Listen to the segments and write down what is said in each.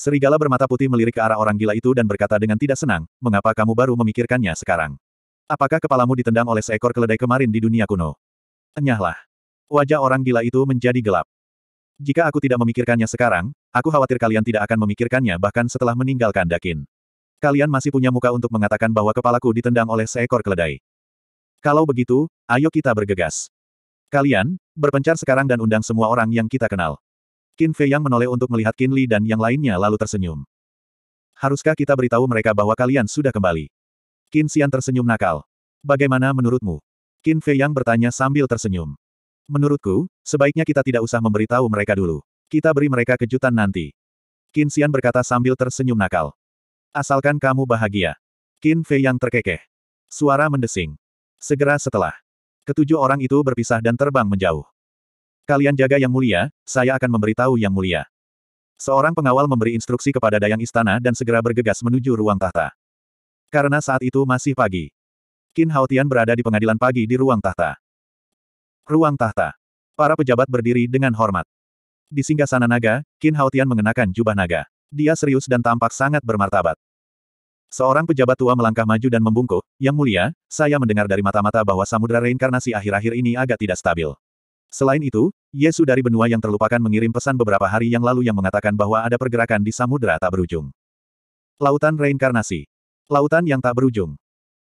Serigala bermata putih melirik ke arah orang gila itu dan berkata dengan tidak senang, mengapa kamu baru memikirkannya sekarang? Apakah kepalamu ditendang oleh seekor keledai kemarin di dunia kuno? Enyahlah. Wajah orang gila itu menjadi gelap. Jika aku tidak memikirkannya sekarang, aku khawatir kalian tidak akan memikirkannya bahkan setelah meninggalkan Dakin. Kalian masih punya muka untuk mengatakan bahwa kepalaku ditendang oleh seekor keledai. Kalau begitu, ayo kita bergegas. Kalian, berpencar sekarang dan undang semua orang yang kita kenal. Qin Fei yang menoleh untuk melihat Qin Li dan yang lainnya lalu tersenyum. Haruskah kita beritahu mereka bahwa kalian sudah kembali? Qin Xian tersenyum nakal. Bagaimana menurutmu? Qin Fei yang bertanya sambil tersenyum. Menurutku, sebaiknya kita tidak usah memberitahu mereka dulu. Kita beri mereka kejutan nanti. Qin Xian berkata sambil tersenyum nakal. Asalkan kamu bahagia. Qin Fei yang terkekeh. Suara mendesing. Segera setelah. Ketujuh orang itu berpisah dan terbang menjauh. Kalian jaga yang mulia, saya akan memberitahu yang mulia. Seorang pengawal memberi instruksi kepada Dayang Istana dan segera bergegas menuju ruang tahta. Karena saat itu masih pagi. Qin Haotian berada di pengadilan pagi di ruang tahta. Ruang tahta. Para pejabat berdiri dengan hormat. Di singgasana naga, Qin Haotian mengenakan jubah naga. Dia serius dan tampak sangat bermartabat. Seorang pejabat tua melangkah maju dan membungkuk, Yang mulia, saya mendengar dari mata-mata bahwa samudera reinkarnasi akhir-akhir ini agak tidak stabil. Selain itu, Yesu dari benua yang terlupakan mengirim pesan beberapa hari yang lalu yang mengatakan bahwa ada pergerakan di samudera tak berujung. Lautan reinkarnasi. Lautan yang tak berujung.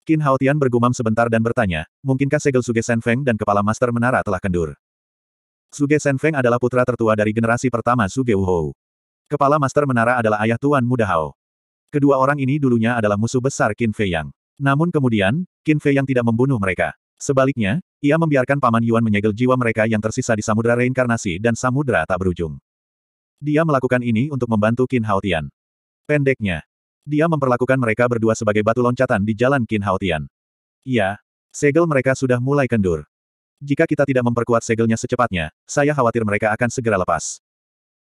Qin Haotian bergumam sebentar dan bertanya, mungkinkah segel Suge Senfeng dan kepala master menara telah kendur? Suge Senfeng adalah putra tertua dari generasi pertama Suge Wuhou. Kepala master menara adalah ayah Tuan Muda Hao. Kedua orang ini dulunya adalah musuh besar Qin Fei Yang. Namun kemudian, Qin Fei Yang tidak membunuh mereka. Sebaliknya, ia membiarkan Paman Yuan menyegel jiwa mereka yang tersisa di samudera reinkarnasi dan samudera tak berujung. Dia melakukan ini untuk membantu Qin Haotian. Pendeknya, dia memperlakukan mereka berdua sebagai batu loncatan di jalan Qin Haotian. Ya, segel mereka sudah mulai kendur. Jika kita tidak memperkuat segelnya secepatnya, saya khawatir mereka akan segera lepas.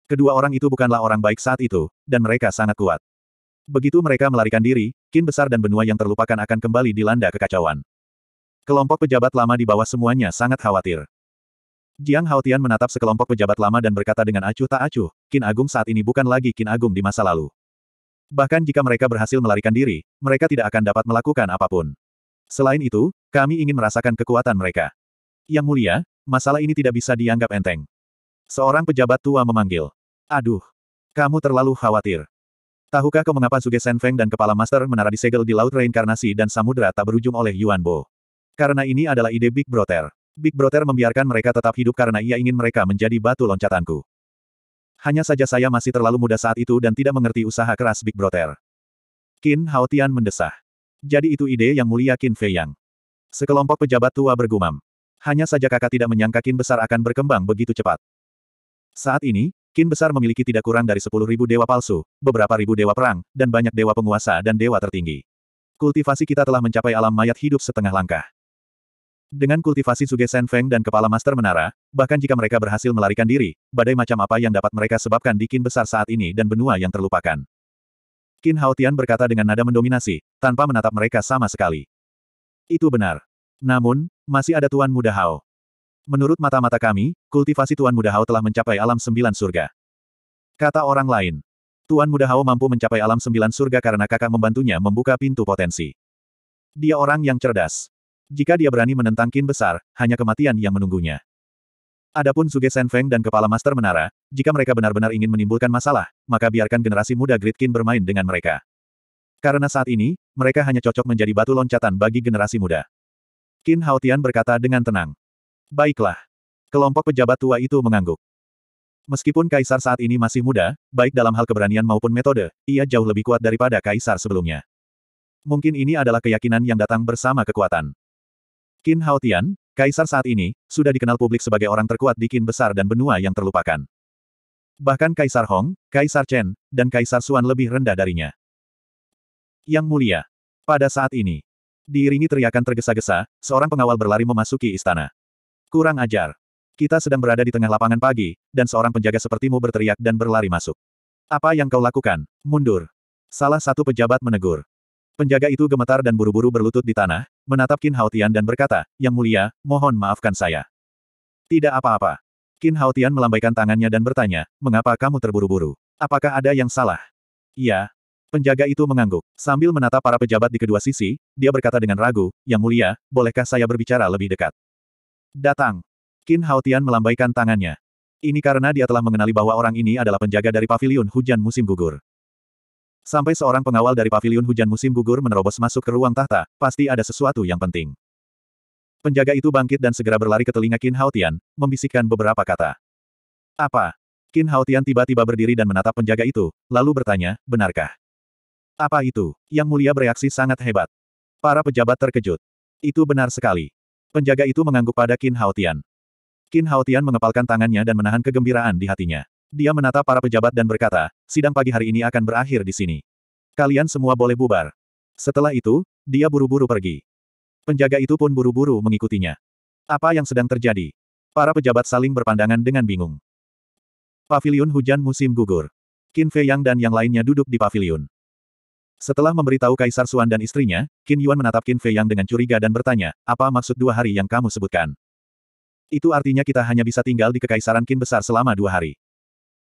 Kedua orang itu bukanlah orang baik saat itu, dan mereka sangat kuat. Begitu mereka melarikan diri, kin besar dan benua yang terlupakan akan kembali dilanda kekacauan. Kelompok pejabat lama di bawah semuanya sangat khawatir. Jiang Haotian menatap sekelompok pejabat lama dan berkata dengan acuh tak acuh, Kin Agung saat ini bukan lagi Kin Agung di masa lalu. Bahkan jika mereka berhasil melarikan diri, mereka tidak akan dapat melakukan apapun. Selain itu, kami ingin merasakan kekuatan mereka. Yang mulia, masalah ini tidak bisa dianggap enteng. Seorang pejabat tua memanggil. Aduh, kamu terlalu khawatir. Tahukah kau mengapa Suge Senfeng dan Kepala Master menara disegel di Laut Reinkarnasi dan Samudra tak berujung oleh Yuan Bo? Karena ini adalah ide Big Brother. Big Brother membiarkan mereka tetap hidup karena ia ingin mereka menjadi batu loncatanku. Hanya saja saya masih terlalu muda saat itu dan tidak mengerti usaha keras Big Brother. Qin Haotian mendesah. Jadi itu ide yang mulia Qin Fei Yang. Sekelompok pejabat tua bergumam. Hanya saja kakak tidak menyangka Qin besar akan berkembang begitu cepat. Saat ini, Qin besar memiliki tidak kurang dari 10.000 dewa palsu, beberapa ribu dewa perang, dan banyak dewa penguasa dan dewa tertinggi. Kultivasi kita telah mencapai alam mayat hidup setengah langkah. Dengan kultivasi Suge Feng dan kepala master menara, bahkan jika mereka berhasil melarikan diri, badai macam apa yang dapat mereka sebabkan di kin besar saat ini dan benua yang terlupakan. Qin Haotian berkata dengan nada mendominasi, tanpa menatap mereka sama sekali. Itu benar. Namun, masih ada Tuan Muda Hao. Menurut mata-mata kami, kultivasi Tuan Muda Hao telah mencapai alam sembilan surga. Kata orang lain. Tuan Muda Hao mampu mencapai alam sembilan surga karena kakak membantunya membuka pintu potensi. Dia orang yang cerdas. Jika dia berani menentang Qin besar, hanya kematian yang menunggunya. Adapun Suge Feng dan Kepala Master Menara, jika mereka benar-benar ingin menimbulkan masalah, maka biarkan generasi muda Great Qin bermain dengan mereka. Karena saat ini, mereka hanya cocok menjadi batu loncatan bagi generasi muda. Qin Haotian berkata dengan tenang. Baiklah. Kelompok pejabat tua itu mengangguk. Meskipun Kaisar saat ini masih muda, baik dalam hal keberanian maupun metode, ia jauh lebih kuat daripada Kaisar sebelumnya. Mungkin ini adalah keyakinan yang datang bersama kekuatan. Qin Tian, kaisar saat ini, sudah dikenal publik sebagai orang terkuat di Qin besar dan benua yang terlupakan. Bahkan Kaisar Hong, Kaisar Chen, dan Kaisar Suan lebih rendah darinya. Yang mulia, pada saat ini, diiringi teriakan tergesa-gesa, seorang pengawal berlari memasuki istana. Kurang ajar. Kita sedang berada di tengah lapangan pagi, dan seorang penjaga sepertimu berteriak dan berlari masuk. Apa yang kau lakukan? Mundur. Salah satu pejabat menegur. Penjaga itu gemetar dan buru-buru berlutut di tanah, menatap Qin Haotian dan berkata, Yang mulia, mohon maafkan saya. Tidak apa-apa. Qin Haotian melambaikan tangannya dan bertanya, mengapa kamu terburu-buru? Apakah ada yang salah? Iya. Penjaga itu mengangguk. Sambil menatap para pejabat di kedua sisi, dia berkata dengan ragu, Yang mulia, bolehkah saya berbicara lebih dekat? Datang. Qin Haotian melambaikan tangannya. Ini karena dia telah mengenali bahwa orang ini adalah penjaga dari Paviliun hujan musim gugur. Sampai seorang pengawal dari paviliun hujan musim gugur menerobos masuk ke ruang tahta, pasti ada sesuatu yang penting. Penjaga itu bangkit dan segera berlari ke telinga Qin Haotian, membisikkan beberapa kata. Apa? Qin Haotian tiba-tiba berdiri dan menatap penjaga itu, lalu bertanya, benarkah? Apa itu? Yang mulia bereaksi sangat hebat. Para pejabat terkejut. Itu benar sekali. Penjaga itu mengangguk pada Qin Haotian. Qin Haotian mengepalkan tangannya dan menahan kegembiraan di hatinya. Dia menatap para pejabat dan berkata, sidang pagi hari ini akan berakhir di sini. Kalian semua boleh bubar. Setelah itu, dia buru-buru pergi. Penjaga itu pun buru-buru mengikutinya. Apa yang sedang terjadi? Para pejabat saling berpandangan dengan bingung. Paviliun hujan musim gugur. Qin Fei Yang dan yang lainnya duduk di pavilion Setelah memberitahu Kaisar Suan dan istrinya, Qin Yuan menatap Qin Fei Yang dengan curiga dan bertanya, apa maksud dua hari yang kamu sebutkan? Itu artinya kita hanya bisa tinggal di Kekaisaran Qin besar selama dua hari.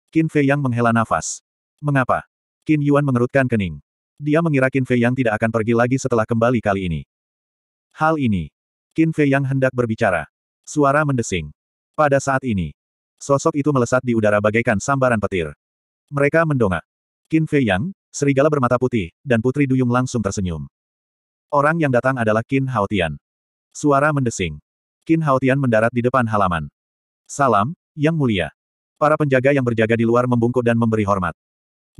Qin Fei Yang menghela nafas. Mengapa? Qin Yuan mengerutkan kening. Dia mengira Qin Fei Yang tidak akan pergi lagi setelah kembali kali ini. Hal ini. Qin Fei Yang hendak berbicara. Suara mendesing. Pada saat ini. Sosok itu melesat di udara bagaikan sambaran petir. Mereka mendongak. Qin Fei Yang, serigala bermata putih, dan Putri Duyung langsung tersenyum. Orang yang datang adalah Qin Haotian. Suara mendesing. Qin Haotian mendarat di depan halaman. Salam, Yang Mulia. Para penjaga yang berjaga di luar membungkuk dan memberi hormat.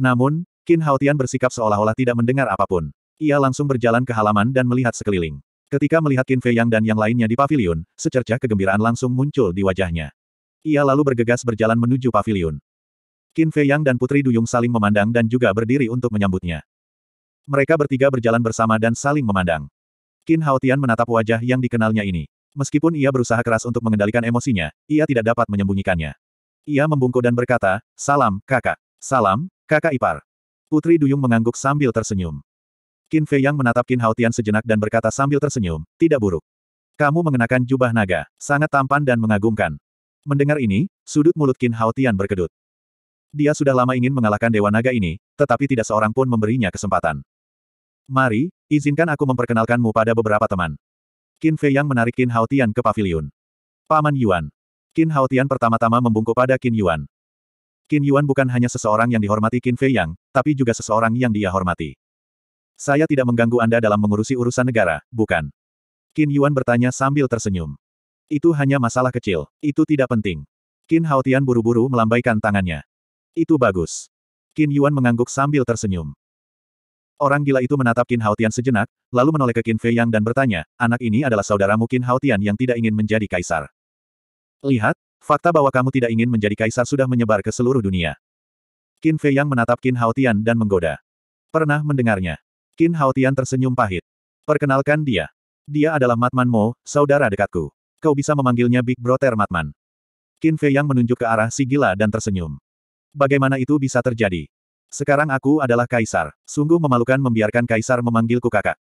Namun, Qin Haotian bersikap seolah-olah tidak mendengar apapun. Ia langsung berjalan ke halaman dan melihat sekeliling. Ketika melihat Qin Fei Yang dan yang lainnya di pavilion, secercah kegembiraan langsung muncul di wajahnya. Ia lalu bergegas berjalan menuju pavilion. Qin Fei Yang dan Putri Duyung saling memandang dan juga berdiri untuk menyambutnya. Mereka bertiga berjalan bersama dan saling memandang. Qin Haotian menatap wajah yang dikenalnya ini. Meskipun ia berusaha keras untuk mengendalikan emosinya, ia tidak dapat menyembunyikannya. Ia membungkuk dan berkata, Salam, kakak. Salam, kakak ipar. Putri Duyung mengangguk sambil tersenyum. Qin Fei Yang menatap Qin Haotian sejenak dan berkata sambil tersenyum, tidak buruk. Kamu mengenakan jubah naga, sangat tampan dan mengagumkan. Mendengar ini, sudut mulut Qin Haotian berkedut. Dia sudah lama ingin mengalahkan Dewa Naga ini, tetapi tidak seorang pun memberinya kesempatan. Mari, izinkan aku memperkenalkanmu pada beberapa teman. Qin Fei Yang menarik Qin Haotian ke pavilion. Paman Yuan, Qin Haotian pertama-tama membungkuk pada Qin Yuan. Qin Yuan bukan hanya seseorang yang dihormati Qin Fei Yang, tapi juga seseorang yang dia hormati. Saya tidak mengganggu Anda dalam mengurusi urusan negara, bukan? Qin Yuan bertanya sambil tersenyum. Itu hanya masalah kecil, itu tidak penting. Qin Haotian buru-buru melambaikan tangannya. Itu bagus. Qin Yuan mengangguk sambil tersenyum. Orang gila itu menatap Qin Haotian sejenak, lalu menoleh ke Qin Fei Yang dan bertanya, anak ini adalah saudaramu Qin Haotian yang tidak ingin menjadi kaisar. Lihat, fakta bahwa kamu tidak ingin menjadi kaisar sudah menyebar ke seluruh dunia. Qin Fei yang menatap Qin Haotian dan menggoda. Pernah mendengarnya. Qin Haotian tersenyum pahit. Perkenalkan dia. Dia adalah Matman Mo, saudara dekatku. Kau bisa memanggilnya Big Brother Matman. Qin Fei yang menunjuk ke arah si gila dan tersenyum. Bagaimana itu bisa terjadi? Sekarang aku adalah kaisar. Sungguh memalukan membiarkan kaisar memanggilku kakak.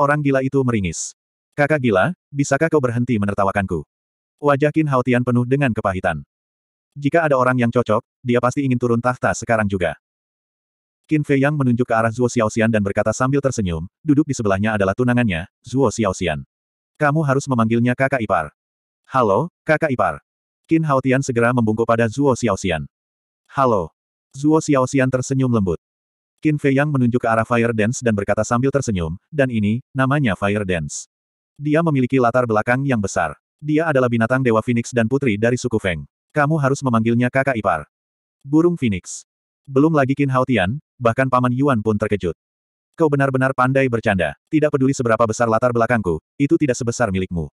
Orang gila itu meringis. Kakak gila, bisakah kau berhenti menertawakanku? Wajah Qin Haotian penuh dengan kepahitan. Jika ada orang yang cocok, dia pasti ingin turun tahta sekarang juga. Qin Fei Yang menunjuk ke arah Zhuo Xiaoxian dan berkata sambil tersenyum, duduk di sebelahnya adalah tunangannya, Zhuo Xiaoxian. Kamu harus memanggilnya kakak ipar. Halo, kakak ipar. Qin Haotian segera membungkuk pada Zhuo Xiaoxian. Halo. Zhuo Xiaoxian tersenyum lembut. Qin Fei Yang menunjuk ke arah Fire Dance dan berkata sambil tersenyum, dan ini, namanya Fire Dance. Dia memiliki latar belakang yang besar. Dia adalah binatang Dewa Phoenix dan putri dari suku Feng. Kamu harus memanggilnya kakak ipar. Burung Phoenix. Belum lagi Qin Haotian, bahkan Paman Yuan pun terkejut. Kau benar-benar pandai bercanda. Tidak peduli seberapa besar latar belakangku, itu tidak sebesar milikmu.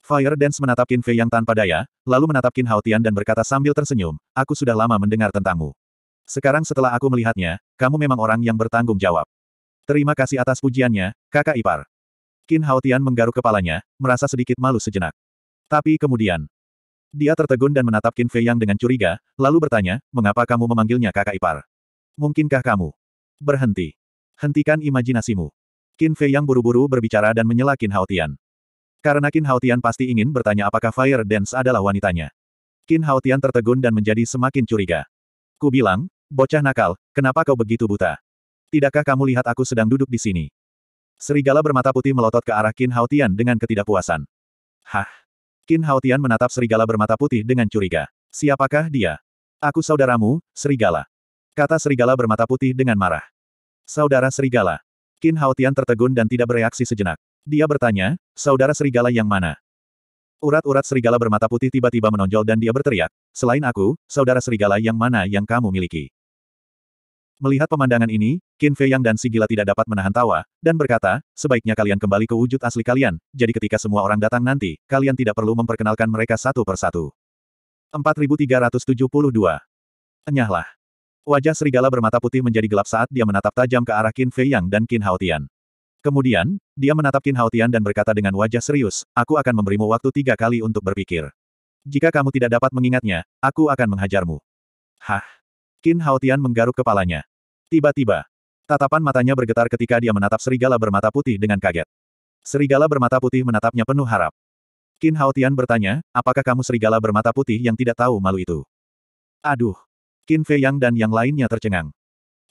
Fire Dance menatap Qin Fei yang tanpa daya, lalu menatap Qin Haotian dan berkata sambil tersenyum, aku sudah lama mendengar tentangmu. Sekarang setelah aku melihatnya, kamu memang orang yang bertanggung jawab. Terima kasih atas pujiannya, kakak ipar. Qin Haotian menggaruk kepalanya, merasa sedikit malu sejenak. Tapi kemudian, dia tertegun dan menatap Qin Fei Yang dengan curiga, lalu bertanya, mengapa kamu memanggilnya kakak ipar? Mungkinkah kamu berhenti? Hentikan imajinasimu. Qin Fei Yang buru-buru berbicara dan menyela Qin Haotian. Karena Qin Haotian pasti ingin bertanya apakah Fire Dance adalah wanitanya. Qin Haotian tertegun dan menjadi semakin curiga. Ku bilang, bocah nakal, kenapa kau begitu buta? Tidakkah kamu lihat aku sedang duduk di sini? Serigala bermata putih melotot ke arah Qin Haotian dengan ketidakpuasan. Hah? Qin Haotian menatap serigala bermata putih dengan curiga. Siapakah dia? Aku saudaramu, serigala. Kata serigala bermata putih dengan marah. Saudara serigala. Qin Haotian tertegun dan tidak bereaksi sejenak. Dia bertanya, saudara serigala yang mana? Urat-urat serigala bermata putih tiba-tiba menonjol dan dia berteriak, selain aku, saudara serigala yang mana yang kamu miliki? Melihat pemandangan ini, Qin Fei Yang dan si gila tidak dapat menahan tawa, dan berkata, sebaiknya kalian kembali ke wujud asli kalian, jadi ketika semua orang datang nanti, kalian tidak perlu memperkenalkan mereka satu persatu. 4372. Enyahlah. Wajah serigala bermata putih menjadi gelap saat dia menatap tajam ke arah Qin Fei Yang dan Qin Haotian. Kemudian, dia menatap Qin Haotian dan berkata dengan wajah serius, aku akan memberimu waktu tiga kali untuk berpikir. Jika kamu tidak dapat mengingatnya, aku akan menghajarmu. Hah? Qin Haotian menggaruk kepalanya. Tiba-tiba, tatapan matanya bergetar ketika dia menatap serigala bermata putih dengan kaget. Serigala bermata putih menatapnya penuh harap. Qin Haotian bertanya, apakah kamu serigala bermata putih yang tidak tahu malu itu? Aduh! Qin Fei Yang dan yang lainnya tercengang.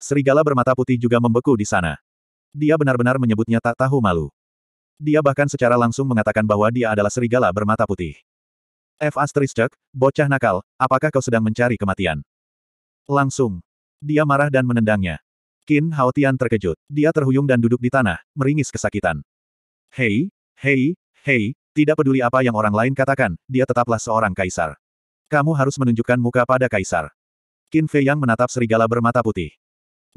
Serigala bermata putih juga membeku di sana. Dia benar-benar menyebutnya tak tahu malu. Dia bahkan secara langsung mengatakan bahwa dia adalah serigala bermata putih. F Cek, bocah nakal, apakah kau sedang mencari kematian? Langsung. Dia marah dan menendangnya. Qin Haotian terkejut. Dia terhuyung dan duduk di tanah, meringis kesakitan. Hei, hei, hei, tidak peduli apa yang orang lain katakan, dia tetaplah seorang kaisar. Kamu harus menunjukkan muka pada kaisar. Qin Fei Yang menatap serigala bermata putih.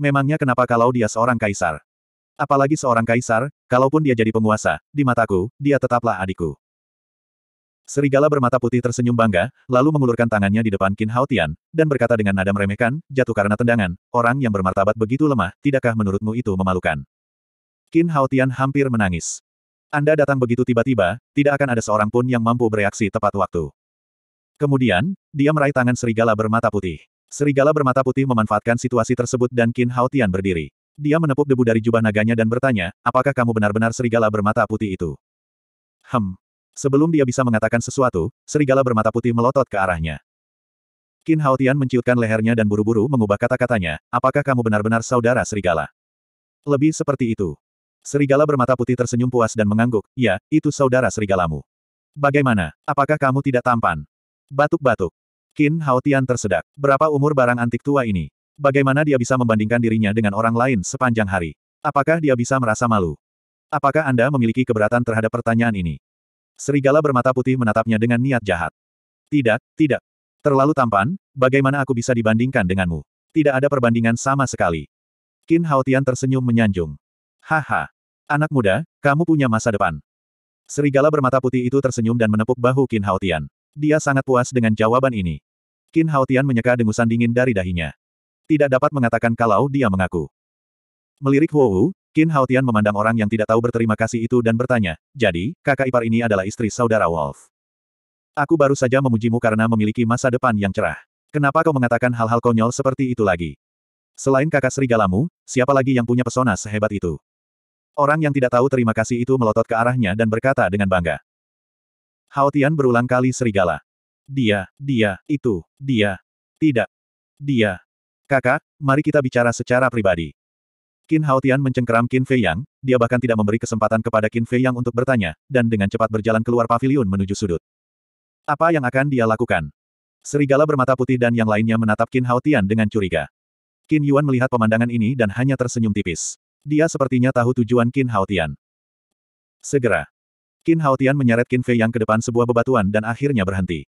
Memangnya kenapa kalau dia seorang kaisar? Apalagi seorang kaisar, kalaupun dia jadi penguasa, di mataku, dia tetaplah adikku. Serigala bermata putih tersenyum bangga, lalu mengulurkan tangannya di depan Qin Hao Tian, dan berkata dengan nada meremehkan, jatuh karena tendangan, orang yang bermartabat begitu lemah, tidakkah menurutmu itu memalukan? Qin Hao Tian hampir menangis. Anda datang begitu tiba-tiba, tidak akan ada seorang pun yang mampu bereaksi tepat waktu. Kemudian, dia meraih tangan serigala bermata putih. Serigala bermata putih memanfaatkan situasi tersebut dan Qin Hao Tian berdiri. Dia menepuk debu dari jubah naganya dan bertanya, apakah kamu benar-benar serigala bermata putih itu? Hem, Sebelum dia bisa mengatakan sesuatu, serigala bermata putih melotot ke arahnya. Qin Haotian menciutkan lehernya dan buru-buru mengubah kata-katanya, apakah kamu benar-benar saudara serigala? Lebih seperti itu. Serigala bermata putih tersenyum puas dan mengangguk, ya, itu saudara serigalamu. Bagaimana, apakah kamu tidak tampan? Batuk-batuk. Qin Haotian tersedak. Berapa umur barang antik tua ini? Bagaimana dia bisa membandingkan dirinya dengan orang lain sepanjang hari? Apakah dia bisa merasa malu? Apakah Anda memiliki keberatan terhadap pertanyaan ini? Serigala bermata putih menatapnya dengan niat jahat. Tidak, tidak. Terlalu tampan, bagaimana aku bisa dibandingkan denganmu? Tidak ada perbandingan sama sekali. Qin Haotian tersenyum menyanjung. Haha. Anak muda, kamu punya masa depan. Serigala bermata putih itu tersenyum dan menepuk bahu Qin Haotian. Dia sangat puas dengan jawaban ini. Qin Haotian menyeka dengusan dingin dari dahinya. Tidak dapat mengatakan kalau dia mengaku. Melirik Huo Wu, Qin Haotian memandang orang yang tidak tahu berterima kasih itu dan bertanya, jadi, kakak ipar ini adalah istri saudara Wolf. Aku baru saja memujimu karena memiliki masa depan yang cerah. Kenapa kau mengatakan hal-hal konyol seperti itu lagi? Selain kakak serigalamu, siapa lagi yang punya pesona sehebat itu? Orang yang tidak tahu terima kasih itu melotot ke arahnya dan berkata dengan bangga. Haotian berulang kali serigala. Dia, dia, itu, dia. Tidak. Dia. Kakak, mari kita bicara secara pribadi. Qin Haotian mencengkeram Qin Fei Yang, dia bahkan tidak memberi kesempatan kepada Qin Fei Yang untuk bertanya, dan dengan cepat berjalan keluar pavilion menuju sudut. Apa yang akan dia lakukan? Serigala bermata putih dan yang lainnya menatap Qin Haotian dengan curiga. Qin Yuan melihat pemandangan ini dan hanya tersenyum tipis. Dia sepertinya tahu tujuan Qin Haotian. Segera. Qin Haotian menyeret Qin Fei Yang ke depan sebuah bebatuan dan akhirnya berhenti.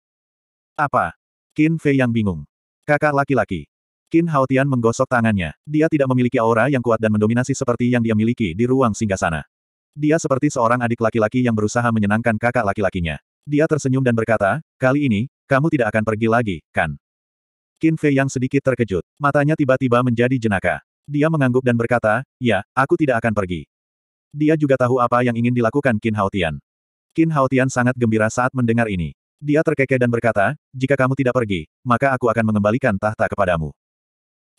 Apa? Qin Fei Yang bingung. Kakak laki-laki. Qin Haotian menggosok tangannya. Dia tidak memiliki aura yang kuat dan mendominasi seperti yang dia miliki di ruang singgasana. Dia seperti seorang adik laki-laki yang berusaha menyenangkan kakak laki-lakinya. Dia tersenyum dan berkata, kali ini, kamu tidak akan pergi lagi, kan? Qin Fei yang sedikit terkejut. Matanya tiba-tiba menjadi jenaka. Dia mengangguk dan berkata, ya, aku tidak akan pergi. Dia juga tahu apa yang ingin dilakukan Qin Haotian. Qin Haotian sangat gembira saat mendengar ini. Dia terkekeh dan berkata, jika kamu tidak pergi, maka aku akan mengembalikan tahta kepadamu.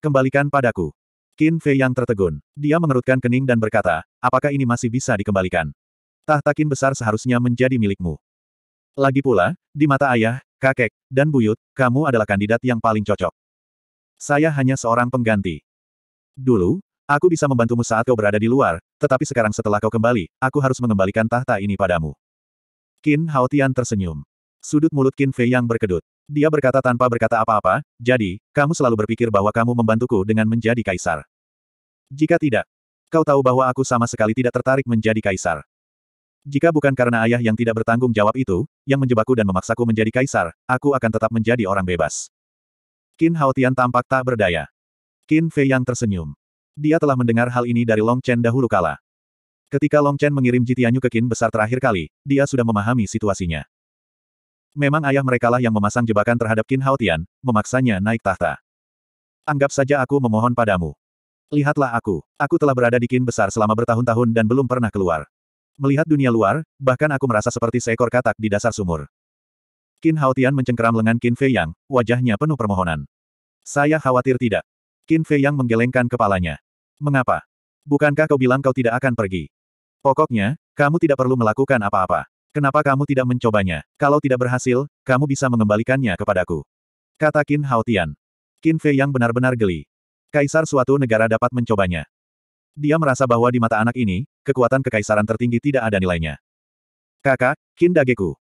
Kembalikan padaku. Qin Fei yang tertegun. Dia mengerutkan kening dan berkata, apakah ini masih bisa dikembalikan? Tahta Qin besar seharusnya menjadi milikmu. Lagi pula, di mata ayah, kakek, dan buyut, kamu adalah kandidat yang paling cocok. Saya hanya seorang pengganti. Dulu, aku bisa membantumu saat kau berada di luar, tetapi sekarang setelah kau kembali, aku harus mengembalikan tahta ini padamu. Qin Tian tersenyum. Sudut mulut Qin Fei yang berkedut. Dia berkata tanpa berkata apa-apa, jadi, kamu selalu berpikir bahwa kamu membantuku dengan menjadi kaisar. Jika tidak, kau tahu bahwa aku sama sekali tidak tertarik menjadi kaisar. Jika bukan karena ayah yang tidak bertanggung jawab itu, yang menjebakku dan memaksaku menjadi kaisar, aku akan tetap menjadi orang bebas. Qin Haotian tampak tak berdaya. Qin Fei yang tersenyum. Dia telah mendengar hal ini dari Long Chen dahulu kala. Ketika Long Chen mengirim jitianyu ke Qin besar terakhir kali, dia sudah memahami situasinya. Memang ayah merekalah yang memasang jebakan terhadap Qin Haotian, memaksanya naik tahta. Anggap saja aku memohon padamu. Lihatlah aku. Aku telah berada di Qin besar selama bertahun-tahun dan belum pernah keluar. Melihat dunia luar, bahkan aku merasa seperti seekor katak di dasar sumur. Qin Haotian mencengkeram lengan Qin Fei Yang, wajahnya penuh permohonan. Saya khawatir tidak. Qin Fei Yang menggelengkan kepalanya. Mengapa? Bukankah kau bilang kau tidak akan pergi? Pokoknya, kamu tidak perlu melakukan apa-apa. Kenapa kamu tidak mencobanya? Kalau tidak berhasil, kamu bisa mengembalikannya kepadaku. Kata Qin Hao Tian. Qin Fei yang benar-benar geli. Kaisar suatu negara dapat mencobanya. Dia merasa bahwa di mata anak ini, kekuatan kekaisaran tertinggi tidak ada nilainya. Kakak, Qin Dageku.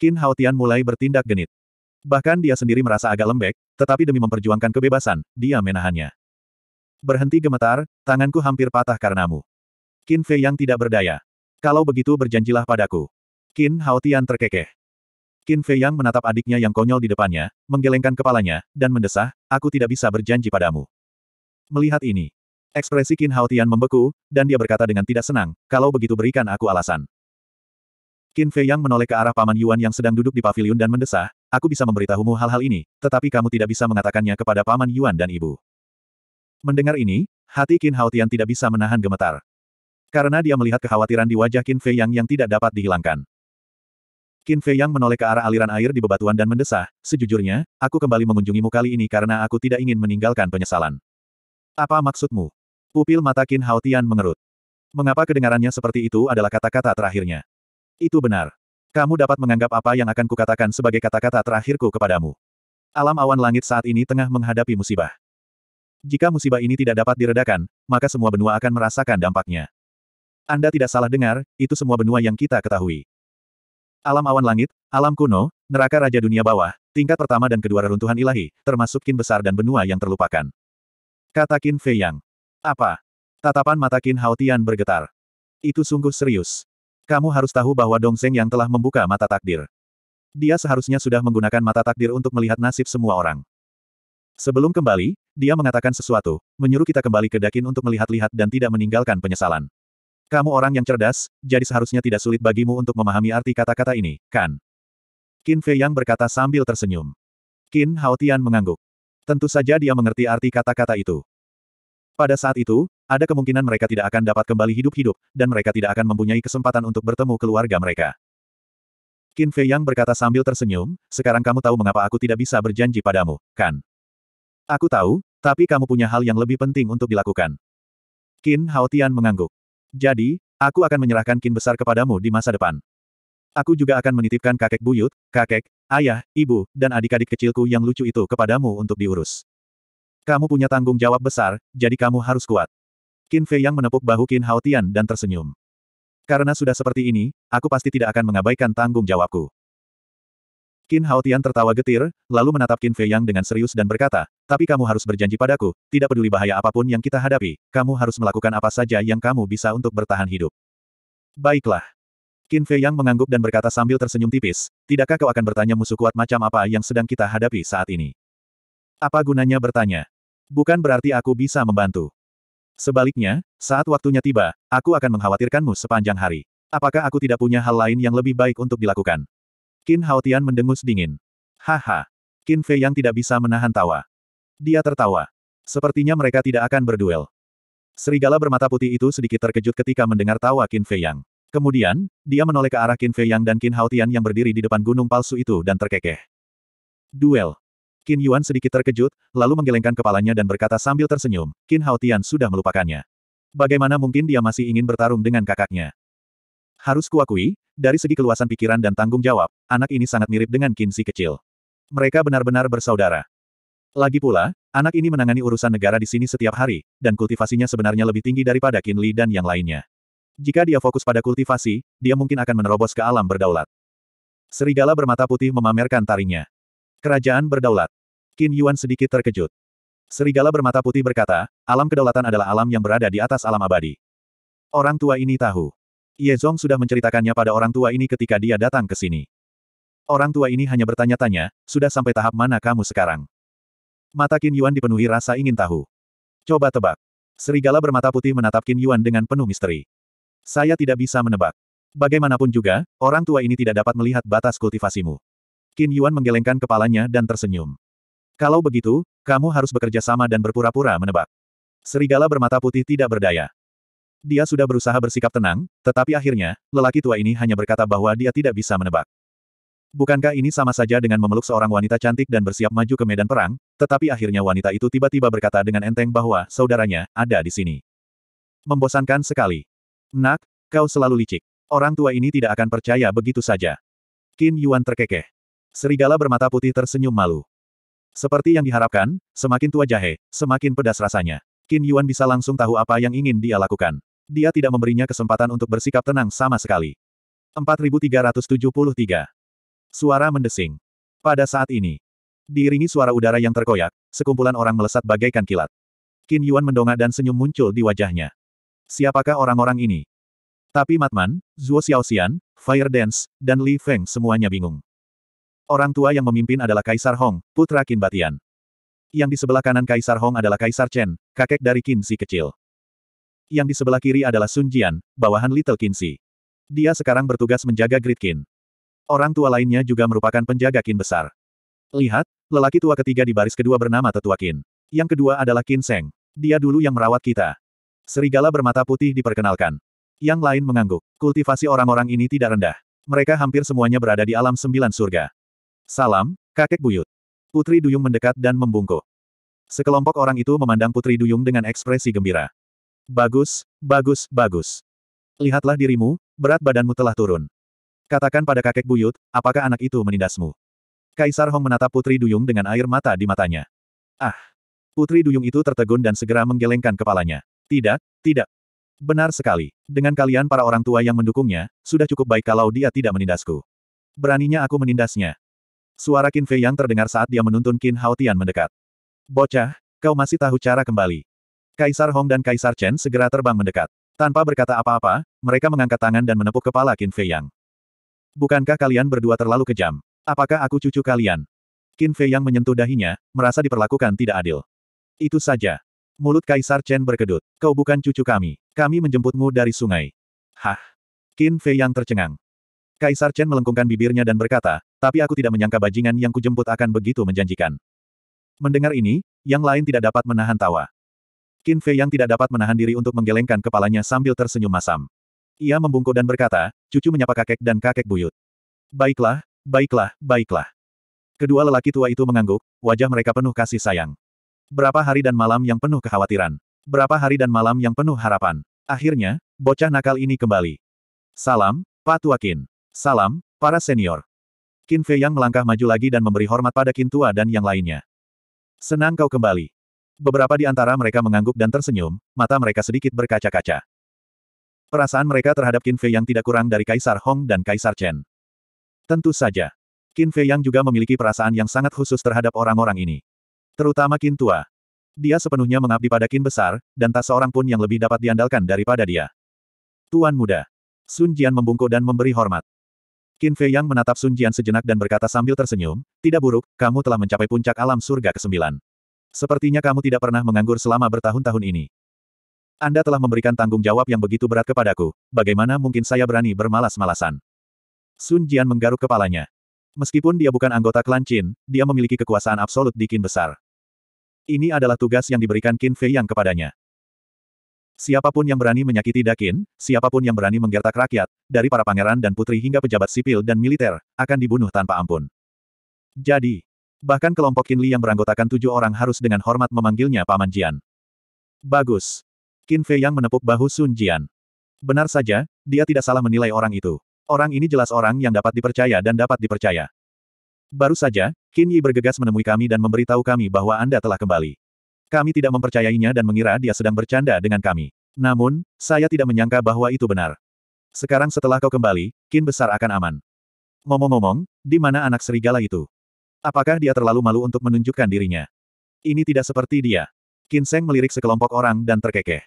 Qin Hao mulai bertindak genit. Bahkan dia sendiri merasa agak lembek, tetapi demi memperjuangkan kebebasan, dia menahannya. Berhenti gemetar, tanganku hampir patah karenamu. Qin Fei yang tidak berdaya. Kalau begitu berjanjilah padaku. Qin Haotian terkekeh. Qin Fei Yang menatap adiknya yang konyol di depannya, menggelengkan kepalanya, dan mendesah, aku tidak bisa berjanji padamu. Melihat ini, ekspresi Qin Haotian membeku, dan dia berkata dengan tidak senang, kalau begitu berikan aku alasan. Qin Fei Yang menoleh ke arah Paman Yuan yang sedang duduk di pavilion dan mendesah, aku bisa memberitahumu hal-hal ini, tetapi kamu tidak bisa mengatakannya kepada Paman Yuan dan ibu. Mendengar ini, hati Qin Haotian tidak bisa menahan gemetar. Karena dia melihat kekhawatiran di wajah Qin Fei Yang yang tidak dapat dihilangkan. Qin Fei Yang menoleh ke arah aliran air di bebatuan dan mendesah, sejujurnya, aku kembali mengunjungimu kali ini karena aku tidak ingin meninggalkan penyesalan. Apa maksudmu? Pupil mata Qin Hao Tian mengerut. Mengapa kedengarannya seperti itu adalah kata-kata terakhirnya? Itu benar. Kamu dapat menganggap apa yang akan kukatakan sebagai kata-kata terakhirku kepadamu. Alam awan langit saat ini tengah menghadapi musibah. Jika musibah ini tidak dapat diredakan, maka semua benua akan merasakan dampaknya. Anda tidak salah dengar, itu semua benua yang kita ketahui. Alam awan langit, alam kuno, neraka raja dunia bawah, tingkat pertama dan kedua reruntuhan ilahi, termasuk kin besar dan benua yang terlupakan. Kata kin Fei Yang. Apa? Tatapan mata kin Hao Tian bergetar. Itu sungguh serius. Kamu harus tahu bahwa Dong Zeng yang telah membuka mata takdir. Dia seharusnya sudah menggunakan mata takdir untuk melihat nasib semua orang. Sebelum kembali, dia mengatakan sesuatu, menyuruh kita kembali ke Dakin untuk melihat-lihat dan tidak meninggalkan penyesalan. Kamu orang yang cerdas, jadi seharusnya tidak sulit bagimu untuk memahami arti kata-kata ini, kan? Qin Fei Yang berkata sambil tersenyum. Qin Tian mengangguk. Tentu saja dia mengerti arti kata-kata itu. Pada saat itu, ada kemungkinan mereka tidak akan dapat kembali hidup-hidup, dan mereka tidak akan mempunyai kesempatan untuk bertemu keluarga mereka. Qin Fei Yang berkata sambil tersenyum, sekarang kamu tahu mengapa aku tidak bisa berjanji padamu, kan? Aku tahu, tapi kamu punya hal yang lebih penting untuk dilakukan. Qin Tian mengangguk. Jadi, aku akan menyerahkan kin besar kepadamu di masa depan. Aku juga akan menitipkan kakek buyut, kakek, ayah, ibu, dan adik-adik kecilku yang lucu itu kepadamu untuk diurus. Kamu punya tanggung jawab besar, jadi kamu harus kuat. Qin Fei yang menepuk bahu Qin Hao Tian dan tersenyum. Karena sudah seperti ini, aku pasti tidak akan mengabaikan tanggung jawabku. Qin Haotian tertawa getir, lalu menatap Qin Fei Yang dengan serius dan berkata, tapi kamu harus berjanji padaku, tidak peduli bahaya apapun yang kita hadapi, kamu harus melakukan apa saja yang kamu bisa untuk bertahan hidup. Baiklah. Qin Fei Yang mengangguk dan berkata sambil tersenyum tipis, tidakkah kau akan bertanya musuh kuat macam apa yang sedang kita hadapi saat ini? Apa gunanya bertanya? Bukan berarti aku bisa membantu. Sebaliknya, saat waktunya tiba, aku akan mengkhawatirkanmu sepanjang hari. Apakah aku tidak punya hal lain yang lebih baik untuk dilakukan? Qin Haotian mendengus dingin. Haha. Qin Fei yang tidak bisa menahan tawa. Dia tertawa. Sepertinya mereka tidak akan berduel. Serigala bermata putih itu sedikit terkejut ketika mendengar tawa Qin Fei Yang. Kemudian, dia menoleh ke arah Qin Fei Yang dan Qin Haotian yang berdiri di depan gunung palsu itu dan terkekeh. Duel. Qin Yuan sedikit terkejut, lalu menggelengkan kepalanya dan berkata sambil tersenyum, Qin Haotian sudah melupakannya. Bagaimana mungkin dia masih ingin bertarung dengan kakaknya? Harus kuakui, dari segi keluasan pikiran dan tanggung jawab, anak ini sangat mirip dengan Kinsi kecil. Mereka benar-benar bersaudara. Lagi pula, anak ini menangani urusan negara di sini setiap hari, dan kultivasinya sebenarnya lebih tinggi daripada Kinli dan yang lainnya. Jika dia fokus pada kultivasi, dia mungkin akan menerobos ke alam berdaulat. Serigala bermata putih memamerkan taringnya. Kerajaan berdaulat. Qin Yuan sedikit terkejut. Serigala bermata putih berkata, alam kedaulatan adalah alam yang berada di atas alam abadi. Orang tua ini tahu. Yezong sudah menceritakannya pada orang tua ini ketika dia datang ke sini. Orang tua ini hanya bertanya-tanya, sudah sampai tahap mana kamu sekarang? Mata Qin Yuan dipenuhi rasa ingin tahu. Coba tebak. Serigala bermata putih menatap Qin Yuan dengan penuh misteri. Saya tidak bisa menebak. Bagaimanapun juga, orang tua ini tidak dapat melihat batas kultivasimu. Qin Yuan menggelengkan kepalanya dan tersenyum. Kalau begitu, kamu harus bekerja sama dan berpura-pura menebak. Serigala bermata putih tidak berdaya. Dia sudah berusaha bersikap tenang, tetapi akhirnya, lelaki tua ini hanya berkata bahwa dia tidak bisa menebak. Bukankah ini sama saja dengan memeluk seorang wanita cantik dan bersiap maju ke medan perang, tetapi akhirnya wanita itu tiba-tiba berkata dengan enteng bahwa saudaranya ada di sini. Membosankan sekali. Nak, kau selalu licik. Orang tua ini tidak akan percaya begitu saja. Qin Yuan terkekeh. Serigala bermata putih tersenyum malu. Seperti yang diharapkan, semakin tua jahe, semakin pedas rasanya. Qin Yuan bisa langsung tahu apa yang ingin dia lakukan dia tidak memberinya kesempatan untuk bersikap tenang sama sekali. 4373. Suara mendesing. Pada saat ini, diiringi suara udara yang terkoyak, sekumpulan orang melesat bagaikan kilat. Qin Yuan mendongak dan senyum muncul di wajahnya. Siapakah orang-orang ini? Tapi Matman, Zuo Xiaoxian, Fire Dance, dan Li Feng semuanya bingung. Orang tua yang memimpin adalah Kaisar Hong, putra Qin Batian. Yang di sebelah kanan Kaisar Hong adalah Kaisar Chen, kakek dari Qin si kecil yang di sebelah kiri adalah Sun Jian, bawahan Little Kinsey. Dia sekarang bertugas menjaga Great Qin. Orang tua lainnya juga merupakan penjaga Kin besar. Lihat, lelaki tua ketiga di baris kedua bernama Tetua Kin. Yang kedua adalah Kin Seng. Dia dulu yang merawat kita. Serigala bermata putih diperkenalkan. Yang lain mengangguk. Kultivasi orang-orang ini tidak rendah. Mereka hampir semuanya berada di alam sembilan surga. Salam, kakek buyut. Putri Duyung mendekat dan membungkuk. Sekelompok orang itu memandang Putri Duyung dengan ekspresi gembira. Bagus, bagus, bagus. Lihatlah dirimu, berat badanmu telah turun. Katakan pada kakek buyut, apakah anak itu menindasmu? Kaisar Hong menatap Putri Duyung dengan air mata di matanya. Ah! Putri Duyung itu tertegun dan segera menggelengkan kepalanya. Tidak, tidak. Benar sekali. Dengan kalian para orang tua yang mendukungnya, sudah cukup baik kalau dia tidak menindasku. Beraninya aku menindasnya. Suara Qin Fei yang terdengar saat dia menuntun Qin Hao Tian mendekat. Bocah, kau masih tahu cara kembali. Kaisar Hong dan Kaisar Chen segera terbang mendekat. Tanpa berkata apa-apa, mereka mengangkat tangan dan menepuk kepala Qin Fei Yang. Bukankah kalian berdua terlalu kejam? Apakah aku cucu kalian? Qin Fei Yang menyentuh dahinya, merasa diperlakukan tidak adil. Itu saja. Mulut Kaisar Chen berkedut. Kau bukan cucu kami. Kami menjemputmu dari sungai. Hah? Qin Fei Yang tercengang. Kaisar Chen melengkungkan bibirnya dan berkata, tapi aku tidak menyangka bajingan yang kujemput akan begitu menjanjikan. Mendengar ini, yang lain tidak dapat menahan tawa. Qin Fei yang tidak dapat menahan diri untuk menggelengkan kepalanya sambil tersenyum masam. Ia membungkuk dan berkata, cucu menyapa kakek dan kakek buyut. Baiklah, baiklah, baiklah. Kedua lelaki tua itu mengangguk, wajah mereka penuh kasih sayang. Berapa hari dan malam yang penuh kekhawatiran. Berapa hari dan malam yang penuh harapan. Akhirnya, bocah nakal ini kembali. Salam, Pak Tua Qin. Salam, para senior. Qin Fei yang melangkah maju lagi dan memberi hormat pada Qin Tua dan yang lainnya. Senang kau kembali. Beberapa di antara mereka mengangguk dan tersenyum, mata mereka sedikit berkaca-kaca. Perasaan mereka terhadap Qin Fei yang tidak kurang dari Kaisar Hong dan Kaisar Chen. Tentu saja. Qin Fei yang juga memiliki perasaan yang sangat khusus terhadap orang-orang ini. Terutama Qin Tua. Dia sepenuhnya mengabdi pada Qin Besar, dan tak seorang pun yang lebih dapat diandalkan daripada dia. Tuan Muda. Sun Jian membungkuk dan memberi hormat. Qin Fei Yang menatap Sun Jian sejenak dan berkata sambil tersenyum, Tidak buruk, kamu telah mencapai puncak alam surga ke-9. Sepertinya kamu tidak pernah menganggur selama bertahun-tahun ini. Anda telah memberikan tanggung jawab yang begitu berat kepadaku, bagaimana mungkin saya berani bermalas-malasan? Sun Jian menggaruk kepalanya. Meskipun dia bukan anggota klan Qin, dia memiliki kekuasaan absolut di Qin besar. Ini adalah tugas yang diberikan Qin Fei yang kepadanya. Siapapun yang berani menyakiti Dakin, siapapun yang berani menggertak rakyat, dari para pangeran dan putri hingga pejabat sipil dan militer, akan dibunuh tanpa ampun. Jadi, Bahkan kelompok Qin Li yang beranggotakan tujuh orang harus dengan hormat memanggilnya Paman Jian. Bagus. Qin Fei yang menepuk bahu Sun Jian. Benar saja, dia tidak salah menilai orang itu. Orang ini jelas orang yang dapat dipercaya dan dapat dipercaya. Baru saja, Qin Yi bergegas menemui kami dan memberitahu kami bahwa Anda telah kembali. Kami tidak mempercayainya dan mengira dia sedang bercanda dengan kami. Namun, saya tidak menyangka bahwa itu benar. Sekarang setelah kau kembali, Qin besar akan aman. Ngomong-ngomong, di mana anak serigala itu? Apakah dia terlalu malu untuk menunjukkan dirinya? Ini tidak seperti dia. Kinseng melirik sekelompok orang dan terkekeh.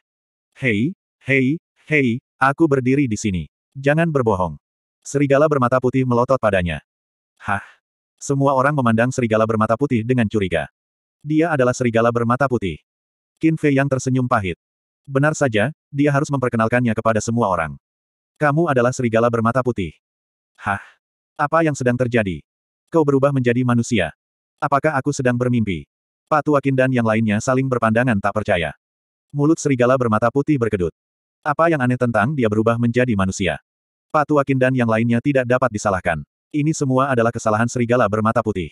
Hei, hei, hei, aku berdiri di sini. Jangan berbohong. Serigala bermata putih melotot padanya. Hah? Semua orang memandang serigala bermata putih dengan curiga. Dia adalah serigala bermata putih. Qin Fei yang tersenyum pahit. Benar saja, dia harus memperkenalkannya kepada semua orang. Kamu adalah serigala bermata putih. Hah? Apa yang sedang terjadi? kau berubah menjadi manusia. Apakah aku sedang bermimpi? Pak dan yang lainnya saling berpandangan tak percaya. Mulut serigala bermata putih berkedut. Apa yang aneh tentang dia berubah menjadi manusia? Pak dan yang lainnya tidak dapat disalahkan. Ini semua adalah kesalahan serigala bermata putih.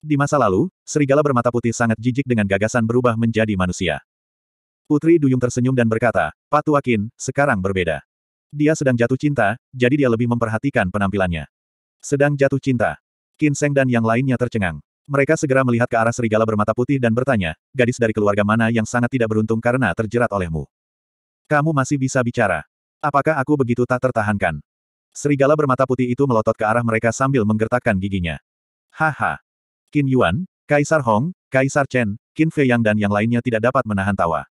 Di masa lalu, serigala bermata putih sangat jijik dengan gagasan berubah menjadi manusia. Putri Duyung tersenyum dan berkata, Patuakin, sekarang berbeda. Dia sedang jatuh cinta, jadi dia lebih memperhatikan penampilannya. Sedang jatuh cinta. Seng dan yang lainnya tercengang. Mereka segera melihat ke arah serigala bermata putih dan bertanya, gadis dari keluarga mana yang sangat tidak beruntung karena terjerat olehmu? Kamu masih bisa bicara. Apakah aku begitu tak tertahankan? Serigala bermata putih itu melotot ke arah mereka sambil menggertakkan giginya. Haha. Qin Yuan, Kaisar Hong, Kaisar Chen, Qin Fei Yang dan yang lainnya tidak dapat menahan tawa.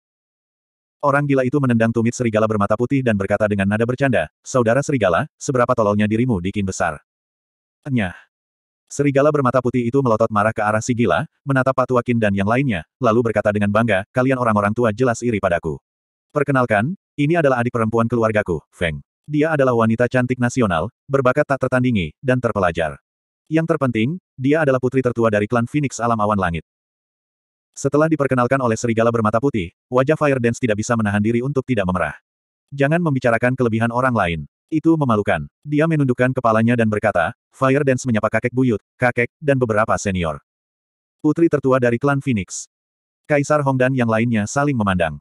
Orang gila itu menendang tumit serigala bermata putih dan berkata dengan nada bercanda, Saudara serigala, seberapa tololnya dirimu di Qin Besar. Enyah. Serigala bermata putih itu melotot marah ke arah si gila, menatap Tuakin dan yang lainnya, lalu berkata dengan bangga, kalian orang-orang tua jelas iri padaku. Perkenalkan, ini adalah adik perempuan keluargaku, Feng. Dia adalah wanita cantik nasional, berbakat tak tertandingi, dan terpelajar. Yang terpenting, dia adalah putri tertua dari klan Phoenix alam awan langit. Setelah diperkenalkan oleh serigala bermata putih, wajah Fire Dance tidak bisa menahan diri untuk tidak memerah. Jangan membicarakan kelebihan orang lain. Itu memalukan. Dia menundukkan kepalanya dan berkata, Fire Dance menyapa kakek buyut, kakek, dan beberapa senior. Putri tertua dari klan Phoenix. Kaisar Hong dan yang lainnya saling memandang.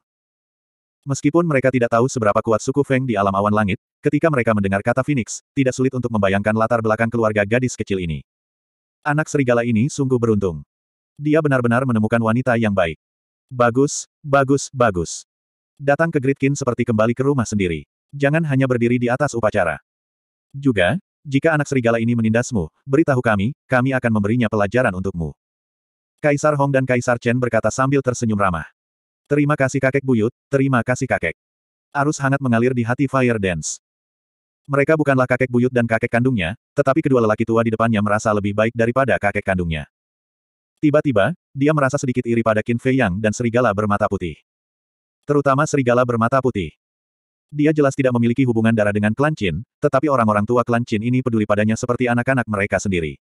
Meskipun mereka tidak tahu seberapa kuat suku Feng di alam awan langit, ketika mereka mendengar kata Phoenix, tidak sulit untuk membayangkan latar belakang keluarga gadis kecil ini. Anak serigala ini sungguh beruntung. Dia benar-benar menemukan wanita yang baik. Bagus, bagus, bagus. Datang ke Gridkin seperti kembali ke rumah sendiri jangan hanya berdiri di atas upacara. Juga, jika anak serigala ini menindasmu, beritahu kami, kami akan memberinya pelajaran untukmu. Kaisar Hong dan Kaisar Chen berkata sambil tersenyum ramah. Terima kasih kakek buyut, terima kasih kakek. Arus hangat mengalir di hati Fire Dance. Mereka bukanlah kakek buyut dan kakek kandungnya, tetapi kedua lelaki tua di depannya merasa lebih baik daripada kakek kandungnya. Tiba-tiba, dia merasa sedikit iri pada Qin Fei Yang dan serigala bermata putih. Terutama serigala bermata putih. Dia jelas tidak memiliki hubungan darah dengan klan Qin, tetapi orang-orang tua klan Qin ini peduli padanya seperti anak-anak mereka sendiri.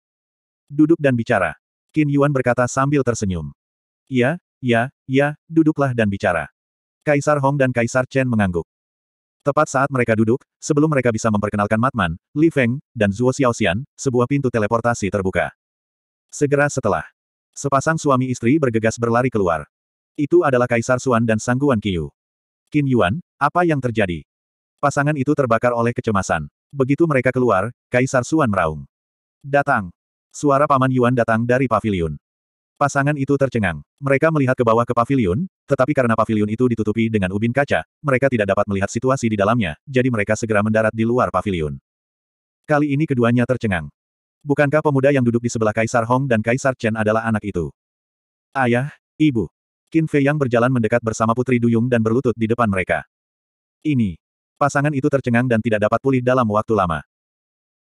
Duduk dan bicara. Qin Yuan berkata sambil tersenyum. Ya, ya, ya, duduklah dan bicara. Kaisar Hong dan Kaisar Chen mengangguk. Tepat saat mereka duduk, sebelum mereka bisa memperkenalkan Matman, Li Feng, dan Zuo Xiaoxian, sebuah pintu teleportasi terbuka. Segera setelah, sepasang suami istri bergegas berlari keluar. Itu adalah Kaisar Xuan dan Sangguan Qiyu. Qin Yuan, apa yang terjadi? Pasangan itu terbakar oleh kecemasan. Begitu mereka keluar, Kaisar Suan meraung. Datang. Suara Paman Yuan datang dari pavilion. Pasangan itu tercengang. Mereka melihat ke bawah ke pavilion, tetapi karena pavilion itu ditutupi dengan ubin kaca, mereka tidak dapat melihat situasi di dalamnya, jadi mereka segera mendarat di luar pavilion. Kali ini keduanya tercengang. Bukankah pemuda yang duduk di sebelah Kaisar Hong dan Kaisar Chen adalah anak itu? Ayah, ibu, Qin Fei Yang berjalan mendekat bersama Putri Duyung dan berlutut di depan mereka. Ini. Pasangan itu tercengang dan tidak dapat pulih dalam waktu lama.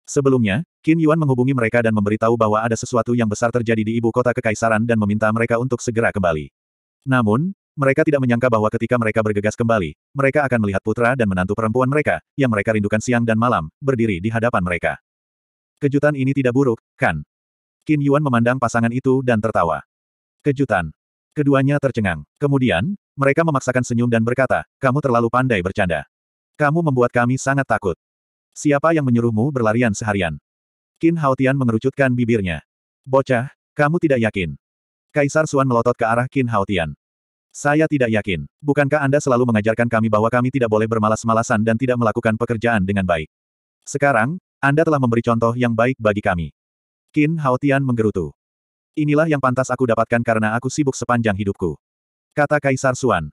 Sebelumnya, Qin Yuan menghubungi mereka dan memberitahu bahwa ada sesuatu yang besar terjadi di ibu kota kekaisaran dan meminta mereka untuk segera kembali. Namun, mereka tidak menyangka bahwa ketika mereka bergegas kembali, mereka akan melihat putra dan menantu perempuan mereka, yang mereka rindukan siang dan malam, berdiri di hadapan mereka. Kejutan ini tidak buruk, kan? Qin Yuan memandang pasangan itu dan tertawa. Kejutan. Keduanya tercengang. Kemudian, mereka memaksakan senyum dan berkata, kamu terlalu pandai bercanda. Kamu membuat kami sangat takut. Siapa yang menyuruhmu berlarian seharian? Qin Haotian mengerucutkan bibirnya. Bocah, kamu tidak yakin. Kaisar Suan melotot ke arah Qin Haotian. Saya tidak yakin. Bukankah Anda selalu mengajarkan kami bahwa kami tidak boleh bermalas-malasan dan tidak melakukan pekerjaan dengan baik? Sekarang, Anda telah memberi contoh yang baik bagi kami. Qin Haotian menggerutu. Inilah yang pantas aku dapatkan karena aku sibuk sepanjang hidupku. Kata Kaisar Suan.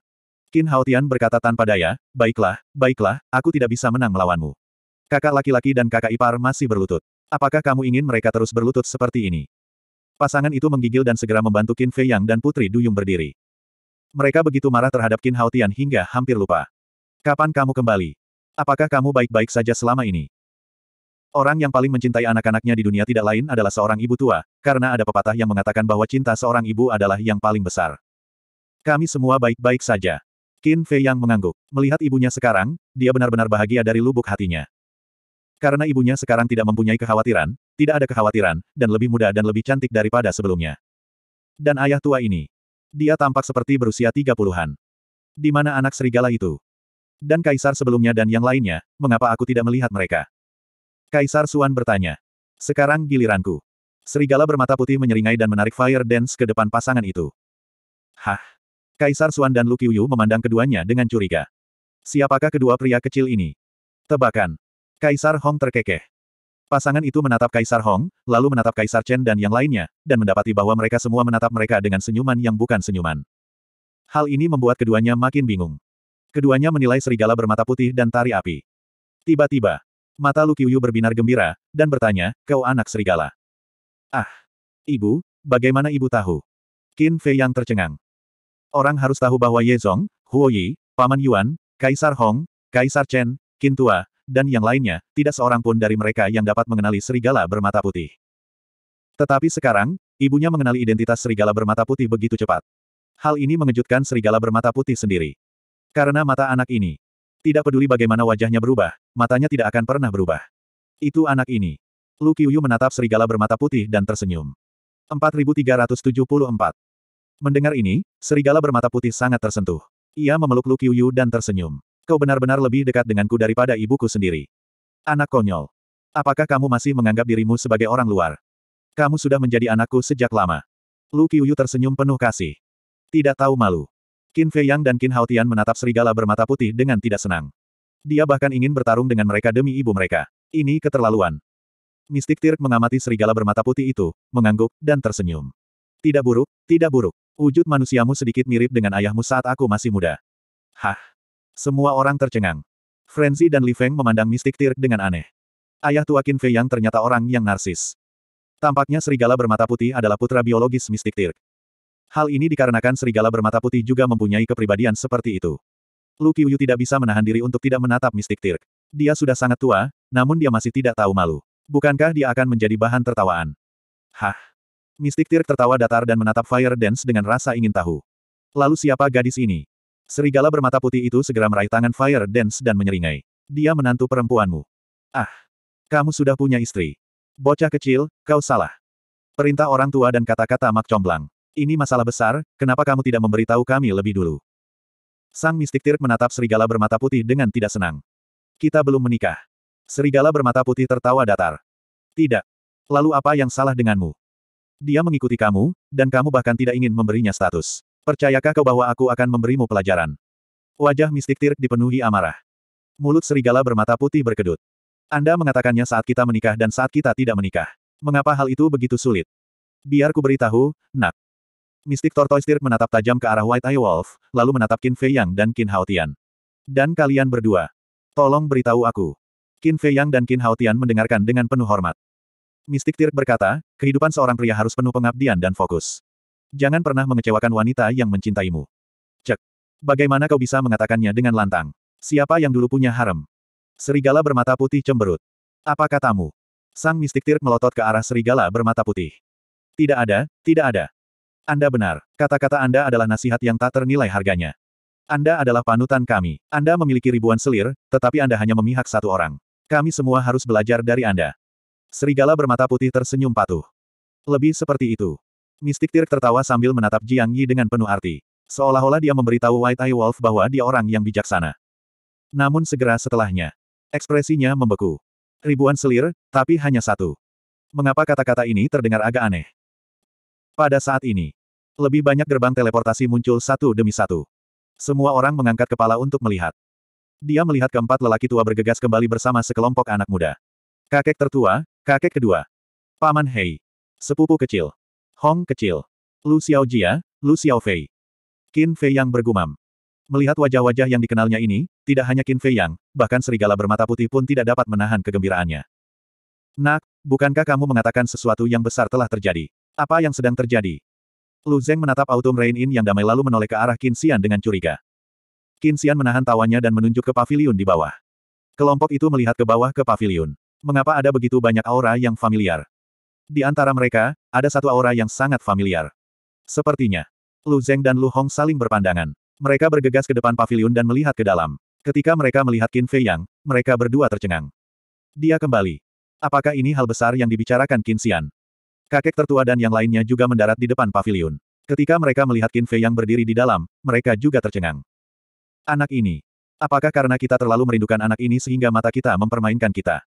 Qin Haotian berkata tanpa daya, baiklah, baiklah, aku tidak bisa menang melawanmu. Kakak laki-laki dan kakak ipar masih berlutut. Apakah kamu ingin mereka terus berlutut seperti ini? Pasangan itu menggigil dan segera membantu Qin Fei Yang dan Putri Duyung berdiri. Mereka begitu marah terhadap Qin Haotian hingga hampir lupa. Kapan kamu kembali? Apakah kamu baik-baik saja selama ini? Orang yang paling mencintai anak-anaknya di dunia tidak lain adalah seorang ibu tua, karena ada pepatah yang mengatakan bahwa cinta seorang ibu adalah yang paling besar. Kami semua baik-baik saja. Qin Fei yang mengangguk. Melihat ibunya sekarang, dia benar-benar bahagia dari lubuk hatinya. Karena ibunya sekarang tidak mempunyai kekhawatiran, tidak ada kekhawatiran, dan lebih muda dan lebih cantik daripada sebelumnya. Dan ayah tua ini. Dia tampak seperti berusia tiga puluhan. Di mana anak serigala itu? Dan kaisar sebelumnya dan yang lainnya, mengapa aku tidak melihat mereka? Kaisar Suan bertanya. Sekarang giliranku. Serigala bermata putih menyeringai dan menarik Fire Dance ke depan pasangan itu. Hah? Kaisar Suan dan Lu Qiuyu memandang keduanya dengan curiga. Siapakah kedua pria kecil ini? Tebakan. Kaisar Hong terkekeh. Pasangan itu menatap Kaisar Hong, lalu menatap Kaisar Chen dan yang lainnya, dan mendapati bahwa mereka semua menatap mereka dengan senyuman yang bukan senyuman. Hal ini membuat keduanya makin bingung. Keduanya menilai serigala bermata putih dan tari api. Tiba-tiba, mata Lu Qiuyu berbinar gembira, dan bertanya, kau anak serigala. Ah! Ibu, bagaimana ibu tahu? Qin Fei yang tercengang. Orang harus tahu bahwa Ye Zong, Huo Yi, Paman Yuan, Kaisar Hong, Kaisar Chen, Qin Tua, dan yang lainnya, tidak seorang pun dari mereka yang dapat mengenali serigala bermata putih. Tetapi sekarang, ibunya mengenali identitas serigala bermata putih begitu cepat. Hal ini mengejutkan serigala bermata putih sendiri. Karena mata anak ini, tidak peduli bagaimana wajahnya berubah, matanya tidak akan pernah berubah. Itu anak ini. Lu Qiuyu menatap serigala bermata putih dan tersenyum. 4374. Mendengar ini, serigala bermata putih sangat tersentuh. Ia memeluk Lu Qiuyu dan tersenyum. Kau benar-benar lebih dekat denganku daripada ibuku sendiri. Anak konyol. Apakah kamu masih menganggap dirimu sebagai orang luar? Kamu sudah menjadi anakku sejak lama. Lu Qiuyu tersenyum penuh kasih. Tidak tahu malu. Qin Fei Yang dan Qin Haotian menatap serigala bermata putih dengan tidak senang. Dia bahkan ingin bertarung dengan mereka demi ibu mereka. Ini keterlaluan. Mistik Tirk mengamati serigala bermata putih itu, mengangguk, dan tersenyum. Tidak buruk, tidak buruk. Wujud manusiamu sedikit mirip dengan ayahmu saat aku masih muda. Hah. Semua orang tercengang. Frenzy dan Li Feng memandang Mistik Tirk dengan aneh. Ayah tua Qin Fei Yang ternyata orang yang narsis. Tampaknya serigala bermata putih adalah putra biologis Mistik Tirk. Hal ini dikarenakan serigala bermata putih juga mempunyai kepribadian seperti itu. Lu Qiuyu tidak bisa menahan diri untuk tidak menatap mistik Tirk. Dia sudah sangat tua, namun dia masih tidak tahu malu. Bukankah dia akan menjadi bahan tertawaan? Hah? Mistik Tirk tertawa datar dan menatap Fire Dance dengan rasa ingin tahu. Lalu siapa gadis ini? Serigala bermata putih itu segera meraih tangan Fire Dance dan menyeringai. Dia menantu perempuanmu. Ah! Kamu sudah punya istri. Bocah kecil, kau salah. Perintah orang tua dan kata-kata mak comblang. Ini masalah besar, kenapa kamu tidak memberitahu kami lebih dulu? Sang mistik Tirk menatap serigala bermata putih dengan tidak senang. Kita belum menikah. Serigala bermata putih tertawa datar. Tidak. Lalu apa yang salah denganmu? Dia mengikuti kamu, dan kamu bahkan tidak ingin memberinya status. Percayakah kau bahwa aku akan memberimu pelajaran? Wajah mistik Tirk dipenuhi amarah. Mulut serigala bermata putih berkedut. Anda mengatakannya saat kita menikah dan saat kita tidak menikah. Mengapa hal itu begitu sulit? Biar ku beritahu, nak, Mistik Tortoise Tirk menatap tajam ke arah White Eye Wolf, lalu menatap Qin Fei Yang dan Qin Tian. Dan kalian berdua. Tolong beritahu aku. Qin Fei Yang dan Qin Tian mendengarkan dengan penuh hormat. Mistik Tirk berkata, kehidupan seorang pria harus penuh pengabdian dan fokus. Jangan pernah mengecewakan wanita yang mencintaimu. Cek. Bagaimana kau bisa mengatakannya dengan lantang? Siapa yang dulu punya harem? Serigala bermata putih cemberut. Apa katamu? Sang mistik Tirk melotot ke arah serigala bermata putih. Tidak ada, tidak ada. Anda benar. Kata-kata Anda adalah nasihat yang tak ternilai harganya. Anda adalah panutan kami. Anda memiliki ribuan selir, tetapi Anda hanya memihak satu orang. Kami semua harus belajar dari Anda. Serigala bermata putih tersenyum patuh. Lebih seperti itu. Mistik Tirk tertawa sambil menatap Jiang Yi dengan penuh arti. Seolah-olah dia memberitahu White Eye Wolf bahwa dia orang yang bijaksana. Namun segera setelahnya, ekspresinya membeku. Ribuan selir, tapi hanya satu. Mengapa kata-kata ini terdengar agak aneh? Pada saat ini, lebih banyak gerbang teleportasi muncul satu demi satu. Semua orang mengangkat kepala untuk melihat. Dia melihat keempat lelaki tua bergegas kembali bersama sekelompok anak muda. Kakek tertua, kakek kedua. Paman Hei. Sepupu kecil. Hong kecil. Lu Xiao Jia, Lu Xiao Fei. Qin Fei yang bergumam. Melihat wajah-wajah yang dikenalnya ini, tidak hanya Qin Fei Yang, bahkan serigala bermata putih pun tidak dapat menahan kegembiraannya. Nak, bukankah kamu mengatakan sesuatu yang besar telah terjadi? Apa yang sedang terjadi? Lu Zeng menatap Autumn Rain In yang damai lalu menoleh ke arah Qin Xian dengan curiga. Qin Xian menahan tawanya dan menunjuk ke pavilion di bawah. Kelompok itu melihat ke bawah ke pavilion. Mengapa ada begitu banyak aura yang familiar? Di antara mereka, ada satu aura yang sangat familiar. Sepertinya, Lu Zeng dan Lu Hong saling berpandangan. Mereka bergegas ke depan pavilion dan melihat ke dalam. Ketika mereka melihat Qin Fei Yang, mereka berdua tercengang. Dia kembali. Apakah ini hal besar yang dibicarakan Qin Xian? Kakek tertua dan yang lainnya juga mendarat di depan pavilion. Ketika mereka melihat Qin Fei yang berdiri di dalam, mereka juga tercengang. Anak ini. Apakah karena kita terlalu merindukan anak ini sehingga mata kita mempermainkan kita?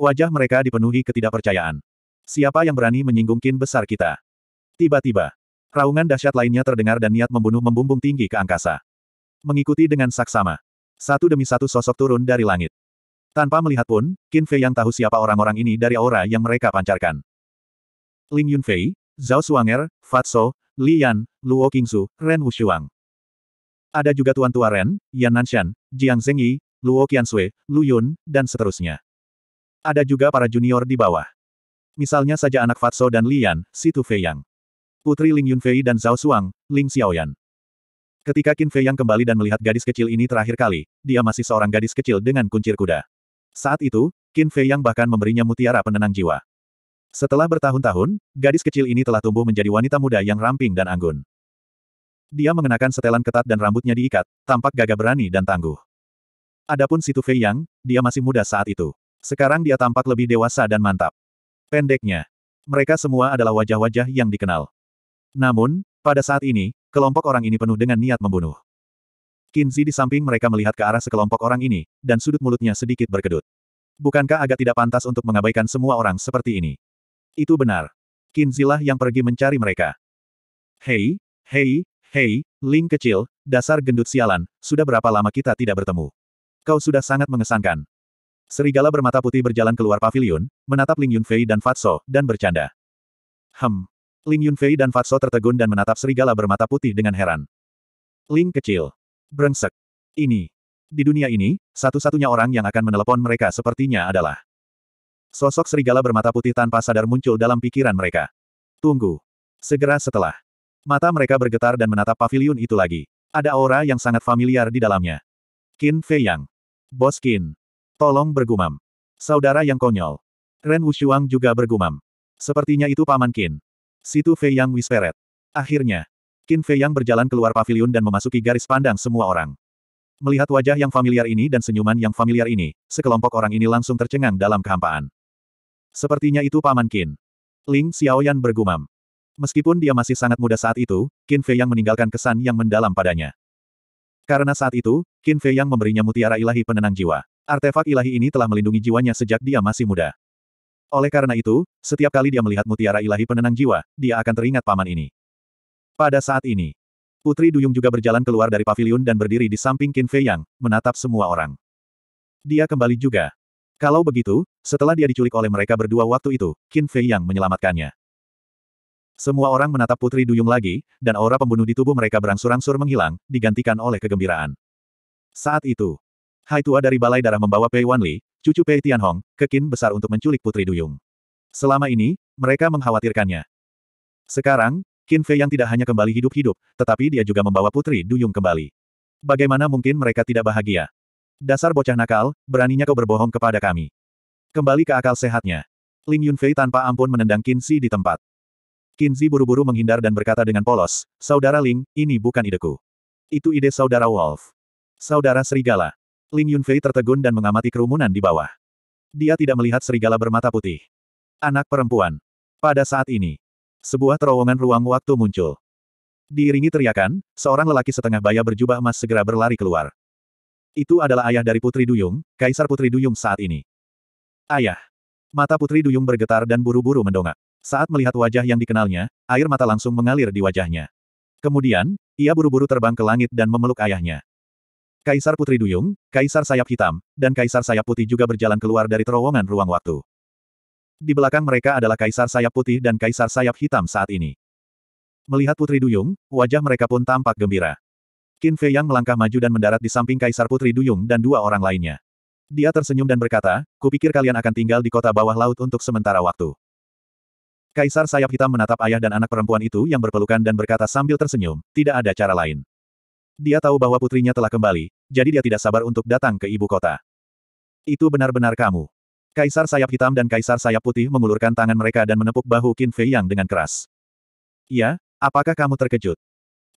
Wajah mereka dipenuhi ketidakpercayaan. Siapa yang berani menyinggung Qin besar kita? Tiba-tiba, raungan dahsyat lainnya terdengar dan niat membunuh membumbung tinggi ke angkasa. Mengikuti dengan saksama. Satu demi satu sosok turun dari langit. Tanpa melihat pun, Qin Fei yang tahu siapa orang-orang ini dari aura yang mereka pancarkan. Ling Yunfei, Zhao Suanger, Fatso, Li Yan, Luo Qingsu, Ren Wushuang. Ada juga Tuan Tua Ren, Yan Nanshan, Jiang Zengyi, Luo Qianshui, Lu Yun, dan seterusnya. Ada juga para junior di bawah. Misalnya saja anak Fatso dan Li Yan, Situ Feiyang. Putri Ling Yunfei dan Zhao Suang, Ling Xiaoyan. Ketika Qin Feiyang kembali dan melihat gadis kecil ini terakhir kali, dia masih seorang gadis kecil dengan kuncir kuda. Saat itu, Qin Feiyang bahkan memberinya mutiara penenang jiwa. Setelah bertahun-tahun, gadis kecil ini telah tumbuh menjadi wanita muda yang ramping dan anggun. Dia mengenakan setelan ketat dan rambutnya diikat, tampak gagah berani dan tangguh. Adapun Situ Fei Yang, dia masih muda saat itu. Sekarang dia tampak lebih dewasa dan mantap. Pendeknya, mereka semua adalah wajah-wajah yang dikenal. Namun, pada saat ini, kelompok orang ini penuh dengan niat membunuh. Kinzi di samping mereka melihat ke arah sekelompok orang ini, dan sudut mulutnya sedikit berkedut. Bukankah agak tidak pantas untuk mengabaikan semua orang seperti ini? Itu benar. Kinzilah yang pergi mencari mereka. Hei, hei, hei, Ling kecil, dasar gendut sialan, sudah berapa lama kita tidak bertemu? Kau sudah sangat mengesankan. Serigala bermata putih berjalan keluar pavilion, menatap Ling Yunfei dan Fatso, dan bercanda. Hem. Ling Yunfei dan Fatso tertegun dan menatap serigala bermata putih dengan heran. Ling kecil. Brengsek. Ini. Di dunia ini, satu-satunya orang yang akan menelepon mereka sepertinya adalah Sosok serigala bermata putih tanpa sadar muncul dalam pikiran mereka. Tunggu. Segera setelah. Mata mereka bergetar dan menatap pavilion itu lagi. Ada aura yang sangat familiar di dalamnya. Qin Fei Yang. Bos Qin. Tolong bergumam. Saudara yang konyol. Ren Wushuang juga bergumam. Sepertinya itu paman Qin. Situ Fei Yang wisperet. Akhirnya. Qin Fei Yang berjalan keluar pavilion dan memasuki garis pandang semua orang. Melihat wajah yang familiar ini dan senyuman yang familiar ini, sekelompok orang ini langsung tercengang dalam kehampaan. Sepertinya itu Paman Qin. Ling Xiaoyan bergumam. Meskipun dia masih sangat muda saat itu, Qin Fei yang meninggalkan kesan yang mendalam padanya. Karena saat itu, Qin Fei yang memberinya mutiara ilahi penenang jiwa. Artefak ilahi ini telah melindungi jiwanya sejak dia masih muda. Oleh karena itu, setiap kali dia melihat mutiara ilahi penenang jiwa, dia akan teringat paman ini. Pada saat ini, Putri Duyung juga berjalan keluar dari pavilion dan berdiri di samping Qin Fei Yang, menatap semua orang. Dia kembali juga. Kalau begitu, setelah dia diculik oleh mereka berdua waktu itu, Qin Fei yang menyelamatkannya. Semua orang menatap Putri Duyung lagi, dan aura pembunuh di tubuh mereka berangsur-angsur menghilang, digantikan oleh kegembiraan. Saat itu, Hai Tua dari Balai Darah membawa Pei Wanli, cucu Pei Tianhong, ke Qin besar untuk menculik Putri Duyung. Selama ini, mereka mengkhawatirkannya. Sekarang, Qin Fei yang tidak hanya kembali hidup-hidup, tetapi dia juga membawa Putri Duyung kembali. Bagaimana mungkin mereka tidak bahagia? Dasar bocah nakal, beraninya kau berbohong kepada kami. Kembali ke akal sehatnya. Ling Yunfei tanpa ampun menendang Kinzi di tempat. Kinzi buru-buru menghindar dan berkata dengan polos, Saudara Ling, ini bukan ideku. Itu ide saudara Wolf. Saudara Serigala. Ling Yunfei tertegun dan mengamati kerumunan di bawah. Dia tidak melihat serigala bermata putih. Anak perempuan. Pada saat ini, sebuah terowongan ruang waktu muncul. Diiringi teriakan, seorang lelaki setengah baya berjubah emas segera berlari keluar. Itu adalah ayah dari Putri Duyung, Kaisar Putri Duyung saat ini. Ayah. Mata Putri Duyung bergetar dan buru-buru mendongak. Saat melihat wajah yang dikenalnya, air mata langsung mengalir di wajahnya. Kemudian, ia buru-buru terbang ke langit dan memeluk ayahnya. Kaisar Putri Duyung, Kaisar Sayap Hitam, dan Kaisar Sayap Putih juga berjalan keluar dari terowongan ruang waktu. Di belakang mereka adalah Kaisar Sayap Putih dan Kaisar Sayap Hitam saat ini. Melihat Putri Duyung, wajah mereka pun tampak gembira. Qin Fei Yang melangkah maju dan mendarat di samping Kaisar Putri Duyung dan dua orang lainnya. Dia tersenyum dan berkata, kupikir kalian akan tinggal di kota bawah laut untuk sementara waktu. Kaisar sayap hitam menatap ayah dan anak perempuan itu yang berpelukan dan berkata sambil tersenyum, tidak ada cara lain. Dia tahu bahwa putrinya telah kembali, jadi dia tidak sabar untuk datang ke ibu kota. Itu benar-benar kamu. Kaisar sayap hitam dan kaisar sayap putih mengulurkan tangan mereka dan menepuk bahu Qin Fei Yang dengan keras. Ya, apakah kamu terkejut?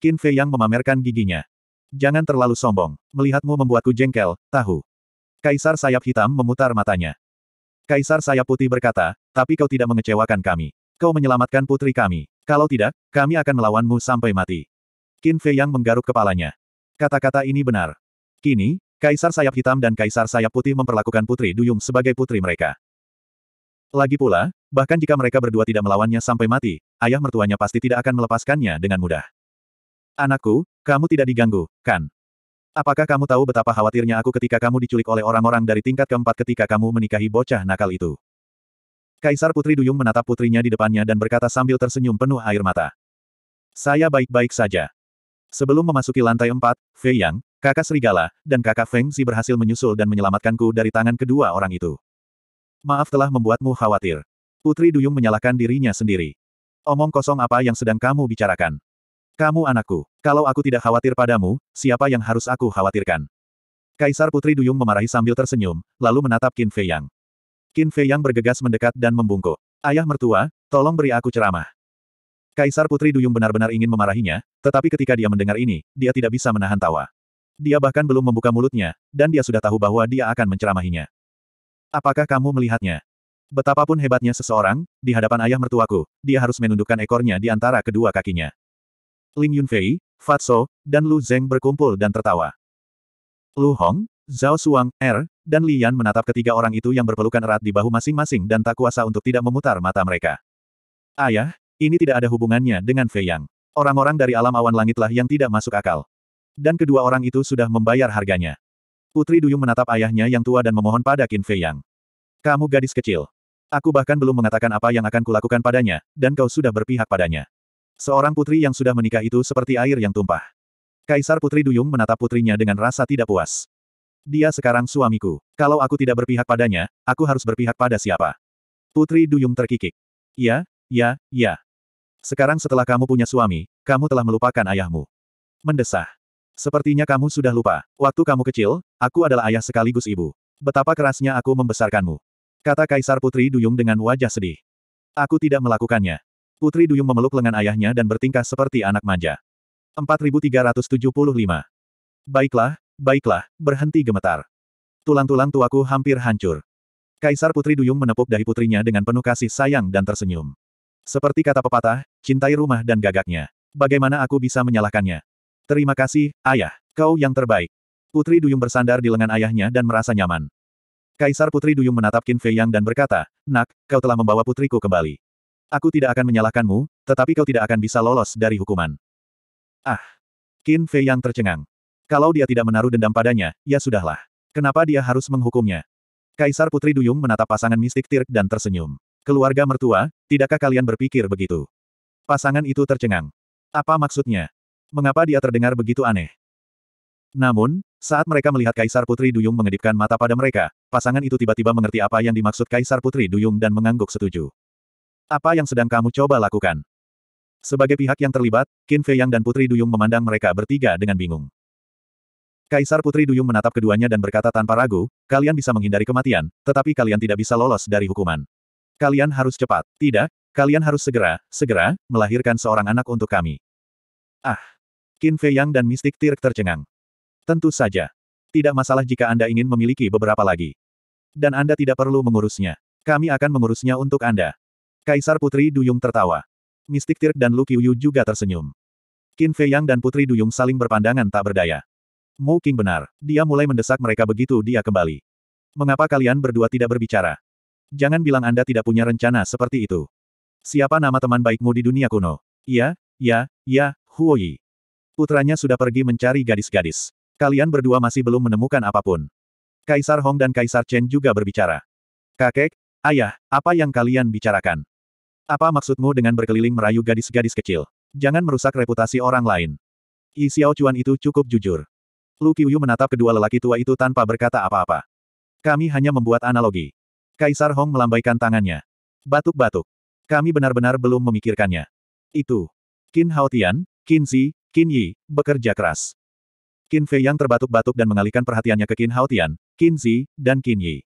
Qin Fei Yang memamerkan giginya. Jangan terlalu sombong. Melihatmu membuatku jengkel, tahu. Kaisar sayap hitam memutar matanya. Kaisar sayap putih berkata, tapi kau tidak mengecewakan kami. Kau menyelamatkan putri kami. Kalau tidak, kami akan melawanmu sampai mati. Qin Fei Yang menggaruk kepalanya. Kata-kata ini benar. Kini, Kaisar Sayap Hitam dan Kaisar Sayap Putih memperlakukan Putri Duyung sebagai putri mereka. Lagi pula, bahkan jika mereka berdua tidak melawannya sampai mati, ayah mertuanya pasti tidak akan melepaskannya dengan mudah. Anakku, kamu tidak diganggu, kan? Apakah kamu tahu betapa khawatirnya aku ketika kamu diculik oleh orang-orang dari tingkat keempat ketika kamu menikahi bocah nakal itu? Kaisar Putri Duyung menatap putrinya di depannya dan berkata sambil tersenyum penuh air mata. Saya baik-baik saja. Sebelum memasuki lantai empat, Fei Yang, kakak Serigala, dan kakak Feng Si berhasil menyusul dan menyelamatkanku dari tangan kedua orang itu. Maaf telah membuatmu khawatir. Putri Duyung menyalahkan dirinya sendiri. Omong kosong apa yang sedang kamu bicarakan? Kamu anakku. Kalau aku tidak khawatir padamu, siapa yang harus aku khawatirkan? Kaisar Putri Duyung memarahi sambil tersenyum, lalu menatap Qin Fei Yang. Qin Fei Yang bergegas mendekat dan membungkuk. Ayah mertua, tolong beri aku ceramah. Kaisar Putri Duyung benar-benar ingin memarahinya, tetapi ketika dia mendengar ini, dia tidak bisa menahan tawa. Dia bahkan belum membuka mulutnya, dan dia sudah tahu bahwa dia akan menceramahinya. Apakah kamu melihatnya? Betapapun hebatnya seseorang, di hadapan ayah mertuaku, dia harus menundukkan ekornya di antara kedua kakinya. Ling Yunfei, Fatso, dan Lu Zeng berkumpul dan tertawa. Lu Hong, Zhao Suang, Er, dan Lian menatap ketiga orang itu yang berpelukan erat di bahu masing-masing dan tak kuasa untuk tidak memutar mata mereka. Ayah, ini tidak ada hubungannya dengan Fei Yang. Orang-orang dari alam awan langitlah yang tidak masuk akal. Dan kedua orang itu sudah membayar harganya. Putri Duyung menatap ayahnya yang tua dan memohon pada Qin Fei Yang. Kamu gadis kecil. Aku bahkan belum mengatakan apa yang akan kulakukan padanya, dan kau sudah berpihak padanya. Seorang putri yang sudah menikah itu seperti air yang tumpah. Kaisar Putri Duyung menatap putrinya dengan rasa tidak puas. Dia sekarang suamiku. Kalau aku tidak berpihak padanya, aku harus berpihak pada siapa? Putri Duyung terkikik. Ya, ya, ya. Sekarang setelah kamu punya suami, kamu telah melupakan ayahmu. Mendesah. Sepertinya kamu sudah lupa. Waktu kamu kecil, aku adalah ayah sekaligus ibu. Betapa kerasnya aku membesarkanmu. Kata Kaisar Putri Duyung dengan wajah sedih. Aku tidak melakukannya. Putri Duyung memeluk lengan ayahnya dan bertingkah seperti anak manja. 4375. Baiklah, baiklah, berhenti gemetar. Tulang-tulang tuaku hampir hancur. Kaisar Putri Duyung menepuk dahi putrinya dengan penuh kasih sayang dan tersenyum. Seperti kata pepatah, cintai rumah dan gagaknya. Bagaimana aku bisa menyalahkannya? Terima kasih, ayah. Kau yang terbaik. Putri Duyung bersandar di lengan ayahnya dan merasa nyaman. Kaisar Putri Duyung menatap Qin Fei Yang dan berkata, Nak, kau telah membawa putriku kembali. Aku tidak akan menyalahkanmu, tetapi kau tidak akan bisa lolos dari hukuman. Ah! Qin Fei yang tercengang. Kalau dia tidak menaruh dendam padanya, ya sudahlah. Kenapa dia harus menghukumnya? Kaisar Putri Duyung menatap pasangan mistik Tirk dan tersenyum. Keluarga mertua, tidakkah kalian berpikir begitu? Pasangan itu tercengang. Apa maksudnya? Mengapa dia terdengar begitu aneh? Namun, saat mereka melihat Kaisar Putri Duyung mengedipkan mata pada mereka, pasangan itu tiba-tiba mengerti apa yang dimaksud Kaisar Putri Duyung dan mengangguk setuju. Apa yang sedang kamu coba lakukan? Sebagai pihak yang terlibat, Qin Fei Yang dan Putri Duyung memandang mereka bertiga dengan bingung. Kaisar Putri Duyung menatap keduanya dan berkata tanpa ragu, kalian bisa menghindari kematian, tetapi kalian tidak bisa lolos dari hukuman. Kalian harus cepat. Tidak, kalian harus segera, segera, melahirkan seorang anak untuk kami. Ah! Qin Fei Yang dan Mistik Tirk tercengang. Tentu saja. Tidak masalah jika Anda ingin memiliki beberapa lagi. Dan Anda tidak perlu mengurusnya. Kami akan mengurusnya untuk Anda. Kaisar Putri Duyung tertawa. Mistik Tirk dan Lu Qiuyu juga tersenyum. Qin Fei Yang dan Putri Duyung saling berpandangan tak berdaya. Mu King benar, dia mulai mendesak mereka begitu dia kembali. Mengapa kalian berdua tidak berbicara? Jangan bilang Anda tidak punya rencana seperti itu. Siapa nama teman baikmu di dunia kuno? Iya, ya, ya, Huoyi. Putranya sudah pergi mencari gadis-gadis. Kalian berdua masih belum menemukan apapun. Kaisar Hong dan Kaisar Chen juga berbicara. Kakek, ayah, apa yang kalian bicarakan? Apa maksudmu dengan berkeliling merayu gadis-gadis kecil? Jangan merusak reputasi orang lain. Yi Xiao Chuan itu cukup jujur. Lu Qiuyu menatap kedua lelaki tua itu tanpa berkata apa-apa. Kami hanya membuat analogi. Kaisar Hong melambaikan tangannya. Batuk-batuk. Kami benar-benar belum memikirkannya. Itu. Qin Haotian, Qin Zi, Qin Yi, bekerja keras. Qin Fei yang terbatuk-batuk dan mengalihkan perhatiannya ke Qin Haotian, Qin Zi, dan Qin Yi.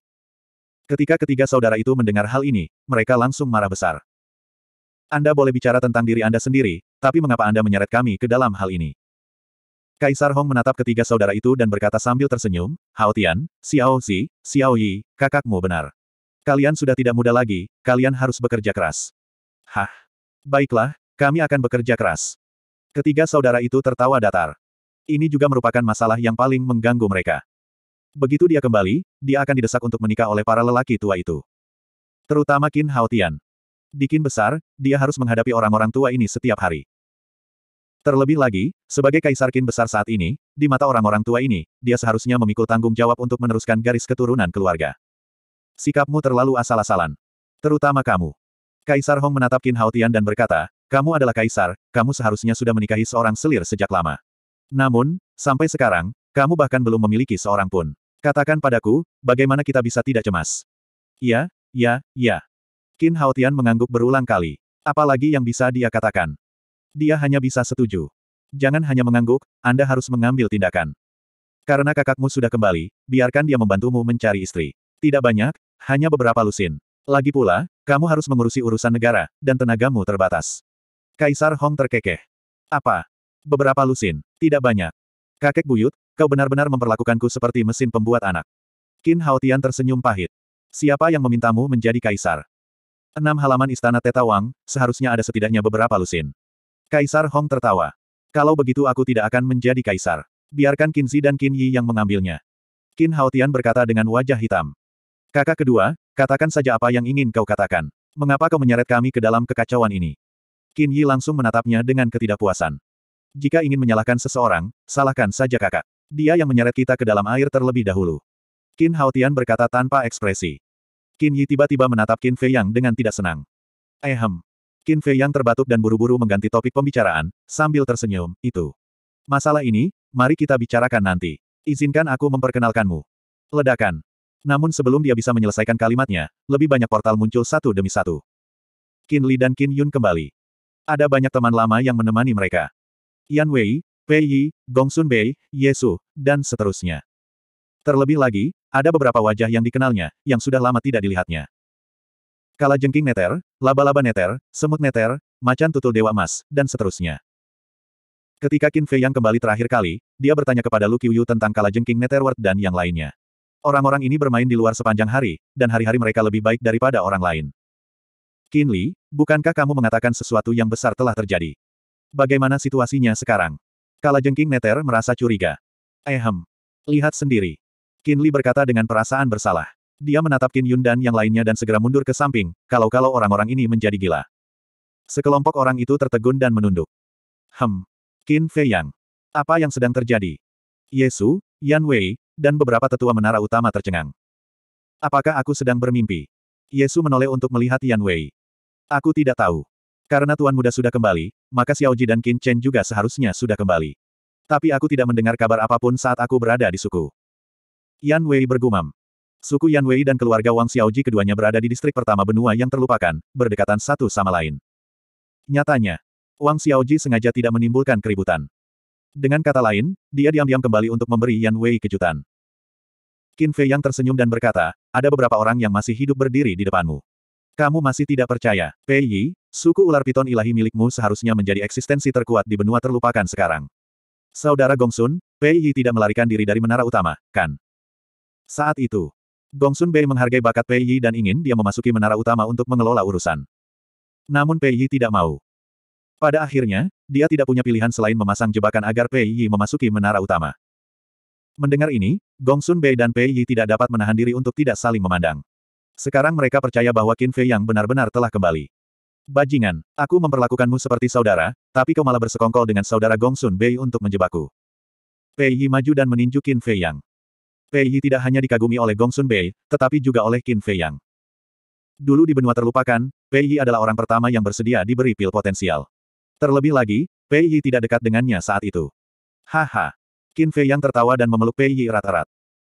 Ketika ketiga saudara itu mendengar hal ini, mereka langsung marah besar. Anda boleh bicara tentang diri Anda sendiri, tapi mengapa Anda menyeret kami ke dalam hal ini? Kaisar Hong menatap ketiga saudara itu dan berkata sambil tersenyum, Hao Tian, Xiao Zi, Xiao Yi, kakakmu benar. Kalian sudah tidak muda lagi, kalian harus bekerja keras. Hah? Baiklah, kami akan bekerja keras. Ketiga saudara itu tertawa datar. Ini juga merupakan masalah yang paling mengganggu mereka. Begitu dia kembali, dia akan didesak untuk menikah oleh para lelaki tua itu. Terutama Qin Hao Tian. Dikin besar, dia harus menghadapi orang-orang tua ini setiap hari. Terlebih lagi, sebagai kaisar kin besar saat ini, di mata orang-orang tua ini, dia seharusnya memikul tanggung jawab untuk meneruskan garis keturunan keluarga. Sikapmu terlalu asal-asalan. Terutama kamu. Kaisar Hong menatap Kin Haotian dan berkata, kamu adalah kaisar, kamu seharusnya sudah menikahi seorang selir sejak lama. Namun, sampai sekarang, kamu bahkan belum memiliki seorang pun. Katakan padaku, bagaimana kita bisa tidak cemas? Ya, ya, ya. Qin Haotian mengangguk berulang kali. Apalagi yang bisa dia katakan. Dia hanya bisa setuju. Jangan hanya mengangguk, Anda harus mengambil tindakan. Karena kakakmu sudah kembali, biarkan dia membantumu mencari istri. Tidak banyak, hanya beberapa lusin. Lagi pula, kamu harus mengurusi urusan negara, dan tenagamu terbatas. Kaisar Hong terkekeh. Apa? Beberapa lusin. Tidak banyak. Kakek buyut, kau benar-benar memperlakukanku seperti mesin pembuat anak. Qin Haotian tersenyum pahit. Siapa yang memintamu menjadi kaisar? Enam halaman istana Tetawang seharusnya ada setidaknya beberapa lusin. Kaisar Hong tertawa. Kalau begitu aku tidak akan menjadi kaisar. Biarkan Qin Zi dan Qin Yi yang mengambilnya. Qin Haotian berkata dengan wajah hitam. Kakak kedua, katakan saja apa yang ingin kau katakan. Mengapa kau menyeret kami ke dalam kekacauan ini? Qin Yi langsung menatapnya dengan ketidakpuasan. Jika ingin menyalahkan seseorang, salahkan saja kakak. Dia yang menyeret kita ke dalam air terlebih dahulu. Qin Haotian berkata tanpa ekspresi. Qin Yi tiba-tiba menatap Qin Fei Yang dengan tidak senang. Ehem. Qin Fei Yang terbatuk dan buru-buru mengganti topik pembicaraan, sambil tersenyum, itu. Masalah ini, mari kita bicarakan nanti. Izinkan aku memperkenalkanmu. Ledakan. Namun sebelum dia bisa menyelesaikan kalimatnya, lebih banyak portal muncul satu demi satu. Qin Li dan Qin Yun kembali. Ada banyak teman lama yang menemani mereka. Yan Wei, Pei Yi, Gong Sun Bei, Yesu, dan seterusnya. Terlebih lagi, ada beberapa wajah yang dikenalnya, yang sudah lama tidak dilihatnya. Kala jengking neter, laba-laba neter, semut neter, macan tutul dewa emas, dan seterusnya. Ketika Qin Fei yang kembali terakhir kali, dia bertanya kepada Lu Qiuyu tentang kala jengking netherward dan yang lainnya. Orang-orang ini bermain di luar sepanjang hari, dan hari-hari mereka lebih baik daripada orang lain. Qin Li, bukankah kamu mengatakan sesuatu yang besar telah terjadi? Bagaimana situasinya sekarang? Kala jengking neter merasa curiga. Ehem. Lihat sendiri. Qin Li berkata dengan perasaan bersalah. Dia menatap Qin Yun dan yang lainnya dan segera mundur ke samping, kalau-kalau orang-orang ini menjadi gila. Sekelompok orang itu tertegun dan menunduk. Hem. Qin Fei Yang. Apa yang sedang terjadi? Yesu, Yan Wei, dan beberapa tetua menara utama tercengang. Apakah aku sedang bermimpi? Yesu menoleh untuk melihat Yan Wei. Aku tidak tahu. Karena Tuan Muda sudah kembali, maka Xiao Ji dan Qin Chen juga seharusnya sudah kembali. Tapi aku tidak mendengar kabar apapun saat aku berada di suku. Yan Wei bergumam. Suku Yan Wei dan keluarga Wang Xiaoji keduanya berada di distrik pertama benua yang terlupakan, berdekatan satu sama lain. Nyatanya, Wang Xiaoji sengaja tidak menimbulkan keributan. Dengan kata lain, dia diam-diam kembali untuk memberi Yan Wei kejutan. Qin Fei yang tersenyum dan berkata, ada beberapa orang yang masih hidup berdiri di depanmu. Kamu masih tidak percaya, Pei Yi, suku ular piton ilahi milikmu seharusnya menjadi eksistensi terkuat di benua terlupakan sekarang. Saudara Gongsun, Pei Yi tidak melarikan diri dari menara utama, kan? Saat itu, Gongsun Bei menghargai bakat Pei Yi dan ingin dia memasuki menara utama untuk mengelola urusan. Namun Pei Yi tidak mau. Pada akhirnya, dia tidak punya pilihan selain memasang jebakan agar Pei Yi memasuki menara utama. Mendengar ini, Gongsun Bei dan Pei Yi tidak dapat menahan diri untuk tidak saling memandang. Sekarang mereka percaya bahwa Qin Fei yang benar-benar telah kembali. Bajingan, aku memperlakukanmu seperti saudara, tapi kau malah bersekongkol dengan saudara Gongsun Bei untuk menjebakku. Pei Yi maju dan meninju Qin Fei Yang. Fei Yi tidak hanya dikagumi oleh Gongsun Bei, tetapi juga oleh Qin Fei Yang. Dulu di benua terlupakan, Fei Yi adalah orang pertama yang bersedia diberi pil potensial. Terlebih lagi, Fei Yi tidak dekat dengannya saat itu. Haha. Qin Fei Yang tertawa dan memeluk Pei Yi erat-erat.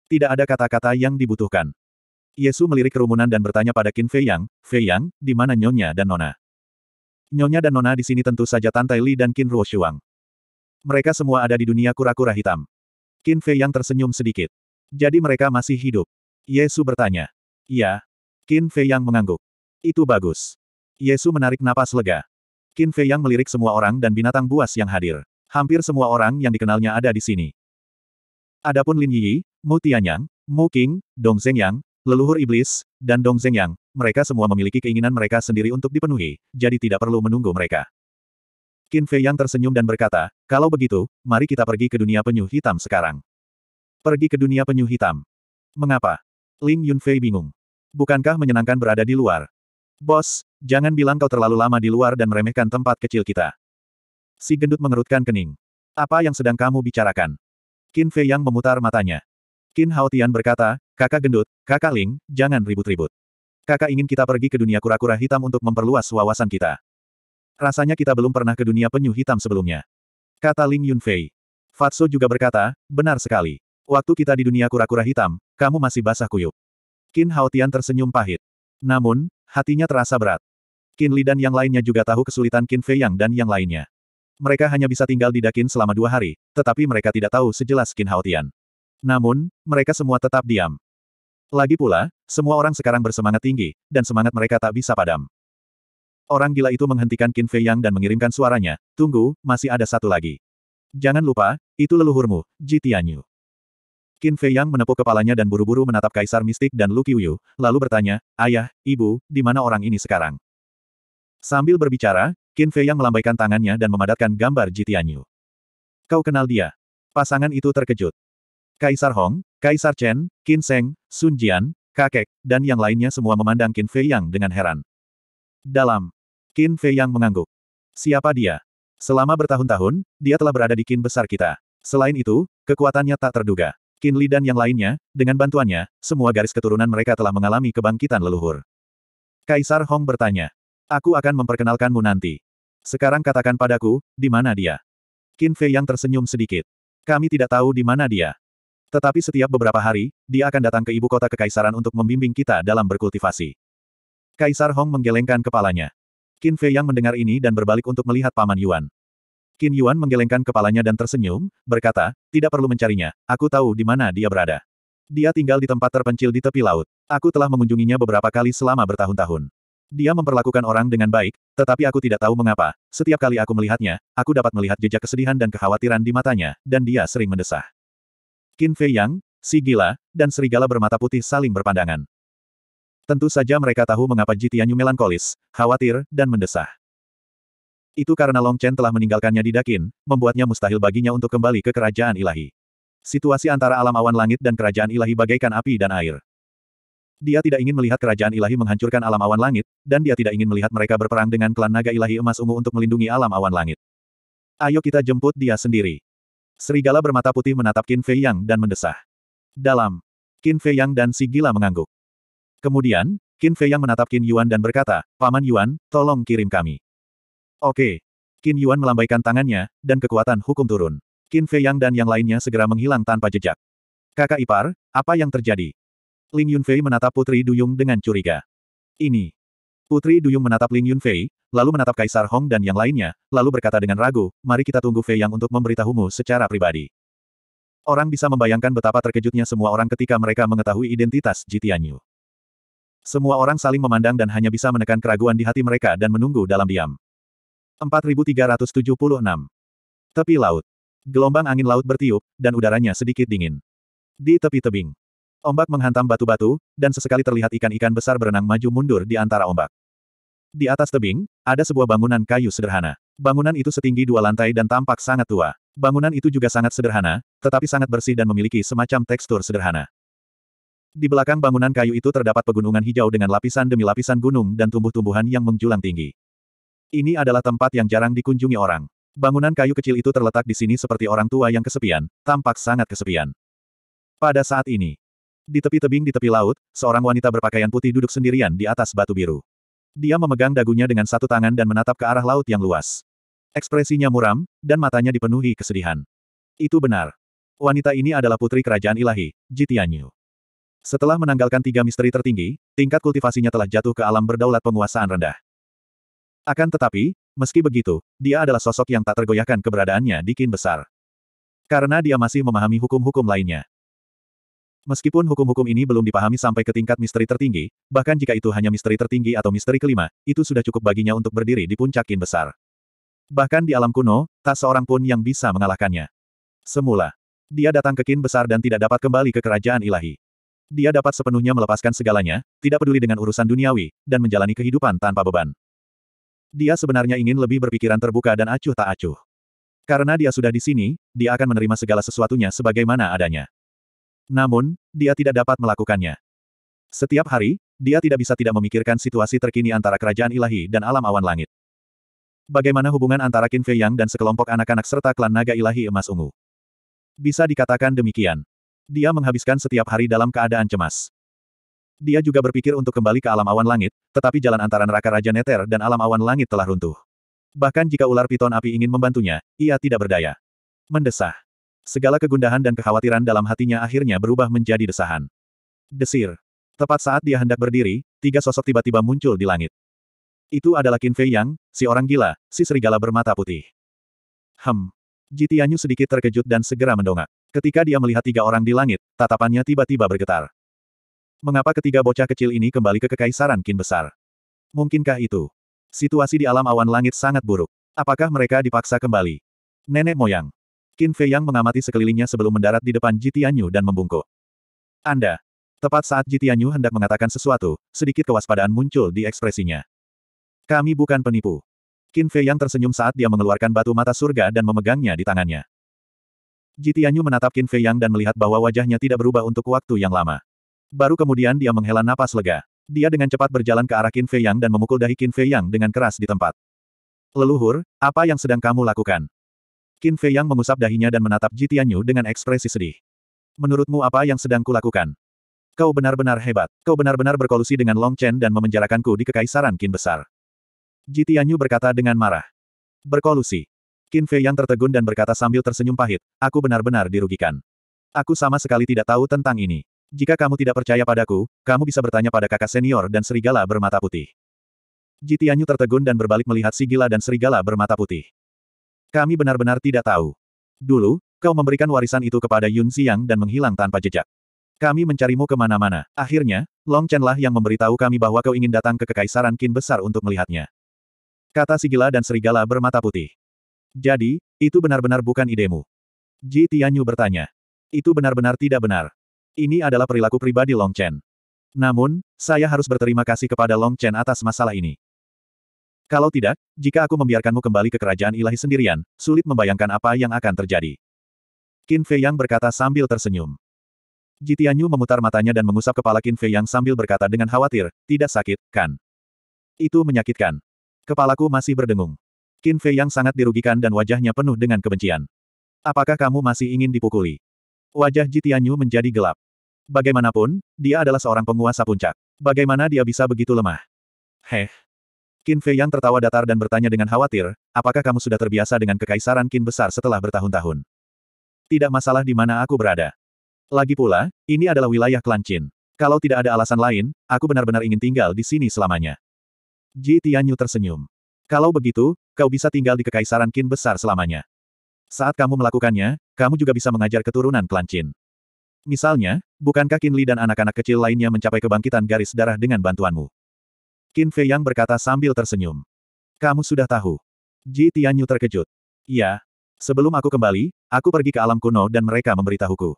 Tidak ada kata-kata yang dibutuhkan. Yesu melirik kerumunan dan bertanya pada Qin Fei Yang, Fei Yang, di mana Nyonya dan Nona? Nyonya dan Nona di sini tentu saja Tantai Li dan Qin Ruo Shuang. Mereka semua ada di dunia kura-kura hitam. Qin Fei Yang tersenyum sedikit. Jadi mereka masih hidup? Yesu bertanya. Ya. Qin Fei Yang mengangguk. Itu bagus. Yesu menarik napas lega. Qin Fei Yang melirik semua orang dan binatang buas yang hadir. Hampir semua orang yang dikenalnya ada di sini. Adapun Lin Yi, Mu Tianyang, Mu King, Dong Zhengyang, leluhur iblis, dan Dong Zhengyang, mereka semua memiliki keinginan mereka sendiri untuk dipenuhi, jadi tidak perlu menunggu mereka. Qin Fei Yang tersenyum dan berkata, kalau begitu, mari kita pergi ke dunia penyu hitam sekarang. Pergi ke dunia penyu hitam. Mengapa? Ling Yunfei bingung. Bukankah menyenangkan berada di luar? Bos, jangan bilang kau terlalu lama di luar dan meremehkan tempat kecil kita. Si gendut mengerutkan kening. Apa yang sedang kamu bicarakan? Qin Fei Yang memutar matanya. Qin Haotian berkata, kakak gendut, kakak Ling, jangan ribut-ribut. Kakak ingin kita pergi ke dunia kura-kura hitam untuk memperluas wawasan kita. Rasanya kita belum pernah ke dunia penyu hitam sebelumnya. Kata Ling Yunfei. Fatso juga berkata, benar sekali. Waktu kita di dunia kura-kura hitam, kamu masih basah kuyup. Qin Haotian tersenyum pahit. Namun, hatinya terasa berat. Qin Li dan yang lainnya juga tahu kesulitan Qin Fei Yang dan yang lainnya. Mereka hanya bisa tinggal di Dakin selama dua hari, tetapi mereka tidak tahu sejelas Qin Haotian. Namun, mereka semua tetap diam. Lagi pula, semua orang sekarang bersemangat tinggi, dan semangat mereka tak bisa padam. Orang gila itu menghentikan Qin Fei Yang dan mengirimkan suaranya, tunggu, masih ada satu lagi. Jangan lupa, itu leluhurmu, Jitianyu. Qin Fei Yang menepuk kepalanya dan buru-buru menatap Kaisar Mistik dan Lu Qiuyu, lalu bertanya, Ayah, Ibu, di mana orang ini sekarang? Sambil berbicara, Qin Fei Yang melambaikan tangannya dan memadatkan gambar Jitianyu. Kau kenal dia. Pasangan itu terkejut. Kaisar Hong, Kaisar Chen, Qin Seng, Sun Jian, kakek, dan yang lainnya semua memandang Qin Fei Yang dengan heran. Dalam. Qin Fei Yang mengangguk. Siapa dia? Selama bertahun-tahun, dia telah berada di Kin besar kita. Selain itu, kekuatannya tak terduga. Qin Li dan yang lainnya, dengan bantuannya, semua garis keturunan mereka telah mengalami kebangkitan leluhur. Kaisar Hong bertanya, Aku akan memperkenalkanmu nanti. Sekarang katakan padaku, di mana dia? Qin Fei yang tersenyum sedikit. Kami tidak tahu di mana dia. Tetapi setiap beberapa hari, dia akan datang ke ibu kota kekaisaran untuk membimbing kita dalam berkultivasi. Kaisar Hong menggelengkan kepalanya. Qin Fei yang mendengar ini dan berbalik untuk melihat Paman Yuan. Qin Yuan menggelengkan kepalanya dan tersenyum, berkata, tidak perlu mencarinya, aku tahu di mana dia berada. Dia tinggal di tempat terpencil di tepi laut. Aku telah mengunjunginya beberapa kali selama bertahun-tahun. Dia memperlakukan orang dengan baik, tetapi aku tidak tahu mengapa. Setiap kali aku melihatnya, aku dapat melihat jejak kesedihan dan kekhawatiran di matanya, dan dia sering mendesah. Qin Fei Yang, si gila, dan serigala bermata putih saling berpandangan. Tentu saja mereka tahu mengapa Jitianyu melankolis, khawatir, dan mendesah. Itu karena Long Chen telah meninggalkannya di Dakin, membuatnya mustahil baginya untuk kembali ke kerajaan ilahi. Situasi antara alam awan langit dan kerajaan ilahi bagaikan api dan air. Dia tidak ingin melihat kerajaan ilahi menghancurkan alam awan langit, dan dia tidak ingin melihat mereka berperang dengan klan naga ilahi emas ungu untuk melindungi alam awan langit. Ayo kita jemput dia sendiri. Serigala bermata putih menatap Qin Fei Yang dan mendesah. Dalam. Qin Fei Yang dan si gila mengangguk. Kemudian, Qin Fei Yang menatap Qin Yuan dan berkata, Paman Yuan, tolong kirim kami. Oke. Qin Yuan melambaikan tangannya, dan kekuatan hukum turun. Qin Fei Yang dan yang lainnya segera menghilang tanpa jejak. Kakak ipar, apa yang terjadi? Ling Yunfei menatap Putri Duyung dengan curiga. Ini. Putri Duyung menatap Ling Yunfei, lalu menatap Kaisar Hong dan yang lainnya, lalu berkata dengan ragu, mari kita tunggu Fei Yang untuk memberitahumu secara pribadi. Orang bisa membayangkan betapa terkejutnya semua orang ketika mereka mengetahui identitas Jitianyu. Semua orang saling memandang dan hanya bisa menekan keraguan di hati mereka dan menunggu dalam diam. 4376. Tepi laut. Gelombang angin laut bertiup, dan udaranya sedikit dingin. Di tepi tebing. Ombak menghantam batu-batu, dan sesekali terlihat ikan-ikan besar berenang maju mundur di antara ombak. Di atas tebing, ada sebuah bangunan kayu sederhana. Bangunan itu setinggi dua lantai dan tampak sangat tua. Bangunan itu juga sangat sederhana, tetapi sangat bersih dan memiliki semacam tekstur sederhana. Di belakang bangunan kayu itu terdapat pegunungan hijau dengan lapisan demi lapisan gunung dan tumbuh-tumbuhan yang menjulang tinggi. Ini adalah tempat yang jarang dikunjungi orang. Bangunan kayu kecil itu terletak di sini seperti orang tua yang kesepian, tampak sangat kesepian. Pada saat ini, di tepi tebing di tepi laut, seorang wanita berpakaian putih duduk sendirian di atas batu biru. Dia memegang dagunya dengan satu tangan dan menatap ke arah laut yang luas. Ekspresinya muram, dan matanya dipenuhi kesedihan. Itu benar. Wanita ini adalah putri kerajaan ilahi, Jitianyu. Setelah menanggalkan tiga misteri tertinggi, tingkat kultivasinya telah jatuh ke alam berdaulat penguasaan rendah. Akan tetapi, meski begitu, dia adalah sosok yang tak tergoyahkan keberadaannya di kin besar. Karena dia masih memahami hukum-hukum lainnya. Meskipun hukum-hukum ini belum dipahami sampai ke tingkat misteri tertinggi, bahkan jika itu hanya misteri tertinggi atau misteri kelima, itu sudah cukup baginya untuk berdiri di puncak kin besar. Bahkan di alam kuno, tak seorang pun yang bisa mengalahkannya. Semula, dia datang ke kin besar dan tidak dapat kembali ke kerajaan ilahi. Dia dapat sepenuhnya melepaskan segalanya, tidak peduli dengan urusan duniawi, dan menjalani kehidupan tanpa beban. Dia sebenarnya ingin lebih berpikiran terbuka dan acuh tak acuh. Karena dia sudah di sini, dia akan menerima segala sesuatunya sebagaimana adanya. Namun, dia tidak dapat melakukannya. Setiap hari, dia tidak bisa tidak memikirkan situasi terkini antara kerajaan ilahi dan alam awan langit. Bagaimana hubungan antara Qin Fei Yang dan sekelompok anak-anak serta klan naga ilahi emas ungu? Bisa dikatakan demikian. Dia menghabiskan setiap hari dalam keadaan cemas. Dia juga berpikir untuk kembali ke alam awan langit, tetapi jalan antara neraka Raja Neter dan alam awan langit telah runtuh. Bahkan jika ular piton api ingin membantunya, ia tidak berdaya. Mendesah. Segala kegundahan dan kekhawatiran dalam hatinya akhirnya berubah menjadi desahan. Desir. Tepat saat dia hendak berdiri, tiga sosok tiba-tiba muncul di langit. Itu adalah Qin Fei Yang, si orang gila, si serigala bermata putih. Hem. Jitianyu sedikit terkejut dan segera mendongak. Ketika dia melihat tiga orang di langit, tatapannya tiba-tiba bergetar. Mengapa ketiga bocah kecil ini kembali ke kekaisaran Kin Besar? Mungkinkah itu? Situasi di alam awan langit sangat buruk. Apakah mereka dipaksa kembali? Nenek moyang. Qin Fei Yang mengamati sekelilingnya sebelum mendarat di depan Jitianyu dan membungkuk. Anda. Tepat saat Jitianyu hendak mengatakan sesuatu, sedikit kewaspadaan muncul di ekspresinya. Kami bukan penipu. Qin Fei Yang tersenyum saat dia mengeluarkan batu mata surga dan memegangnya di tangannya. Jitianyu menatap Qin Fei Yang dan melihat bahwa wajahnya tidak berubah untuk waktu yang lama. Baru kemudian dia menghela napas lega. Dia dengan cepat berjalan ke arah Qin Fei Yang dan memukul dahi Qin Fei Yang dengan keras di tempat. Leluhur, apa yang sedang kamu lakukan? Qin Fei Yang mengusap dahinya dan menatap Ji Tianyu dengan ekspresi sedih. Menurutmu apa yang sedang kulakukan? Kau benar-benar hebat. Kau benar-benar berkolusi dengan Long Chen dan memenjarakanku di Kekaisaran Qin Besar. Ji Tianyu berkata dengan marah. Berkolusi. Qin Fei Yang tertegun dan berkata sambil tersenyum pahit, aku benar-benar dirugikan. Aku sama sekali tidak tahu tentang ini. Jika kamu tidak percaya padaku, kamu bisa bertanya pada kakak senior dan serigala bermata putih. Jitianyu tertegun dan berbalik melihat si gila dan serigala bermata putih. Kami benar-benar tidak tahu. Dulu, kau memberikan warisan itu kepada Yun Xiang dan menghilang tanpa jejak. Kami mencarimu kemana-mana. Akhirnya, Long Chen lah yang memberitahu kami bahwa kau ingin datang ke Kekaisaran Qin Besar untuk melihatnya. Kata si gila dan Serigala bermata putih. Jadi, itu benar-benar bukan idemu. Ji Tianyu bertanya. Itu benar-benar tidak benar. Ini adalah perilaku pribadi Long Chen. Namun, saya harus berterima kasih kepada Long Chen atas masalah ini. Kalau tidak, jika aku membiarkanmu kembali ke kerajaan ilahi sendirian, sulit membayangkan apa yang akan terjadi. Qin Fei Yang berkata sambil tersenyum. Jitianyu memutar matanya dan mengusap kepala Qin Fei Yang sambil berkata dengan khawatir, tidak sakit, kan? Itu menyakitkan. Kepalaku masih berdengung. Qin Fei Yang sangat dirugikan dan wajahnya penuh dengan kebencian. Apakah kamu masih ingin dipukuli? Wajah Jitianyu menjadi gelap. Bagaimanapun, dia adalah seorang penguasa puncak. Bagaimana dia bisa begitu lemah? Heh. Qin Fei Yang tertawa datar dan bertanya dengan khawatir, apakah kamu sudah terbiasa dengan kekaisaran Qin besar setelah bertahun-tahun? Tidak masalah di mana aku berada. Lagi pula, ini adalah wilayah klan Qin. Kalau tidak ada alasan lain, aku benar-benar ingin tinggal di sini selamanya. Ji Tianyu tersenyum. Kalau begitu, kau bisa tinggal di kekaisaran Qin besar selamanya. Saat kamu melakukannya, kamu juga bisa mengajar keturunan klan Qin. Misalnya, bukankah Qin Li dan anak-anak kecil lainnya mencapai kebangkitan garis darah dengan bantuanmu? Qin Fei Yang berkata sambil tersenyum. Kamu sudah tahu. Ji Tianyu terkejut. Ya. Sebelum aku kembali, aku pergi ke alam kuno dan mereka memberitahuku.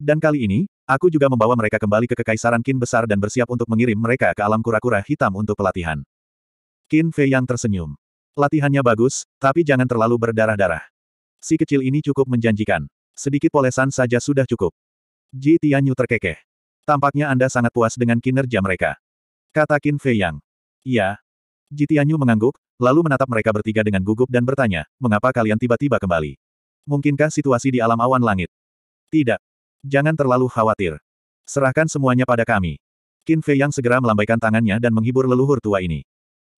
Dan kali ini, aku juga membawa mereka kembali ke Kekaisaran Qin Besar dan bersiap untuk mengirim mereka ke alam kura-kura hitam untuk pelatihan. Qin Fei Yang tersenyum. Latihannya bagus, tapi jangan terlalu berdarah-darah. Si kecil ini cukup menjanjikan. Sedikit polesan saja sudah cukup. Ji Tianyu terkekeh. Tampaknya Anda sangat puas dengan kinerja mereka. Kata Qin Fei Yang. Iya. Ji Tianyu mengangguk, lalu menatap mereka bertiga dengan gugup dan bertanya, mengapa kalian tiba-tiba kembali? Mungkinkah situasi di alam awan langit? Tidak. Jangan terlalu khawatir. Serahkan semuanya pada kami. Qin Fei Yang segera melambaikan tangannya dan menghibur leluhur tua ini.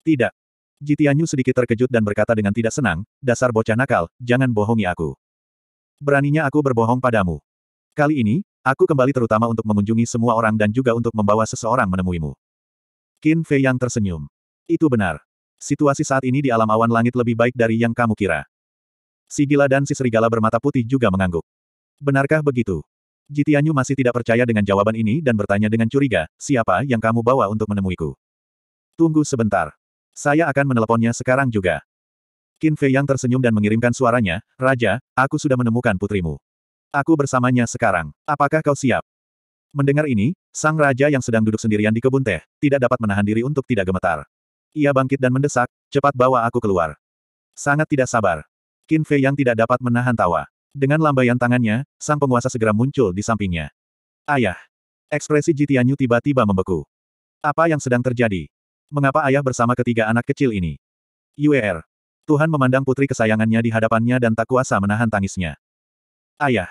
Tidak. Jitianyu sedikit terkejut dan berkata dengan tidak senang, dasar bocah nakal, jangan bohongi aku. Beraninya aku berbohong padamu. Kali ini, aku kembali terutama untuk mengunjungi semua orang dan juga untuk membawa seseorang menemuimu. Qin Fei yang tersenyum. Itu benar. Situasi saat ini di alam awan langit lebih baik dari yang kamu kira. Si gila dan si serigala bermata putih juga mengangguk. Benarkah begitu? Jitianyu masih tidak percaya dengan jawaban ini dan bertanya dengan curiga, siapa yang kamu bawa untuk menemuiku? Tunggu sebentar. Saya akan meneleponnya sekarang juga. Qin Fei Yang tersenyum dan mengirimkan suaranya, Raja, aku sudah menemukan putrimu. Aku bersamanya sekarang. Apakah kau siap? Mendengar ini, sang raja yang sedang duduk sendirian di kebun teh, tidak dapat menahan diri untuk tidak gemetar. Ia bangkit dan mendesak, cepat bawa aku keluar. Sangat tidak sabar. Qin Fei Yang tidak dapat menahan tawa. Dengan lambaian tangannya, sang penguasa segera muncul di sampingnya. Ayah. Ekspresi Jitianyu tiba-tiba membeku. Apa yang sedang terjadi? Mengapa ayah bersama ketiga anak kecil ini? UER. Tuhan memandang putri kesayangannya di hadapannya dan tak kuasa menahan tangisnya. Ayah.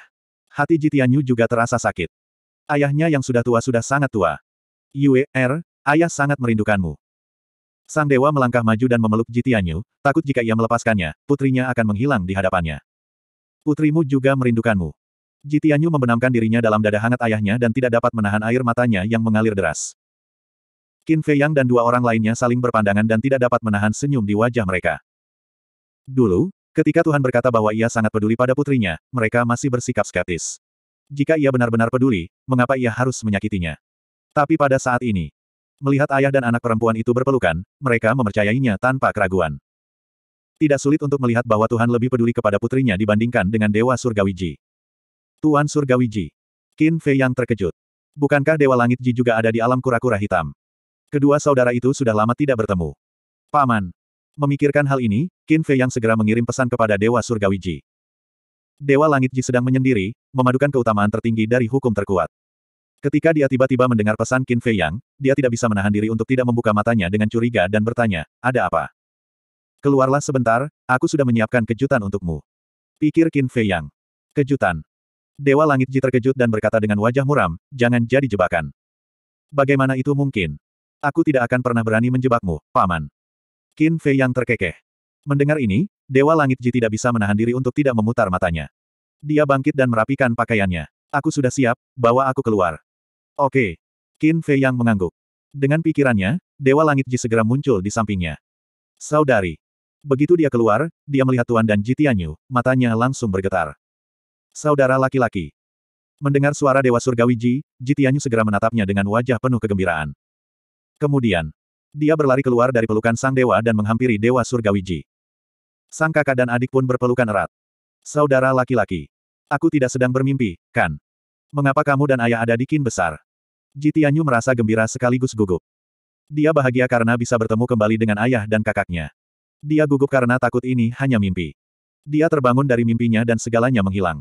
Hati Jitianyu juga terasa sakit. Ayahnya yang sudah tua sudah sangat tua. Yue, Er, ayah sangat merindukanmu. Sang dewa melangkah maju dan memeluk Jitianyu, takut jika ia melepaskannya, putrinya akan menghilang di hadapannya. Putrimu juga merindukanmu. Jitianyu membenamkan dirinya dalam dada hangat ayahnya dan tidak dapat menahan air matanya yang mengalir deras. Qin Fei Yang dan dua orang lainnya saling berpandangan dan tidak dapat menahan senyum di wajah mereka. Dulu, ketika Tuhan berkata bahwa ia sangat peduli pada putrinya, mereka masih bersikap skeptis. Jika ia benar-benar peduli, mengapa ia harus menyakitinya? Tapi pada saat ini, melihat ayah dan anak perempuan itu berpelukan, mereka mempercayainya tanpa keraguan. Tidak sulit untuk melihat bahwa Tuhan lebih peduli kepada putrinya dibandingkan dengan Dewa Surgawi Ji. Tuan Surgawi Ji. Qin Fei yang terkejut. Bukankah Dewa Langit Ji juga ada di alam kura-kura hitam? Kedua saudara itu sudah lama tidak bertemu. Paman, Memikirkan hal ini, Qin Fei yang segera mengirim pesan kepada Dewa Surgawi Ji. Dewa Langit Ji sedang menyendiri, memadukan keutamaan tertinggi dari hukum terkuat. Ketika dia tiba-tiba mendengar pesan Qin Fei Yang, dia tidak bisa menahan diri untuk tidak membuka matanya dengan curiga dan bertanya, ada apa? Keluarlah sebentar, aku sudah menyiapkan kejutan untukmu. Pikir Qin Fei Yang. Kejutan. Dewa Langit Ji terkejut dan berkata dengan wajah muram, jangan jadi jebakan. Bagaimana itu mungkin? Aku tidak akan pernah berani menjebakmu, Paman. Qin Fei yang terkekeh. Mendengar ini, Dewa Langit Ji tidak bisa menahan diri untuk tidak memutar matanya. Dia bangkit dan merapikan pakaiannya. Aku sudah siap, bawa aku keluar. Oke. Qin Fei yang mengangguk. Dengan pikirannya, Dewa Langit Ji segera muncul di sampingnya. Saudari. Begitu dia keluar, dia melihat Tuan dan Ji Tianyu, matanya langsung bergetar. Saudara laki-laki. Mendengar suara Dewa Surgawi Ji, Ji Tianyu segera menatapnya dengan wajah penuh kegembiraan. Kemudian, dia berlari keluar dari pelukan sang dewa dan menghampiri dewa surgawiji. Sang kakak dan adik pun berpelukan erat. Saudara laki-laki. Aku tidak sedang bermimpi, kan? Mengapa kamu dan ayah ada di kin besar? Jitianyu merasa gembira sekaligus gugup. Dia bahagia karena bisa bertemu kembali dengan ayah dan kakaknya. Dia gugup karena takut ini hanya mimpi. Dia terbangun dari mimpinya dan segalanya menghilang.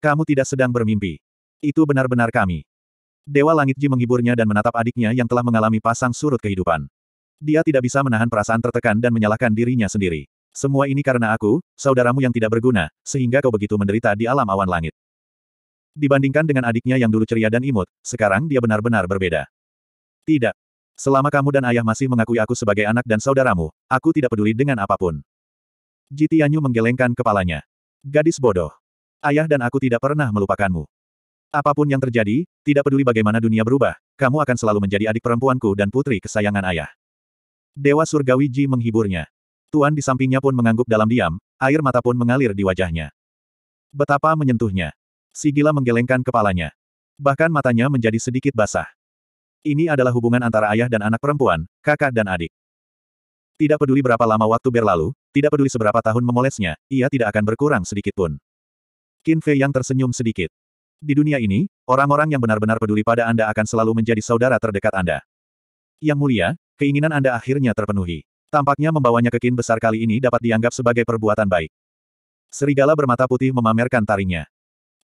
Kamu tidak sedang bermimpi. Itu benar-benar kami. Dewa Langit Ji menghiburnya dan menatap adiknya yang telah mengalami pasang surut kehidupan. Dia tidak bisa menahan perasaan tertekan dan menyalahkan dirinya sendiri. Semua ini karena aku, saudaramu yang tidak berguna, sehingga kau begitu menderita di alam awan langit. Dibandingkan dengan adiknya yang dulu ceria dan imut, sekarang dia benar-benar berbeda. Tidak. Selama kamu dan ayah masih mengakui aku sebagai anak dan saudaramu, aku tidak peduli dengan apapun. Jitianyu menggelengkan kepalanya. Gadis bodoh. Ayah dan aku tidak pernah melupakanmu. Apapun yang terjadi, tidak peduli bagaimana dunia berubah, kamu akan selalu menjadi adik perempuanku dan putri kesayangan ayah. Dewa Surgawi Ji menghiburnya. Tuan di sampingnya pun mengangguk dalam diam, air mata pun mengalir di wajahnya. Betapa menyentuhnya. Si gila menggelengkan kepalanya. Bahkan matanya menjadi sedikit basah. Ini adalah hubungan antara ayah dan anak perempuan, kakak dan adik. Tidak peduli berapa lama waktu berlalu, tidak peduli seberapa tahun memolesnya, ia tidak akan berkurang sedikit pun. Qin Fei yang tersenyum sedikit. Di dunia ini, orang-orang yang benar-benar peduli pada Anda akan selalu menjadi saudara terdekat Anda. Yang mulia, Keinginan Anda akhirnya terpenuhi. Tampaknya membawanya ke kin besar kali ini dapat dianggap sebagai perbuatan baik. Serigala bermata putih memamerkan taringnya.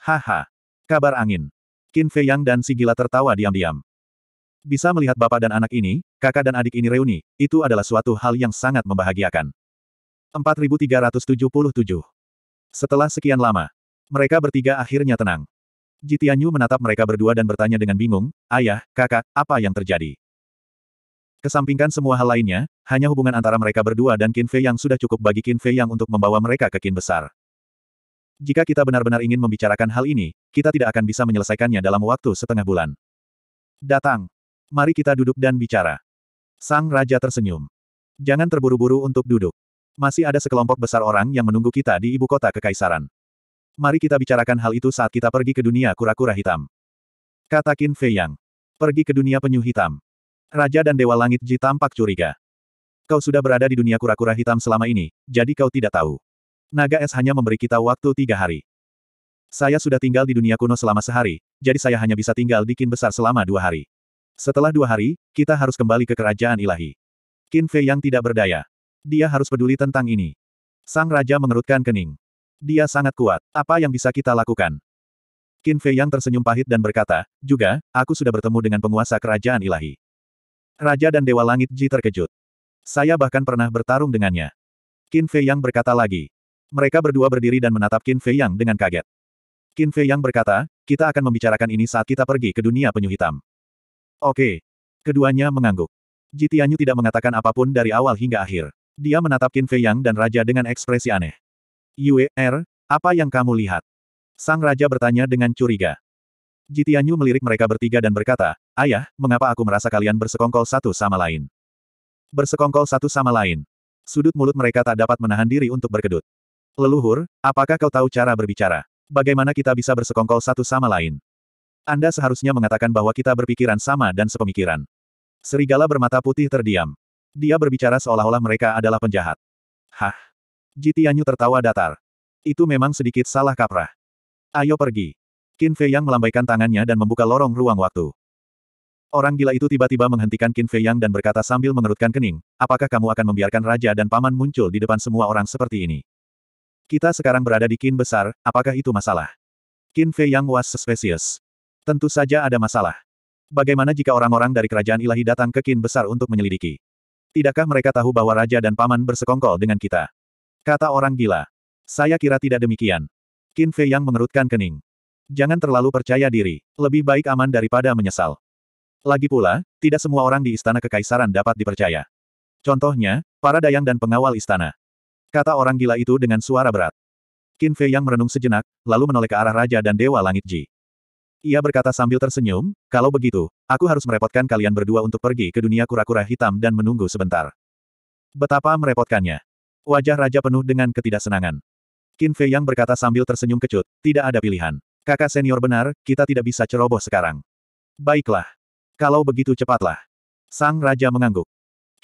Haha. Kabar angin. Qin Fei Yang dan si gila tertawa diam-diam. Bisa melihat bapak dan anak ini, kakak dan adik ini reuni, itu adalah suatu hal yang sangat membahagiakan. 4377 Setelah sekian lama, mereka bertiga akhirnya tenang. Jitianyu menatap mereka berdua dan bertanya dengan bingung, Ayah, kakak, apa yang terjadi? Kesampingkan semua hal lainnya, hanya hubungan antara mereka berdua dan Qin Fei yang sudah cukup bagi Qin Fei yang untuk membawa mereka ke Qin Besar. Jika kita benar-benar ingin membicarakan hal ini, kita tidak akan bisa menyelesaikannya dalam waktu setengah bulan. Datang. Mari kita duduk dan bicara. Sang Raja tersenyum. Jangan terburu-buru untuk duduk. Masih ada sekelompok besar orang yang menunggu kita di ibu kota kekaisaran. Mari kita bicarakan hal itu saat kita pergi ke dunia kura-kura hitam. Kata Qin Fei Yang. Pergi ke dunia penyu hitam. Raja dan Dewa Langit Ji tampak curiga. Kau sudah berada di dunia kura-kura hitam selama ini, jadi kau tidak tahu. Naga es hanya memberi kita waktu tiga hari. Saya sudah tinggal di dunia kuno selama sehari, jadi saya hanya bisa tinggal di kin besar selama dua hari. Setelah dua hari, kita harus kembali ke kerajaan ilahi. Kin Fei yang tidak berdaya. Dia harus peduli tentang ini. Sang Raja mengerutkan kening. Dia sangat kuat. Apa yang bisa kita lakukan? Kin Fei yang tersenyum pahit dan berkata, juga, aku sudah bertemu dengan penguasa kerajaan ilahi. Raja dan Dewa Langit Ji terkejut. Saya bahkan pernah bertarung dengannya. Qin Fei Yang berkata lagi. Mereka berdua berdiri dan menatap Qin Fei Yang dengan kaget. Qin Fei Yang berkata, kita akan membicarakan ini saat kita pergi ke dunia penyu hitam. Oke. Keduanya mengangguk. Jitianyu tidak mengatakan apapun dari awal hingga akhir. Dia menatap Qin Fei Yang dan Raja dengan ekspresi aneh. Yue, Er, apa yang kamu lihat? Sang Raja bertanya dengan curiga. Jitianyu melirik mereka bertiga dan berkata, Ayah, mengapa aku merasa kalian bersekongkol satu sama lain? Bersekongkol satu sama lain. Sudut mulut mereka tak dapat menahan diri untuk berkedut. Leluhur, apakah kau tahu cara berbicara? Bagaimana kita bisa bersekongkol satu sama lain? Anda seharusnya mengatakan bahwa kita berpikiran sama dan sepemikiran. Serigala bermata putih terdiam. Dia berbicara seolah-olah mereka adalah penjahat. Hah? Jitianyu tertawa datar. Itu memang sedikit salah kaprah. Ayo pergi. Qin Fei Yang melambaikan tangannya dan membuka lorong ruang waktu. Orang gila itu tiba-tiba menghentikan Qin Fei Yang dan berkata sambil mengerutkan kening, apakah kamu akan membiarkan raja dan paman muncul di depan semua orang seperti ini? Kita sekarang berada di Qin besar, apakah itu masalah? Qin Fei Yang was suspicious. Tentu saja ada masalah. Bagaimana jika orang-orang dari kerajaan ilahi datang ke Qin besar untuk menyelidiki? Tidakkah mereka tahu bahwa raja dan paman bersekongkol dengan kita? Kata orang gila. Saya kira tidak demikian. Qin Fei Yang mengerutkan kening. Jangan terlalu percaya diri, lebih baik aman daripada menyesal. Lagi pula, tidak semua orang di istana kekaisaran dapat dipercaya. Contohnya, para dayang dan pengawal istana. Kata orang gila itu dengan suara berat. Qin Fei yang merenung sejenak, lalu menoleh ke arah Raja dan Dewa Langit Ji. Ia berkata sambil tersenyum, kalau begitu, aku harus merepotkan kalian berdua untuk pergi ke dunia kura-kura hitam dan menunggu sebentar. Betapa merepotkannya. Wajah Raja penuh dengan ketidaksenangan. Qin Fei yang berkata sambil tersenyum kecut, tidak ada pilihan. Kakak senior benar, kita tidak bisa ceroboh sekarang. Baiklah. Kalau begitu cepatlah. Sang Raja mengangguk.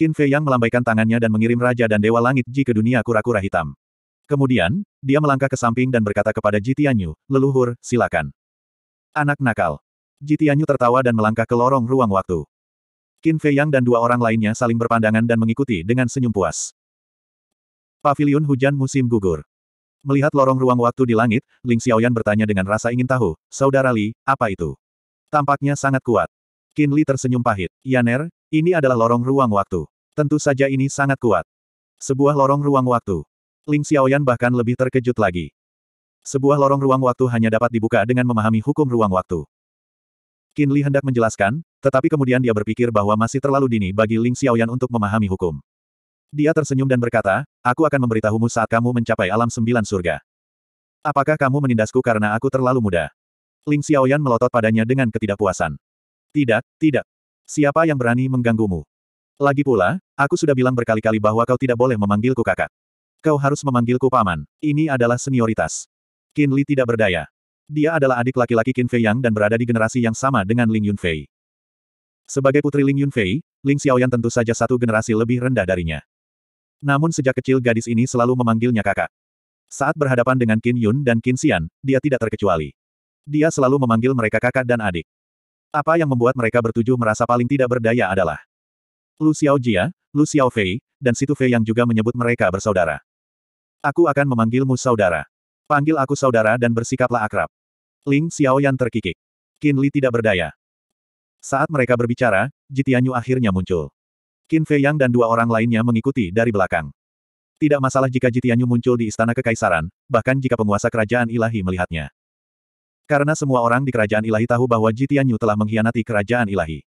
Qin Fei Yang melambaikan tangannya dan mengirim Raja dan Dewa Langit Ji ke dunia kura-kura hitam. Kemudian, dia melangkah ke samping dan berkata kepada Ji Tianyu, leluhur, silakan. Anak nakal. Ji Tianyu tertawa dan melangkah ke lorong ruang waktu. Qin Fei Yang dan dua orang lainnya saling berpandangan dan mengikuti dengan senyum puas. Pavilion hujan musim gugur. Melihat lorong ruang waktu di langit, Ling Xiaoyan bertanya dengan rasa ingin tahu, Saudara Li, apa itu? Tampaknya sangat kuat. Qin Li tersenyum pahit. Yaner, ini adalah lorong ruang waktu. Tentu saja ini sangat kuat. Sebuah lorong ruang waktu. Ling Xiaoyan bahkan lebih terkejut lagi. Sebuah lorong ruang waktu hanya dapat dibuka dengan memahami hukum ruang waktu. Qin Li hendak menjelaskan, tetapi kemudian dia berpikir bahwa masih terlalu dini bagi Ling Xiaoyan untuk memahami hukum. Dia tersenyum dan berkata, aku akan memberitahumu saat kamu mencapai alam sembilan surga. Apakah kamu menindasku karena aku terlalu muda? Ling Xiaoyan melotot padanya dengan ketidakpuasan. Tidak, tidak. Siapa yang berani mengganggumu? Lagi pula, aku sudah bilang berkali-kali bahwa kau tidak boleh memanggilku kakak. Kau harus memanggilku paman. Ini adalah senioritas. Qin Li tidak berdaya. Dia adalah adik laki-laki Qin Fei Yang dan berada di generasi yang sama dengan Ling Yunfei. Sebagai putri Ling Yunfei, Ling Xiaoyan tentu saja satu generasi lebih rendah darinya. Namun sejak kecil gadis ini selalu memanggilnya kakak. Saat berhadapan dengan Qin Yun dan Qin Xian, dia tidak terkecuali. Dia selalu memanggil mereka kakak dan adik. Apa yang membuat mereka bertujuh merasa paling tidak berdaya adalah Lu Xiao Jia, Lu Xiao Fei, dan Situ Fei yang juga menyebut mereka bersaudara. Aku akan memanggilmu saudara. Panggil aku saudara dan bersikaplah akrab. Ling Xiao Yan terkikik. Qin Li tidak berdaya. Saat mereka berbicara, Jitianyu akhirnya muncul. Qin Fei Yang dan dua orang lainnya mengikuti dari belakang. Tidak masalah jika Jitianyu muncul di istana kekaisaran, bahkan jika penguasa kerajaan ilahi melihatnya. Karena semua orang di kerajaan ilahi tahu bahwa Jitianyu telah mengkhianati kerajaan ilahi.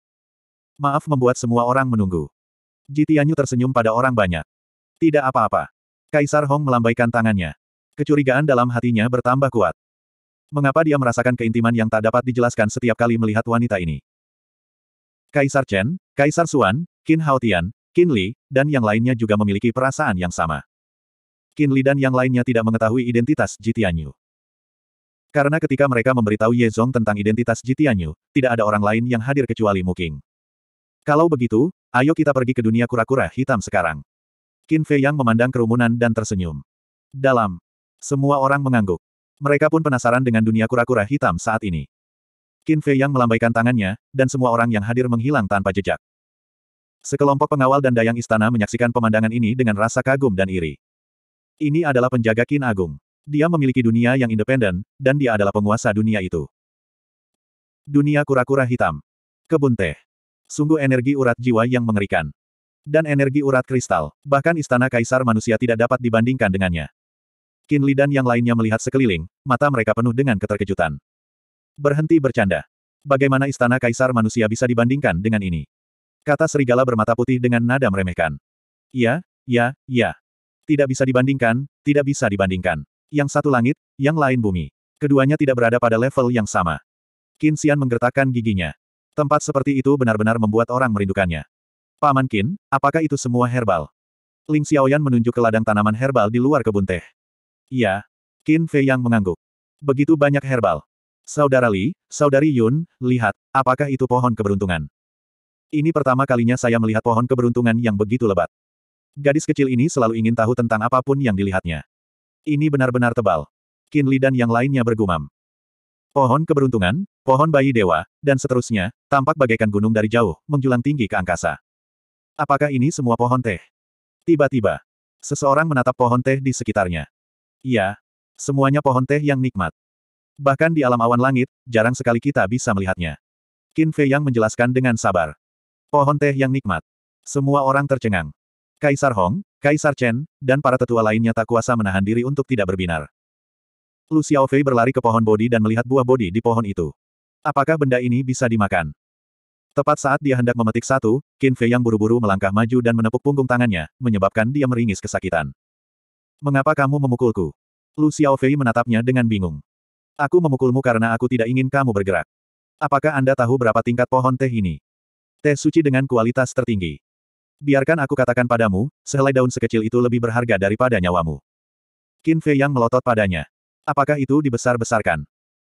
Maaf membuat semua orang menunggu. Jitianyu tersenyum pada orang banyak. Tidak apa-apa. Kaisar Hong melambaikan tangannya. Kecurigaan dalam hatinya bertambah kuat. Mengapa dia merasakan keintiman yang tak dapat dijelaskan setiap kali melihat wanita ini? Kaisar Chen, Kaisar Suan. Qin Haotian, Qin Li, dan yang lainnya juga memiliki perasaan yang sama. Qin Li dan yang lainnya tidak mengetahui identitas Jitianyu. Karena ketika mereka memberitahu Ye Zong tentang identitas Jitianyu, tidak ada orang lain yang hadir kecuali Muking. Kalau begitu, ayo kita pergi ke dunia kura-kura hitam sekarang. Qin Fei Yang memandang kerumunan dan tersenyum. Dalam. Semua orang mengangguk. Mereka pun penasaran dengan dunia kura-kura hitam saat ini. Qin Fei Yang melambaikan tangannya, dan semua orang yang hadir menghilang tanpa jejak. Sekelompok pengawal dan dayang istana menyaksikan pemandangan ini dengan rasa kagum dan iri. Ini adalah penjaga Kin Agung. Dia memiliki dunia yang independen, dan dia adalah penguasa dunia itu. Dunia kura-kura hitam. Kebun teh. Sungguh energi urat jiwa yang mengerikan. Dan energi urat kristal, bahkan istana kaisar manusia tidak dapat dibandingkan dengannya. Li dan yang lainnya melihat sekeliling, mata mereka penuh dengan keterkejutan. Berhenti bercanda. Bagaimana istana kaisar manusia bisa dibandingkan dengan ini? Kata serigala bermata putih dengan nada meremehkan. Ya, ya, ya. Tidak bisa dibandingkan, tidak bisa dibandingkan. Yang satu langit, yang lain bumi. Keduanya tidak berada pada level yang sama. Qin Xian menggertakkan giginya. Tempat seperti itu benar-benar membuat orang merindukannya. Paman Qin, apakah itu semua herbal? Ling Xiaoyan menunjuk ke ladang tanaman herbal di luar kebun teh. Ya. Qin Fei yang mengangguk. Begitu banyak herbal. Saudara Li, Saudari Yun, lihat, apakah itu pohon keberuntungan? Ini pertama kalinya saya melihat pohon keberuntungan yang begitu lebat. Gadis kecil ini selalu ingin tahu tentang apapun yang dilihatnya. Ini benar-benar tebal. Li dan yang lainnya bergumam. Pohon keberuntungan, pohon bayi dewa, dan seterusnya, tampak bagaikan gunung dari jauh, menjulang tinggi ke angkasa. Apakah ini semua pohon teh? Tiba-tiba, seseorang menatap pohon teh di sekitarnya. Iya, semuanya pohon teh yang nikmat. Bahkan di alam awan langit, jarang sekali kita bisa melihatnya. Qin Fei Yang menjelaskan dengan sabar. Pohon teh yang nikmat. Semua orang tercengang. Kaisar Hong, Kaisar Chen, dan para tetua lainnya tak kuasa menahan diri untuk tidak berbinar. Lu Xiaofei berlari ke pohon bodi dan melihat buah bodi di pohon itu. Apakah benda ini bisa dimakan? Tepat saat dia hendak memetik satu, Qin Fei yang buru-buru melangkah maju dan menepuk punggung tangannya, menyebabkan dia meringis kesakitan. Mengapa kamu memukulku? Lu Xiaofei menatapnya dengan bingung. Aku memukulmu karena aku tidak ingin kamu bergerak. Apakah Anda tahu berapa tingkat pohon teh ini? Teh suci dengan kualitas tertinggi. Biarkan aku katakan padamu, sehelai daun sekecil itu lebih berharga daripada nyawamu. Qin Fei yang melotot padanya. Apakah itu dibesar-besarkan?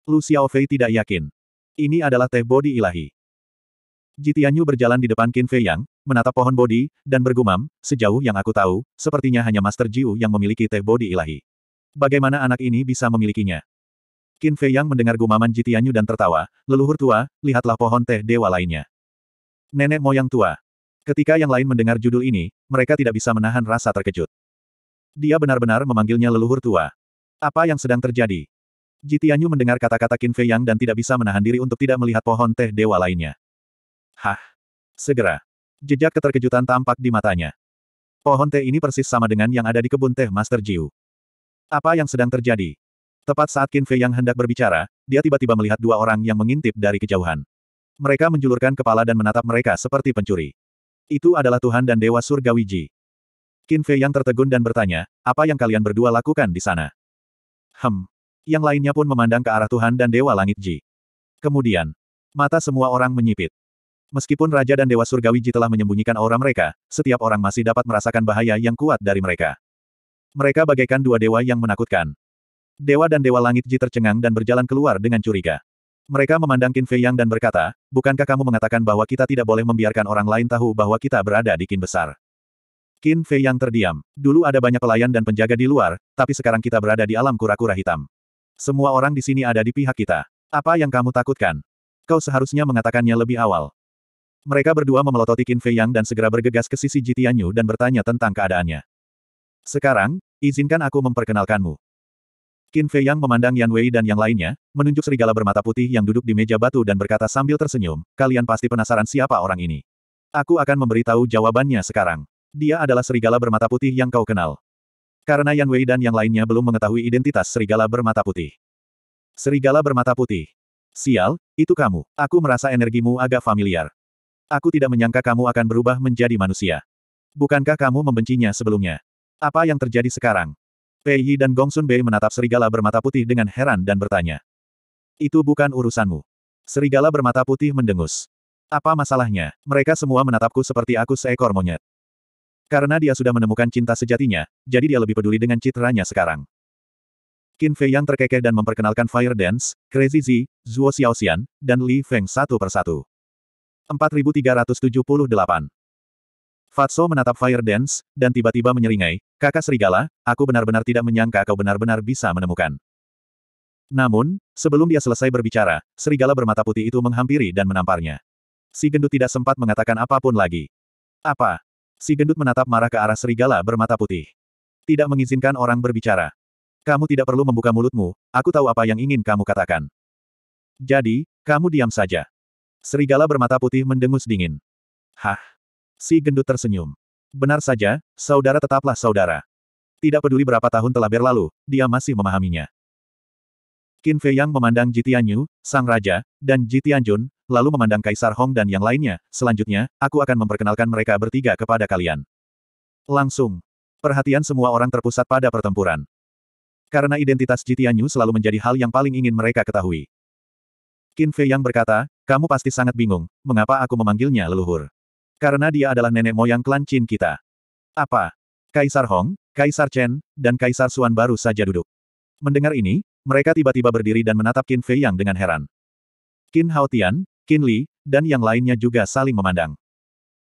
Lu Xiaofei tidak yakin. Ini adalah teh bodi ilahi. Jitianyu berjalan di depan Qin Fei Yang, menatap pohon bodi, dan bergumam, sejauh yang aku tahu, sepertinya hanya Master Jiu yang memiliki teh bodi ilahi. Bagaimana anak ini bisa memilikinya? Qin Fei Yang mendengar gumaman Jitianyu dan tertawa, leluhur tua, lihatlah pohon teh dewa lainnya. Nenek moyang tua. Ketika yang lain mendengar judul ini, mereka tidak bisa menahan rasa terkejut. Dia benar-benar memanggilnya leluhur tua. Apa yang sedang terjadi? Jitianyu mendengar kata-kata Qin Fei Yang dan tidak bisa menahan diri untuk tidak melihat pohon teh dewa lainnya. Hah? Segera. Jejak keterkejutan tampak di matanya. Pohon teh ini persis sama dengan yang ada di kebun teh Master Jiu. Apa yang sedang terjadi? Tepat saat Qin Fei Yang hendak berbicara, dia tiba-tiba melihat dua orang yang mengintip dari kejauhan. Mereka menjulurkan kepala dan menatap mereka seperti pencuri. Itu adalah Tuhan dan Dewa Surgawi Ji. Qin Fei yang tertegun dan bertanya, apa yang kalian berdua lakukan di sana? Hem. Yang lainnya pun memandang ke arah Tuhan dan Dewa Langit Ji. Kemudian, mata semua orang menyipit. Meskipun Raja dan Dewa Surgawi Ji telah menyembunyikan aura mereka, setiap orang masih dapat merasakan bahaya yang kuat dari mereka. Mereka bagaikan dua dewa yang menakutkan. Dewa dan Dewa Langit Ji tercengang dan berjalan keluar dengan curiga. Mereka memandang Qin Fei Yang dan berkata, bukankah kamu mengatakan bahwa kita tidak boleh membiarkan orang lain tahu bahwa kita berada di Qin Besar? Qin Fei Yang terdiam. Dulu ada banyak pelayan dan penjaga di luar, tapi sekarang kita berada di alam kura-kura hitam. Semua orang di sini ada di pihak kita. Apa yang kamu takutkan? Kau seharusnya mengatakannya lebih awal. Mereka berdua memelototi Qin Fei Yang dan segera bergegas ke sisi Jitianyu dan bertanya tentang keadaannya. Sekarang, izinkan aku memperkenalkanmu. Qin Fei Yang memandang Yan Wei dan yang lainnya, menunjuk serigala bermata putih yang duduk di meja batu dan berkata sambil tersenyum, kalian pasti penasaran siapa orang ini. Aku akan memberitahu jawabannya sekarang. Dia adalah serigala bermata putih yang kau kenal. Karena Yan Wei dan yang lainnya belum mengetahui identitas serigala bermata putih. Serigala bermata putih. Sial, itu kamu. Aku merasa energimu agak familiar. Aku tidak menyangka kamu akan berubah menjadi manusia. Bukankah kamu membencinya sebelumnya? Apa yang terjadi sekarang? Fei Yi dan Gong Sun Bei menatap serigala bermata putih dengan heran dan bertanya. Itu bukan urusanmu. Serigala bermata putih mendengus. Apa masalahnya? Mereka semua menatapku seperti aku seekor monyet. Karena dia sudah menemukan cinta sejatinya, jadi dia lebih peduli dengan citranya sekarang. Qin Fei yang terkekeh dan memperkenalkan Fire Dance, Crazy Z, Zhuo Xiaoxian, dan Li Feng satu persatu. 4378 Fatso menatap Fire Dance, dan tiba-tiba menyeringai, kakak serigala, aku benar-benar tidak menyangka kau benar-benar bisa menemukan. Namun, sebelum dia selesai berbicara, serigala bermata putih itu menghampiri dan menamparnya. Si gendut tidak sempat mengatakan apapun lagi. Apa? Si gendut menatap marah ke arah serigala bermata putih. Tidak mengizinkan orang berbicara. Kamu tidak perlu membuka mulutmu, aku tahu apa yang ingin kamu katakan. Jadi, kamu diam saja. Serigala bermata putih mendengus dingin. Hah? Si gendut tersenyum. Benar saja, saudara tetaplah saudara. Tidak peduli berapa tahun telah berlalu, dia masih memahaminya. Qin Fei Yang memandang Ji Tianyu, Sang Raja, dan Ji Tianjun, lalu memandang Kaisar Hong dan yang lainnya. Selanjutnya, aku akan memperkenalkan mereka bertiga kepada kalian. Langsung. Perhatian semua orang terpusat pada pertempuran. Karena identitas Ji Tianyu selalu menjadi hal yang paling ingin mereka ketahui. Qin Fei Yang berkata, kamu pasti sangat bingung, mengapa aku memanggilnya leluhur. Karena dia adalah nenek moyang klan Qin kita. Apa? Kaisar Hong, Kaisar Chen, dan Kaisar Suan baru saja duduk. Mendengar ini, mereka tiba-tiba berdiri dan menatap Qin Fei Yang dengan heran. Qin Hao Tian, Qin Li, dan yang lainnya juga saling memandang.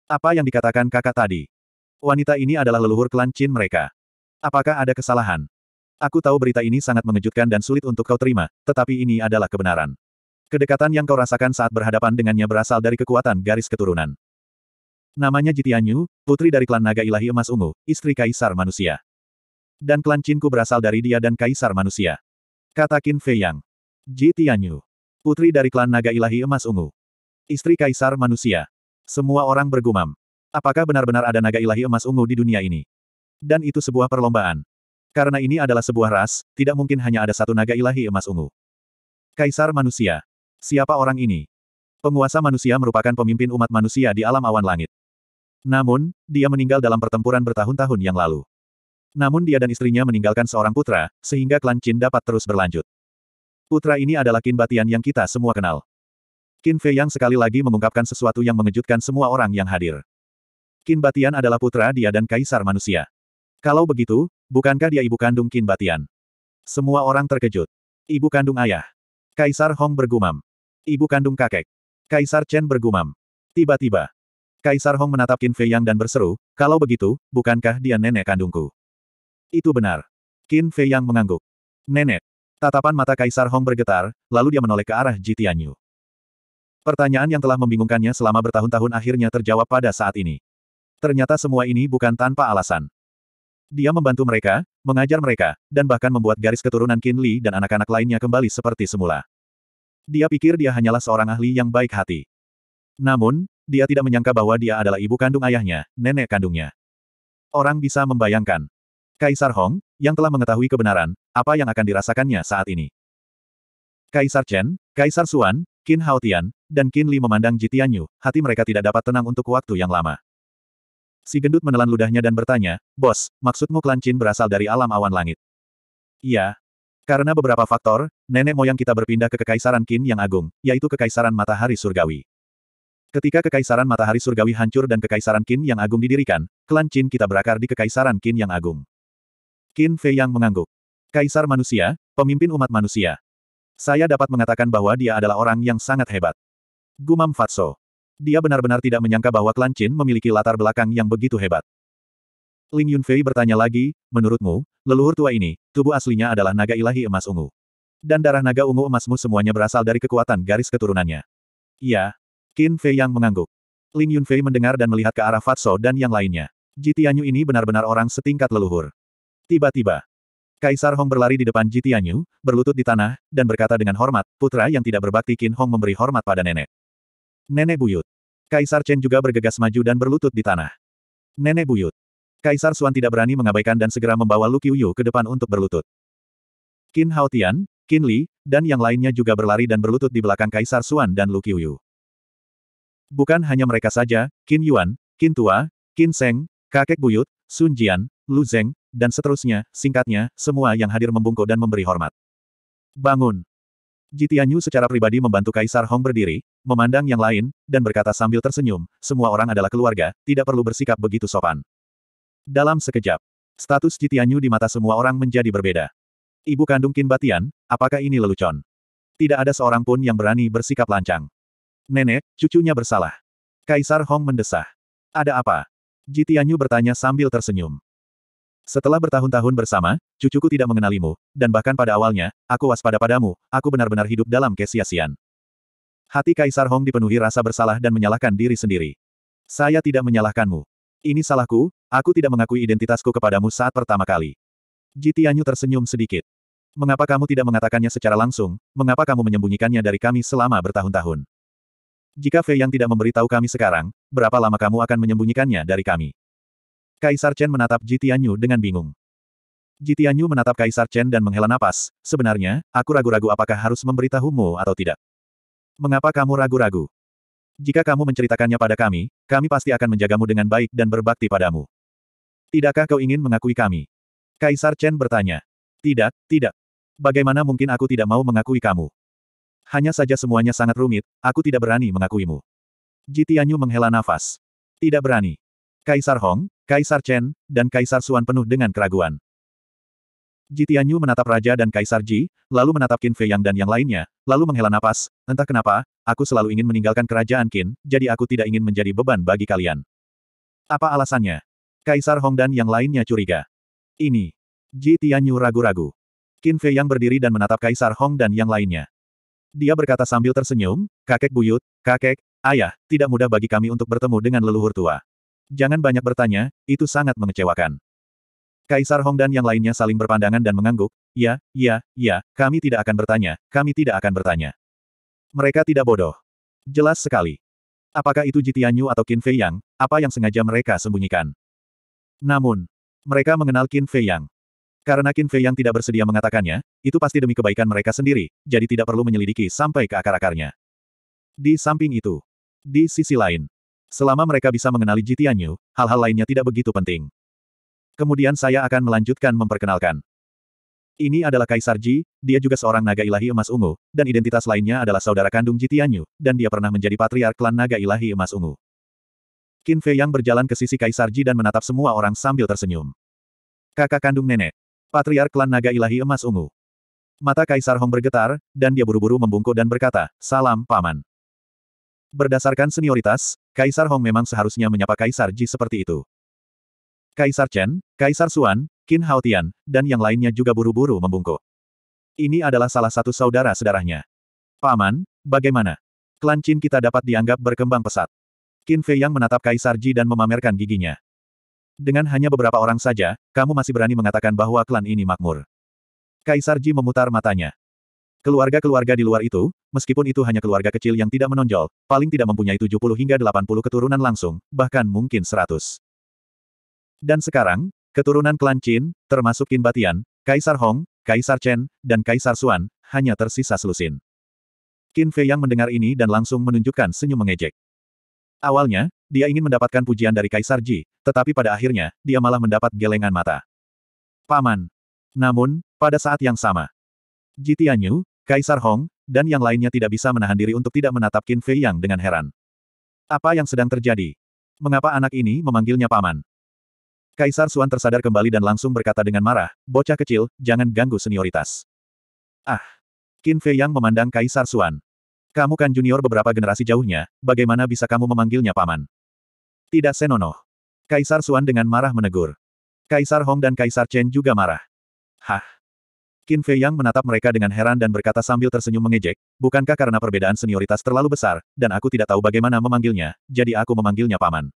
Apa yang dikatakan kakak tadi? Wanita ini adalah leluhur klan Qin mereka. Apakah ada kesalahan? Aku tahu berita ini sangat mengejutkan dan sulit untuk kau terima, tetapi ini adalah kebenaran. Kedekatan yang kau rasakan saat berhadapan dengannya berasal dari kekuatan garis keturunan. Namanya Jitianyu, putri dari klan naga ilahi emas ungu, istri kaisar manusia. Dan klan Cinku berasal dari dia dan kaisar manusia. Kata Qin Fei Yang. Jitianyu. Putri dari klan naga ilahi emas ungu. Istri kaisar manusia. Semua orang bergumam. Apakah benar-benar ada naga ilahi emas ungu di dunia ini? Dan itu sebuah perlombaan. Karena ini adalah sebuah ras, tidak mungkin hanya ada satu naga ilahi emas ungu. Kaisar manusia. Siapa orang ini? Penguasa manusia merupakan pemimpin umat manusia di alam awan langit. Namun, dia meninggal dalam pertempuran bertahun-tahun yang lalu. Namun dia dan istrinya meninggalkan seorang putra, sehingga klan Qin dapat terus berlanjut. Putra ini adalah Qin Batian yang kita semua kenal. Qin Fei yang sekali lagi mengungkapkan sesuatu yang mengejutkan semua orang yang hadir. Qin Batian adalah putra dia dan kaisar manusia. Kalau begitu, bukankah dia ibu kandung Qin Batian? Semua orang terkejut. Ibu kandung ayah. Kaisar Hong bergumam. Ibu kandung kakek. Kaisar Chen bergumam. Tiba-tiba, Kaisar Hong menatap Qin Fei Yang dan berseru, kalau begitu, bukankah dia nenek kandungku? Itu benar. Qin Fei Yang mengangguk. Nenek. Tatapan mata Kaisar Hong bergetar, lalu dia menoleh ke arah Ji Tianyu. Pertanyaan yang telah membingungkannya selama bertahun-tahun akhirnya terjawab pada saat ini. Ternyata semua ini bukan tanpa alasan. Dia membantu mereka, mengajar mereka, dan bahkan membuat garis keturunan Qin Li dan anak-anak lainnya kembali seperti semula. Dia pikir dia hanyalah seorang ahli yang baik hati. Namun, dia tidak menyangka bahwa dia adalah ibu kandung ayahnya, nenek kandungnya. Orang bisa membayangkan. Kaisar Hong, yang telah mengetahui kebenaran, apa yang akan dirasakannya saat ini. Kaisar Chen, Kaisar Suan, Qin Haotian, dan Qin Li memandang Jitianyu, hati mereka tidak dapat tenang untuk waktu yang lama. Si gendut menelan ludahnya dan bertanya, Bos, maksudmu klan Qin berasal dari alam awan langit? Iya. Karena beberapa faktor, nenek moyang kita berpindah ke Kekaisaran Qin yang agung, yaitu Kekaisaran Matahari Surgawi. Ketika Kekaisaran Matahari Surgawi hancur dan Kekaisaran Qin yang agung didirikan, klan Qin kita berakar di Kekaisaran Qin yang agung. Qin Fei yang mengangguk. Kaisar manusia, pemimpin umat manusia. Saya dapat mengatakan bahwa dia adalah orang yang sangat hebat. Gumam Fatso. Dia benar-benar tidak menyangka bahwa klan Qin memiliki latar belakang yang begitu hebat. Ling Yunfei bertanya lagi, menurutmu, leluhur tua ini, tubuh aslinya adalah naga ilahi emas ungu. Dan darah naga ungu emasmu semuanya berasal dari kekuatan garis keturunannya. Iya, Qin Fei yang mengangguk. Lin Yunfei mendengar dan melihat ke arah Fatso dan yang lainnya. Jitianyu ini benar-benar orang setingkat leluhur. Tiba-tiba, Kaisar Hong berlari di depan Jitianyu, berlutut di tanah, dan berkata dengan hormat, putra yang tidak berbakti Qin Hong memberi hormat pada nenek. Nenek buyut. Kaisar Chen juga bergegas maju dan berlutut di tanah. Nenek buyut. Kaisar Suan tidak berani mengabaikan dan segera membawa Lu Qiuyu ke depan untuk berlutut. Qin Haotian, Qin Li, dan yang lainnya juga berlari dan berlutut di belakang Kaisar Suan dan Lu Qiuyu. Bukan hanya mereka saja, Qin Yuan, Qin Tua, Qin Seng, kakek buyut, Sun Jian, Lu Zeng, dan seterusnya, singkatnya, semua yang hadir membungkuk dan memberi hormat. Bangun! Jitianyu secara pribadi membantu Kaisar Hong berdiri, memandang yang lain, dan berkata sambil tersenyum, semua orang adalah keluarga, tidak perlu bersikap begitu sopan. Dalam sekejap, status Jitianyu di mata semua orang menjadi berbeda. Ibu kandung Qin Batian, apakah ini lelucon? Tidak ada seorang pun yang berani bersikap lancang. Nenek, cucunya bersalah. Kaisar Hong mendesah. Ada apa? Jitianyu bertanya sambil tersenyum. Setelah bertahun-tahun bersama, cucuku tidak mengenalimu, dan bahkan pada awalnya, aku waspada padamu, aku benar-benar hidup dalam kesiasian. Hati Kaisar Hong dipenuhi rasa bersalah dan menyalahkan diri sendiri. Saya tidak menyalahkanmu. Ini salahku, aku tidak mengakui identitasku kepadamu saat pertama kali. Jitianyu tersenyum sedikit. Mengapa kamu tidak mengatakannya secara langsung, mengapa kamu menyembunyikannya dari kami selama bertahun-tahun? Jika Fei Yang tidak memberitahu kami sekarang, berapa lama kamu akan menyembunyikannya dari kami? Kaisar Chen menatap Jitianyu dengan bingung. Jitianyu menatap Kaisar Chen dan menghela napas, sebenarnya, aku ragu-ragu apakah harus memberitahumu atau tidak. Mengapa kamu ragu-ragu? Jika kamu menceritakannya pada kami, kami pasti akan menjagamu dengan baik dan berbakti padamu. Tidakkah kau ingin mengakui kami? Kaisar Chen bertanya. Tidak, tidak. Bagaimana mungkin aku tidak mau mengakui kamu? Hanya saja semuanya sangat rumit, aku tidak berani mengakuimu. Jitianyu menghela nafas. Tidak berani. Kaisar Hong, Kaisar Chen, dan Kaisar Suan penuh dengan keraguan. Jitianyu menatap Raja dan Kaisar Ji, lalu menatap Qin Fei Yang dan yang lainnya, lalu menghela nafas. entah kenapa, aku selalu ingin meninggalkan kerajaan Qin, jadi aku tidak ingin menjadi beban bagi kalian. Apa alasannya? Kaisar Hong dan yang lainnya curiga. Ini. Jitianyu ragu-ragu. Qin Fei Yang berdiri dan menatap Kaisar Hong dan yang lainnya. Dia berkata sambil tersenyum, kakek buyut, kakek, ayah, tidak mudah bagi kami untuk bertemu dengan leluhur tua. Jangan banyak bertanya, itu sangat mengecewakan. Kaisar Hong dan yang lainnya saling berpandangan dan mengangguk, ya, ya, ya, kami tidak akan bertanya, kami tidak akan bertanya. Mereka tidak bodoh. Jelas sekali. Apakah itu Jitianyu atau Qin Fei Yang, apa yang sengaja mereka sembunyikan? Namun, mereka mengenal Qin Fei Yang. Karena Qin Fei yang tidak bersedia mengatakannya, itu pasti demi kebaikan mereka sendiri, jadi tidak perlu menyelidiki sampai ke akar-akarnya. Di samping itu, di sisi lain, selama mereka bisa mengenali Jitianyu, hal-hal lainnya tidak begitu penting. Kemudian saya akan melanjutkan memperkenalkan. Ini adalah Kaisar Ji, dia juga seorang naga ilahi emas ungu, dan identitas lainnya adalah saudara kandung Jitianyu, dan dia pernah menjadi patriark klan naga ilahi emas ungu. Qin Fei Yang berjalan ke sisi Kaisar Ji dan menatap semua orang sambil tersenyum. Kakak kandung nenek, Patriark klan naga ilahi emas ungu. Mata Kaisar Hong bergetar, dan dia buru-buru membungkuk dan berkata, Salam, Paman. Berdasarkan senioritas, Kaisar Hong memang seharusnya menyapa Kaisar Ji seperti itu. Kaisar Chen, Kaisar Suan, Qin Haotian, dan yang lainnya juga buru-buru membungkuk. Ini adalah salah satu saudara sedarahnya, Paman, bagaimana? Klan Chin kita dapat dianggap berkembang pesat. Qin Fei yang menatap Kaisar Ji dan memamerkan giginya. Dengan hanya beberapa orang saja, kamu masih berani mengatakan bahwa klan ini makmur. Kaisar Ji memutar matanya. Keluarga-keluarga di luar itu, meskipun itu hanya keluarga kecil yang tidak menonjol, paling tidak mempunyai 70 hingga 80 keturunan langsung, bahkan mungkin 100. Dan sekarang, keturunan klan Qin, termasuk Qin Batian, Kaisar Hong, Kaisar Chen, dan Kaisar Suan, hanya tersisa selusin. Qin Fei yang mendengar ini dan langsung menunjukkan senyum mengejek. Awalnya, dia ingin mendapatkan pujian dari Kaisar Ji, tetapi pada akhirnya, dia malah mendapat gelengan mata. Paman. Namun, pada saat yang sama, Ji Tianyu, Kaisar Hong, dan yang lainnya tidak bisa menahan diri untuk tidak menatap Qin Fei Yang dengan heran. Apa yang sedang terjadi? Mengapa anak ini memanggilnya paman? Kaisar Suan tersadar kembali dan langsung berkata dengan marah, bocah kecil, jangan ganggu senioritas. Ah! Qin Fei Yang memandang Kaisar Suan. Kamu kan junior beberapa generasi jauhnya, bagaimana bisa kamu memanggilnya paman? Tidak Senono. Kaisar Suan dengan marah menegur. Kaisar Hong dan Kaisar Chen juga marah. Hah? Qin Fei Yang menatap mereka dengan heran dan berkata sambil tersenyum mengejek, bukankah karena perbedaan senioritas terlalu besar, dan aku tidak tahu bagaimana memanggilnya, jadi aku memanggilnya paman.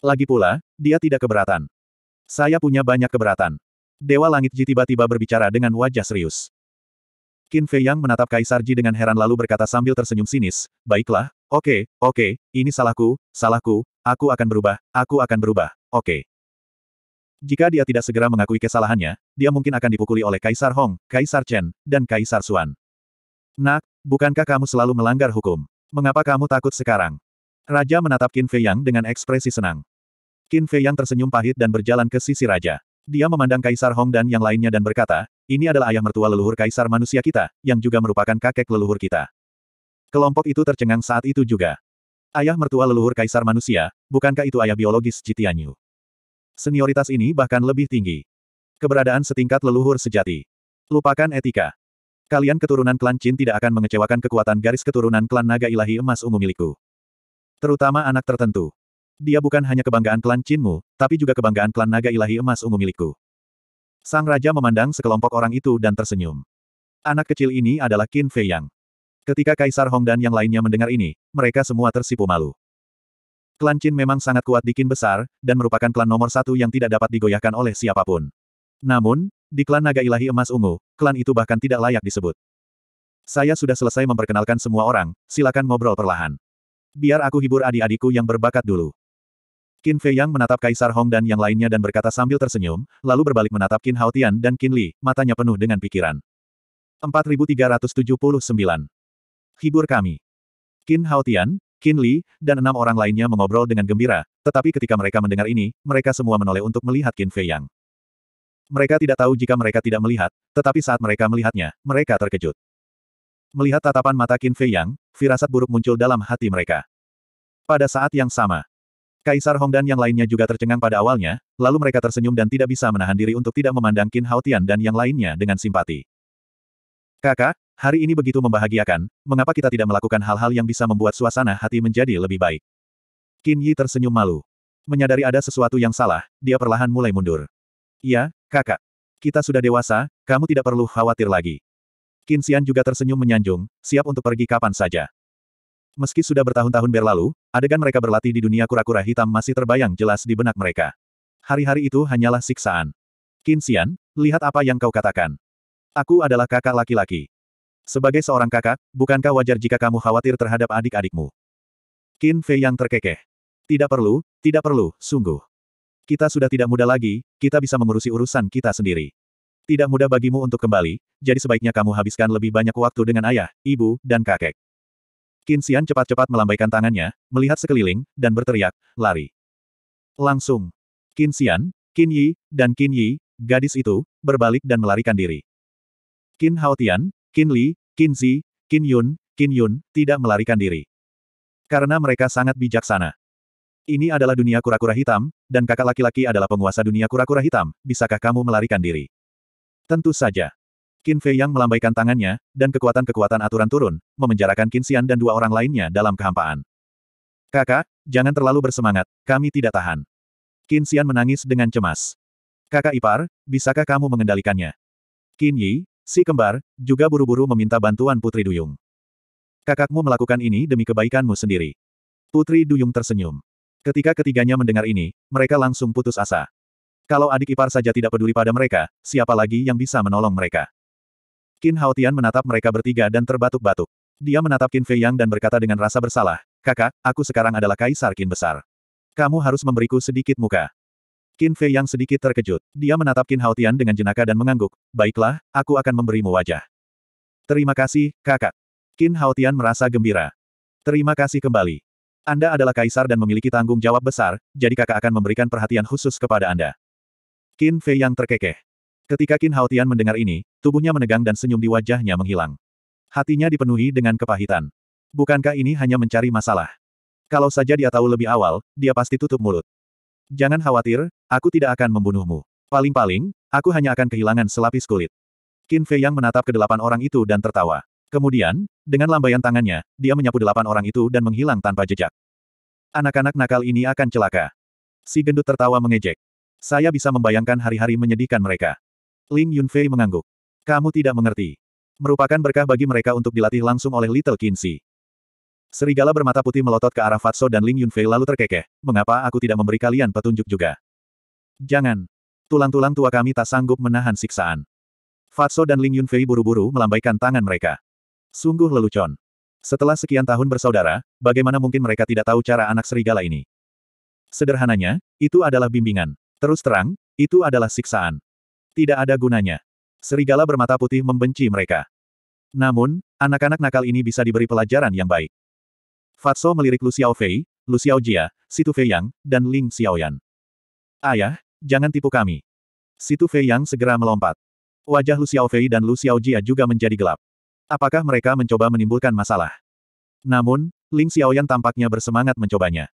Lagi pula, dia tidak keberatan. Saya punya banyak keberatan. Dewa Langit Ji tiba-tiba berbicara dengan wajah serius. Qin Fei Yang menatap Kaisar Ji dengan heran lalu berkata sambil tersenyum sinis, Baiklah, oke, okay, oke, okay, ini salahku, salahku, aku akan berubah, aku akan berubah, oke. Okay. Jika dia tidak segera mengakui kesalahannya, dia mungkin akan dipukuli oleh Kaisar Hong, Kaisar Chen, dan Kaisar Xuan. Nak, bukankah kamu selalu melanggar hukum? Mengapa kamu takut sekarang? Raja menatap Qin Fei Yang dengan ekspresi senang. Qin Fei Yang tersenyum pahit dan berjalan ke sisi raja. Dia memandang Kaisar Hong dan yang lainnya dan berkata, ini adalah ayah mertua leluhur Kaisar manusia kita, yang juga merupakan kakek leluhur kita. Kelompok itu tercengang saat itu juga. Ayah mertua leluhur Kaisar manusia, bukankah itu ayah biologis Jitianyu? Senioritas ini bahkan lebih tinggi. Keberadaan setingkat leluhur sejati. Lupakan etika. Kalian keturunan klan Chin tidak akan mengecewakan kekuatan garis keturunan klan naga ilahi emas ungu milikku. Terutama anak tertentu. Dia bukan hanya kebanggaan klan Chinmu, tapi juga kebanggaan klan naga ilahi emas ungu milikku. Sang Raja memandang sekelompok orang itu dan tersenyum. Anak kecil ini adalah Qin Fei Yang. Ketika Kaisar Hong dan yang lainnya mendengar ini, mereka semua tersipu malu. Klan Chin memang sangat kuat di Qin besar, dan merupakan klan nomor satu yang tidak dapat digoyahkan oleh siapapun. Namun, di klan naga ilahi emas ungu, klan itu bahkan tidak layak disebut. Saya sudah selesai memperkenalkan semua orang, silakan ngobrol perlahan. Biar aku hibur adik-adikku yang berbakat dulu. Qin Fei Yang menatap Kaisar Hong dan yang lainnya dan berkata sambil tersenyum, lalu berbalik menatap Qin Hao Tian dan Qin Li, matanya penuh dengan pikiran. 4379. Hibur kami. Qin Hao Tian, Qin Li, dan enam orang lainnya mengobrol dengan gembira, tetapi ketika mereka mendengar ini, mereka semua menoleh untuk melihat Qin Fei Yang. Mereka tidak tahu jika mereka tidak melihat, tetapi saat mereka melihatnya, mereka terkejut. Melihat tatapan mata Qin Fei Yang, firasat buruk muncul dalam hati mereka. Pada saat yang sama, Kaisar Hong dan yang lainnya juga tercengang pada awalnya, lalu mereka tersenyum dan tidak bisa menahan diri untuk tidak memandang Qin Haotian dan yang lainnya dengan simpati. Kakak, hari ini begitu membahagiakan, mengapa kita tidak melakukan hal-hal yang bisa membuat suasana hati menjadi lebih baik? Qin Yi tersenyum malu. Menyadari ada sesuatu yang salah, dia perlahan mulai mundur. Iya, kakak. Kita sudah dewasa, kamu tidak perlu khawatir lagi. Qin Xian juga tersenyum menyanjung, siap untuk pergi kapan saja. Meski sudah bertahun-tahun berlalu, adegan mereka berlatih di dunia kura-kura hitam masih terbayang jelas di benak mereka. Hari-hari itu hanyalah siksaan. Qin Xian, lihat apa yang kau katakan. Aku adalah kakak laki-laki. Sebagai seorang kakak, bukankah wajar jika kamu khawatir terhadap adik-adikmu? Qin Fei yang terkekeh. Tidak perlu, tidak perlu, sungguh. Kita sudah tidak muda lagi, kita bisa mengurusi urusan kita sendiri. Tidak mudah bagimu untuk kembali, jadi sebaiknya kamu habiskan lebih banyak waktu dengan ayah, ibu, dan kakek. Xian cepat-cepat melambaikan tangannya, melihat sekeliling, dan berteriak, lari. Langsung. Xian, Qin Yi, dan Qin Yi, gadis itu, berbalik dan melarikan diri. Qin Haotian, Qin Li, Qin Zi, Qin Yun, Qin Yun, tidak melarikan diri. Karena mereka sangat bijaksana. Ini adalah dunia kura-kura hitam, dan kakak laki-laki adalah penguasa dunia kura-kura hitam, bisakah kamu melarikan diri? Tentu saja. Qin Fei Yang melambaikan tangannya, dan kekuatan-kekuatan aturan turun, memenjarakan Qin Xian dan dua orang lainnya dalam kehampaan. Kakak, jangan terlalu bersemangat, kami tidak tahan. Qin Xian menangis dengan cemas. Kakak ipar, bisakah kamu mengendalikannya? Qin Yi, si kembar, juga buru-buru meminta bantuan Putri Duyung. Kakakmu melakukan ini demi kebaikanmu sendiri. Putri Duyung tersenyum. Ketika ketiganya mendengar ini, mereka langsung putus asa. Kalau adik ipar saja tidak peduli pada mereka, siapa lagi yang bisa menolong mereka? Qin Haotian menatap mereka bertiga dan terbatuk-batuk. Dia menatap Qin Fei Yang dan berkata dengan rasa bersalah, Kakak, aku sekarang adalah Kaisar Qin Besar. Kamu harus memberiku sedikit muka. Qin Fei Yang sedikit terkejut. Dia menatap Qin Haotian dengan jenaka dan mengangguk, Baiklah, aku akan memberimu wajah. Terima kasih, kakak. Qin Haotian merasa gembira. Terima kasih kembali. Anda adalah kaisar dan memiliki tanggung jawab besar, jadi kakak akan memberikan perhatian khusus kepada Anda. Qin Fei yang terkekeh. Ketika Qin Haotian mendengar ini, tubuhnya menegang dan senyum di wajahnya menghilang. Hatinya dipenuhi dengan kepahitan. Bukankah ini hanya mencari masalah? Kalau saja dia tahu lebih awal, dia pasti tutup mulut. Jangan khawatir, aku tidak akan membunuhmu. Paling-paling, aku hanya akan kehilangan selapis kulit. Qin Fei yang menatap ke delapan orang itu dan tertawa. Kemudian, dengan lambaian tangannya, dia menyapu delapan orang itu dan menghilang tanpa jejak. Anak-anak nakal ini akan celaka. Si gendut tertawa mengejek. Saya bisa membayangkan hari-hari menyedihkan mereka. Ling Yunfei mengangguk. Kamu tidak mengerti. Merupakan berkah bagi mereka untuk dilatih langsung oleh Little Kinsey. Serigala bermata putih melotot ke arah Fatso dan Ling Yunfei lalu terkekeh. Mengapa aku tidak memberi kalian petunjuk juga? Jangan. Tulang-tulang tua kami tak sanggup menahan siksaan. Fatso dan Ling Yunfei buru-buru melambaikan tangan mereka. Sungguh lelucon. Setelah sekian tahun bersaudara, bagaimana mungkin mereka tidak tahu cara anak serigala ini? Sederhananya, itu adalah bimbingan. Terus terang, itu adalah siksaan. Tidak ada gunanya. Serigala bermata putih membenci mereka. Namun, anak-anak nakal ini bisa diberi pelajaran yang baik. Fatso melirik Lu Xiaofei, Lu Xiaojia, Situ Feiyang, dan Ling Xiaoyan. Ayah, jangan tipu kami. Situ Feiyang segera melompat. Wajah Lu Xiaofei dan Lu Xiaojia juga menjadi gelap. Apakah mereka mencoba menimbulkan masalah? Namun, Ling Xiaoyan tampaknya bersemangat mencobanya.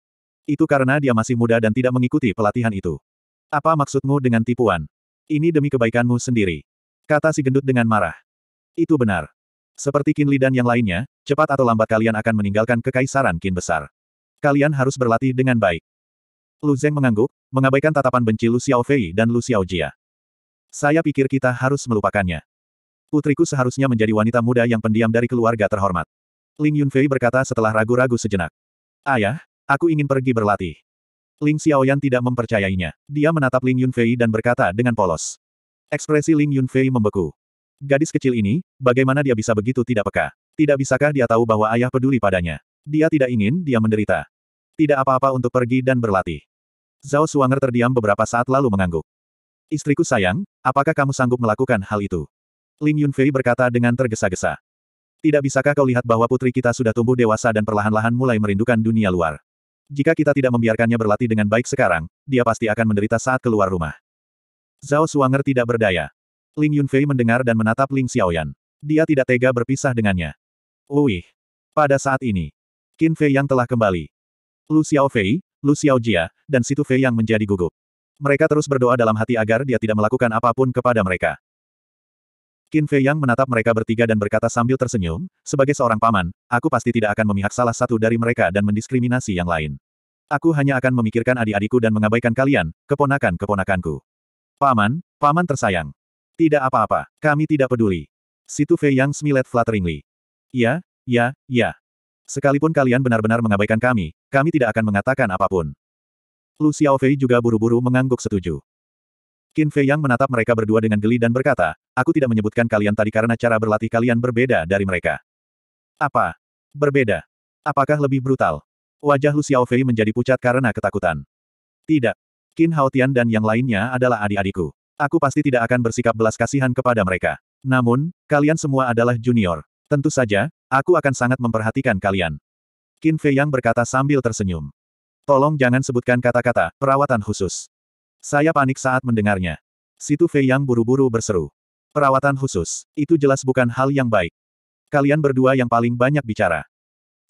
Itu karena dia masih muda dan tidak mengikuti pelatihan itu. Apa maksudmu dengan tipuan? Ini demi kebaikanmu sendiri. Kata si gendut dengan marah. Itu benar. Seperti Qin Li dan yang lainnya, cepat atau lambat kalian akan meninggalkan kekaisaran Kin besar. Kalian harus berlatih dengan baik. Lu Zeng mengangguk, mengabaikan tatapan benci Lu Xiaofei dan Lu Xiaojia. Saya pikir kita harus melupakannya. Putriku seharusnya menjadi wanita muda yang pendiam dari keluarga terhormat. Ling Yunfei berkata setelah ragu-ragu sejenak. Ayah, aku ingin pergi berlatih. Ling Xiaoyan tidak mempercayainya. Dia menatap Ling Yunfei dan berkata dengan polos. Ekspresi Ling Yunfei membeku. Gadis kecil ini, bagaimana dia bisa begitu tidak peka? Tidak bisakah dia tahu bahwa ayah peduli padanya? Dia tidak ingin dia menderita. Tidak apa-apa untuk pergi dan berlatih. Zhao Suanger terdiam beberapa saat lalu mengangguk. Istriku sayang, apakah kamu sanggup melakukan hal itu? Ling Yunfei berkata dengan tergesa-gesa. Tidak bisakah kau lihat bahwa putri kita sudah tumbuh dewasa dan perlahan-lahan mulai merindukan dunia luar? Jika kita tidak membiarkannya berlatih dengan baik sekarang, dia pasti akan menderita saat keluar rumah. Zhao Suanger tidak berdaya. Ling Yunfei mendengar dan menatap Ling Xiaoyan. Dia tidak tega berpisah dengannya. Wih! Oh, Pada saat ini, Qin Fei yang telah kembali. Lu Xiaofei, Lu Xiaojia, dan Situ Fei yang menjadi gugup. Mereka terus berdoa dalam hati agar dia tidak melakukan apapun kepada mereka. Qin Fei Yang menatap mereka bertiga dan berkata sambil tersenyum, sebagai seorang paman, aku pasti tidak akan memihak salah satu dari mereka dan mendiskriminasi yang lain. Aku hanya akan memikirkan adik-adikku dan mengabaikan kalian, keponakan-keponakanku. Paman, paman tersayang. Tidak apa-apa, kami tidak peduli. Situ Fei Yang smilet flatteringly. Ya, ya, ya. Sekalipun kalian benar-benar mengabaikan kami, kami tidak akan mengatakan apapun. Lu Xiaofei juga buru-buru mengangguk setuju. Qin Fei Yang menatap mereka berdua dengan geli dan berkata, Aku tidak menyebutkan kalian tadi karena cara berlatih kalian berbeda dari mereka. Apa? Berbeda. Apakah lebih brutal? Wajah Lu Xiaofei menjadi pucat karena ketakutan. Tidak. Qin Haotian dan yang lainnya adalah adik-adikku. Aku pasti tidak akan bersikap belas kasihan kepada mereka. Namun, kalian semua adalah junior. Tentu saja, aku akan sangat memperhatikan kalian. Qin Fei Yang berkata sambil tersenyum. Tolong jangan sebutkan kata-kata, perawatan khusus. Saya panik saat mendengarnya. Situ Fei Yang buru-buru berseru. Perawatan khusus, itu jelas bukan hal yang baik. Kalian berdua yang paling banyak bicara.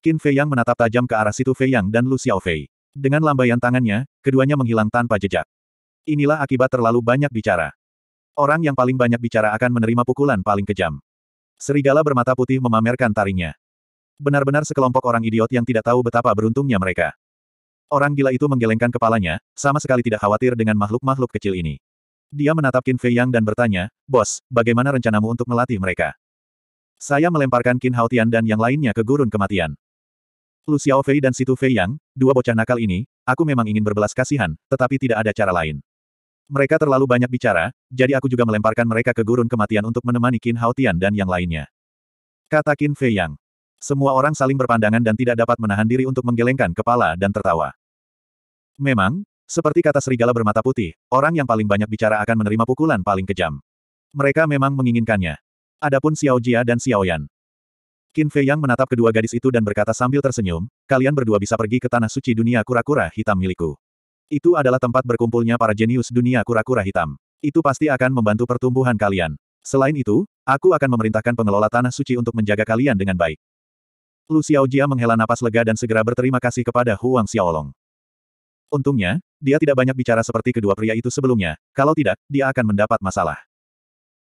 Qin Fei Yang menatap tajam ke arah situ Fei Yang dan Lu Xiaofei. Dengan lambaian tangannya, keduanya menghilang tanpa jejak. Inilah akibat terlalu banyak bicara. Orang yang paling banyak bicara akan menerima pukulan paling kejam. Serigala bermata putih memamerkan taringnya. Benar-benar sekelompok orang idiot yang tidak tahu betapa beruntungnya mereka. Orang gila itu menggelengkan kepalanya, sama sekali tidak khawatir dengan makhluk-makhluk kecil ini. Dia menatap Qin Fei Yang dan bertanya, Bos, bagaimana rencanamu untuk melatih mereka? Saya melemparkan Qin Hao Tian dan yang lainnya ke gurun kematian. Lu Xiao Fei dan Situ Fei Yang, dua bocah nakal ini, aku memang ingin berbelas kasihan, tetapi tidak ada cara lain. Mereka terlalu banyak bicara, jadi aku juga melemparkan mereka ke gurun kematian untuk menemani Qin Tian dan yang lainnya. Kata Qin Fei Yang. Semua orang saling berpandangan dan tidak dapat menahan diri untuk menggelengkan kepala dan tertawa. Memang, seperti kata serigala bermata putih, orang yang paling banyak bicara akan menerima pukulan paling kejam. Mereka memang menginginkannya. Adapun Xiao Jia dan Xiao Yan. Qin Fei Yang menatap kedua gadis itu dan berkata sambil tersenyum, kalian berdua bisa pergi ke tanah suci dunia kura-kura hitam milikku. Itu adalah tempat berkumpulnya para jenius dunia kura-kura hitam. Itu pasti akan membantu pertumbuhan kalian. Selain itu, aku akan memerintahkan pengelola tanah suci untuk menjaga kalian dengan baik. Lu Xiaojia menghela napas lega dan segera berterima kasih kepada Huang Xiaolong. Untungnya, dia tidak banyak bicara seperti kedua pria itu sebelumnya, kalau tidak, dia akan mendapat masalah.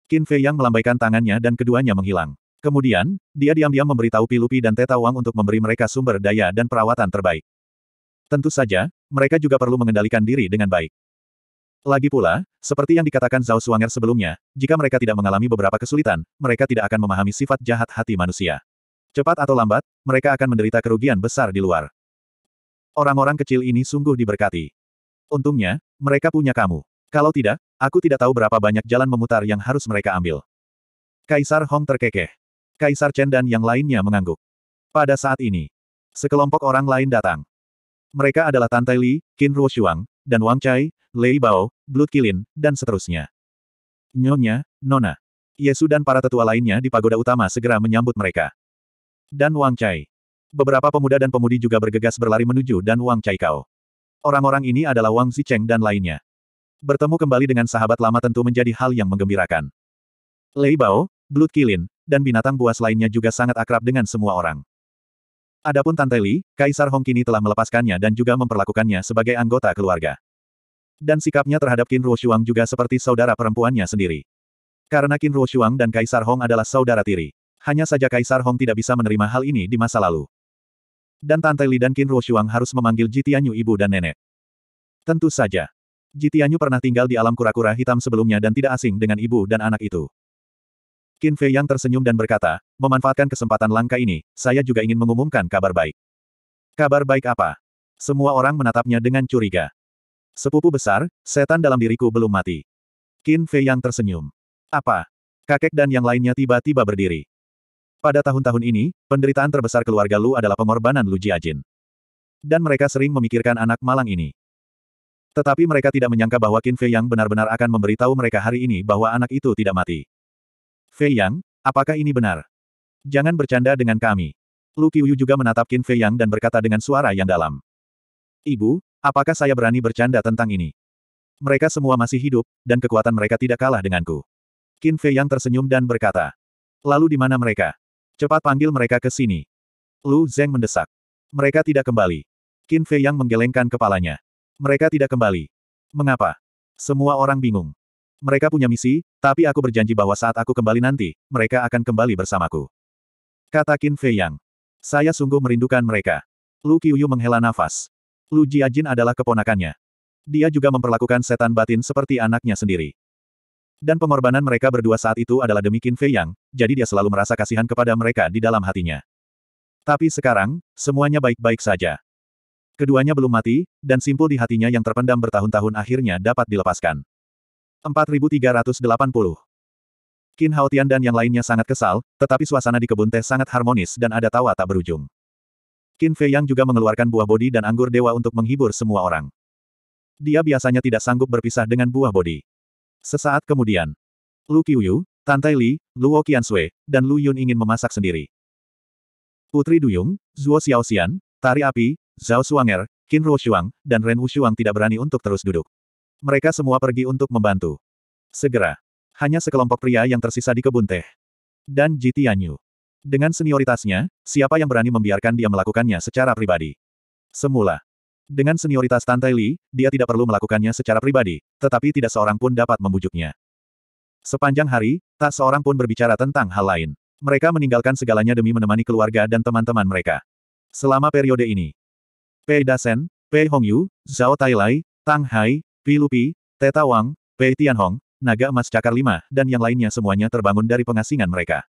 Qin Fei yang melambaikan tangannya dan keduanya menghilang. Kemudian, dia diam-diam memberitahu Pilupi dan Teta Wang untuk memberi mereka sumber daya dan perawatan terbaik. Tentu saja, mereka juga perlu mengendalikan diri dengan baik. Lagi pula, seperti yang dikatakan Zhao Suanger sebelumnya, jika mereka tidak mengalami beberapa kesulitan, mereka tidak akan memahami sifat jahat hati manusia. Cepat atau lambat, mereka akan menderita kerugian besar di luar. Orang-orang kecil ini sungguh diberkati. Untungnya, mereka punya kamu. Kalau tidak, aku tidak tahu berapa banyak jalan memutar yang harus mereka ambil. Kaisar Hong terkekeh. Kaisar Chen dan yang lainnya mengangguk. Pada saat ini, sekelompok orang lain datang. Mereka adalah Tan Tai Li, Qin Ruoshuang, dan Wang Chai, Lei Bao, Blood Kilin, dan seterusnya. Nyonya, Nona, Yesu dan para tetua lainnya di pagoda utama segera menyambut mereka. Dan Wang Chai. Beberapa pemuda dan pemudi juga bergegas berlari menuju dan Wang Caikao. Orang-orang ini adalah Wang Zicheng dan lainnya. Bertemu kembali dengan sahabat lama tentu menjadi hal yang menggembirakan. Lei Bao, Blood Kilin, dan binatang buas lainnya juga sangat akrab dengan semua orang. Adapun Tante Li, Kaisar Hong kini telah melepaskannya dan juga memperlakukannya sebagai anggota keluarga. Dan sikapnya terhadap Qin Ruoshuang juga seperti saudara perempuannya sendiri. Karena Qin Ruoshuang dan Kaisar Hong adalah saudara tiri. Hanya saja Kaisar Hong tidak bisa menerima hal ini di masa lalu. Dan Tante Li dan Qin Ruoshuang harus memanggil Jitianyu ibu dan nenek. Tentu saja. Jitianyu pernah tinggal di alam kura-kura hitam sebelumnya dan tidak asing dengan ibu dan anak itu. Qin Fei yang tersenyum dan berkata, memanfaatkan kesempatan langka ini, saya juga ingin mengumumkan kabar baik. Kabar baik apa? Semua orang menatapnya dengan curiga. Sepupu besar, setan dalam diriku belum mati. Qin Fei yang tersenyum. Apa? Kakek dan yang lainnya tiba-tiba berdiri. Pada tahun-tahun ini, penderitaan terbesar keluarga Lu adalah pengorbanan Lu Jiajin. Dan mereka sering memikirkan anak malang ini. Tetapi mereka tidak menyangka bahwa Qin Fei Yang benar-benar akan memberitahu mereka hari ini bahwa anak itu tidak mati. Fei Yang, apakah ini benar? Jangan bercanda dengan kami. Lu Qiuyu juga menatap Qin Fei Yang dan berkata dengan suara yang dalam. Ibu, apakah saya berani bercanda tentang ini? Mereka semua masih hidup, dan kekuatan mereka tidak kalah denganku. Qin Fei Yang tersenyum dan berkata. Lalu di mana mereka? Cepat panggil mereka ke sini. Lu Zeng mendesak. Mereka tidak kembali. Qin Fei yang menggelengkan kepalanya. Mereka tidak kembali. Mengapa? Semua orang bingung. Mereka punya misi, tapi aku berjanji bahwa saat aku kembali nanti, mereka akan kembali bersamaku. Kata Qin Fei Yang. Saya sungguh merindukan mereka. Lu Qiuyu menghela nafas. Lu Jiajin adalah keponakannya. Dia juga memperlakukan setan batin seperti anaknya sendiri. Dan pengorbanan mereka berdua saat itu adalah demi Qin Fei Yang, jadi dia selalu merasa kasihan kepada mereka di dalam hatinya. Tapi sekarang, semuanya baik-baik saja. Keduanya belum mati, dan simpul di hatinya yang terpendam bertahun-tahun akhirnya dapat dilepaskan. 4380 Qin Haotian dan yang lainnya sangat kesal, tetapi suasana di kebun teh sangat harmonis dan ada tawa tak berujung. Qin Fei Yang juga mengeluarkan buah bodi dan anggur dewa untuk menghibur semua orang. Dia biasanya tidak sanggup berpisah dengan buah bodi. Sesaat kemudian, Lu Qiuyu, Tai Li, Luo Qianshui, dan Lu Yun ingin memasak sendiri. Putri Duyung, Zhuo Xiaoxian, Tari Api, Zhao Suanger, Qin Ruoshuang, dan Ren Wushuang tidak berani untuk terus duduk. Mereka semua pergi untuk membantu. Segera, hanya sekelompok pria yang tersisa di kebun teh. Dan Ji Tianyu. Dengan senioritasnya, siapa yang berani membiarkan dia melakukannya secara pribadi? Semula, dengan senioritas Tantai Li, dia tidak perlu melakukannya secara pribadi, tetapi tidak seorang pun dapat membujuknya. Sepanjang hari, tak seorang pun berbicara tentang hal lain. Mereka meninggalkan segalanya demi menemani keluarga dan teman-teman mereka. Selama periode ini, Pei Dasen, Pei Hongyu, Zhao Tailai, Tang Hai, Pi Lupi, Teta Wang, Pei Tianhong, Naga Emas Cakar Lima, dan yang lainnya semuanya terbangun dari pengasingan mereka.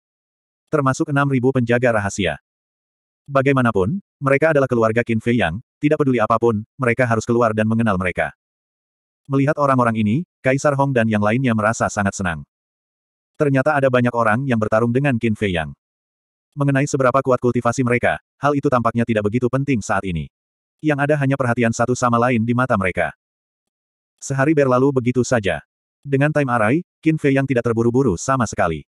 Termasuk 6.000 penjaga rahasia. Bagaimanapun, mereka adalah keluarga Qin Fei Yang, tidak peduli apapun, mereka harus keluar dan mengenal mereka. Melihat orang-orang ini, Kaisar Hong dan yang lainnya merasa sangat senang. Ternyata ada banyak orang yang bertarung dengan Qin Fei Yang. Mengenai seberapa kuat kultivasi mereka, hal itu tampaknya tidak begitu penting saat ini. Yang ada hanya perhatian satu sama lain di mata mereka. Sehari berlalu begitu saja. Dengan time array, Qin Fei Yang tidak terburu-buru sama sekali.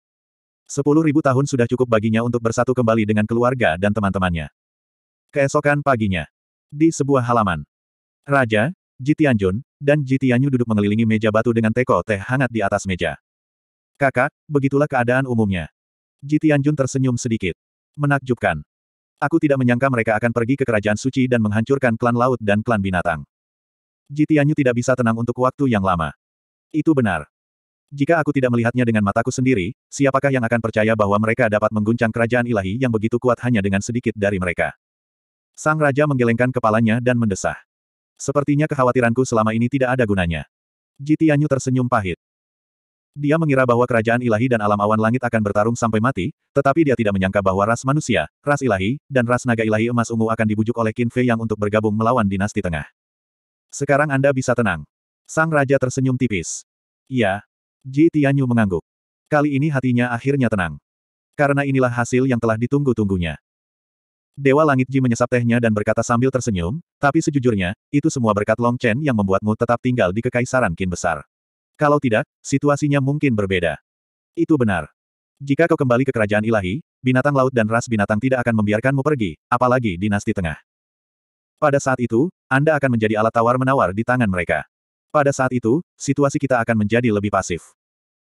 Sepuluh ribu tahun sudah cukup baginya untuk bersatu kembali dengan keluarga dan teman-temannya. Keesokan paginya. Di sebuah halaman. Raja, Jitianjun, dan Jitianyu duduk mengelilingi meja batu dengan teko teh hangat di atas meja. Kakak, begitulah keadaan umumnya. Jitianjun tersenyum sedikit. Menakjubkan. Aku tidak menyangka mereka akan pergi ke kerajaan suci dan menghancurkan klan laut dan klan binatang. Jitianyu tidak bisa tenang untuk waktu yang lama. Itu benar. Jika aku tidak melihatnya dengan mataku sendiri, siapakah yang akan percaya bahwa mereka dapat mengguncang kerajaan ilahi yang begitu kuat hanya dengan sedikit dari mereka? Sang Raja menggelengkan kepalanya dan mendesah. Sepertinya kekhawatiranku selama ini tidak ada gunanya. Jitianyu tersenyum pahit. Dia mengira bahwa kerajaan ilahi dan alam awan langit akan bertarung sampai mati, tetapi dia tidak menyangka bahwa ras manusia, ras ilahi, dan ras naga ilahi emas ungu akan dibujuk oleh Qin Fei yang untuk bergabung melawan dinasti tengah. Sekarang Anda bisa tenang. Sang Raja tersenyum tipis. Iya, Ji Tianyu mengangguk. Kali ini hatinya akhirnya tenang. Karena inilah hasil yang telah ditunggu-tunggunya. Dewa Langit Ji menyesap tehnya dan berkata sambil tersenyum, tapi sejujurnya, itu semua berkat Long Chen yang membuatmu tetap tinggal di Kekaisaran Qin Besar. Kalau tidak, situasinya mungkin berbeda. Itu benar. Jika kau kembali ke kerajaan ilahi, binatang laut dan ras binatang tidak akan membiarkanmu pergi, apalagi dinasti tengah. Pada saat itu, Anda akan menjadi alat tawar-menawar di tangan mereka. Pada saat itu, situasi kita akan menjadi lebih pasif.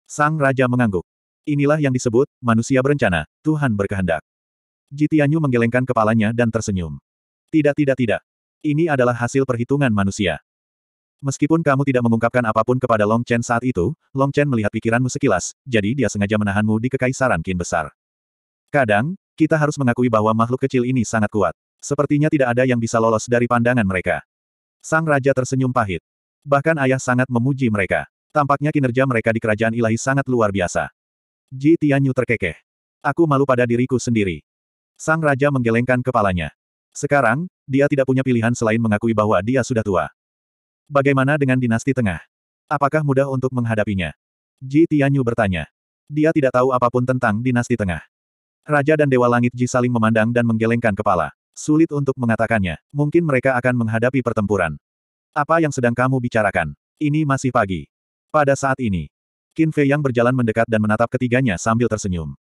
Sang Raja mengangguk. Inilah yang disebut, manusia berencana, Tuhan berkehendak. Jitianyu menggelengkan kepalanya dan tersenyum. Tidak tidak tidak. Ini adalah hasil perhitungan manusia. Meskipun kamu tidak mengungkapkan apapun kepada Long Chen saat itu, Long Chen melihat pikiranmu sekilas, jadi dia sengaja menahanmu di kekaisaran Qin besar. Kadang, kita harus mengakui bahwa makhluk kecil ini sangat kuat. Sepertinya tidak ada yang bisa lolos dari pandangan mereka. Sang Raja tersenyum pahit. Bahkan ayah sangat memuji mereka. Tampaknya kinerja mereka di kerajaan ilahi sangat luar biasa. Ji Tianyu terkekeh. Aku malu pada diriku sendiri. Sang raja menggelengkan kepalanya. Sekarang, dia tidak punya pilihan selain mengakui bahwa dia sudah tua. Bagaimana dengan dinasti tengah? Apakah mudah untuk menghadapinya? Ji Tianyu bertanya. Dia tidak tahu apapun tentang dinasti tengah. Raja dan Dewa Langit Ji saling memandang dan menggelengkan kepala. Sulit untuk mengatakannya. Mungkin mereka akan menghadapi pertempuran. Apa yang sedang kamu bicarakan? Ini masih pagi. Pada saat ini, Qin Fei yang berjalan mendekat dan menatap ketiganya sambil tersenyum.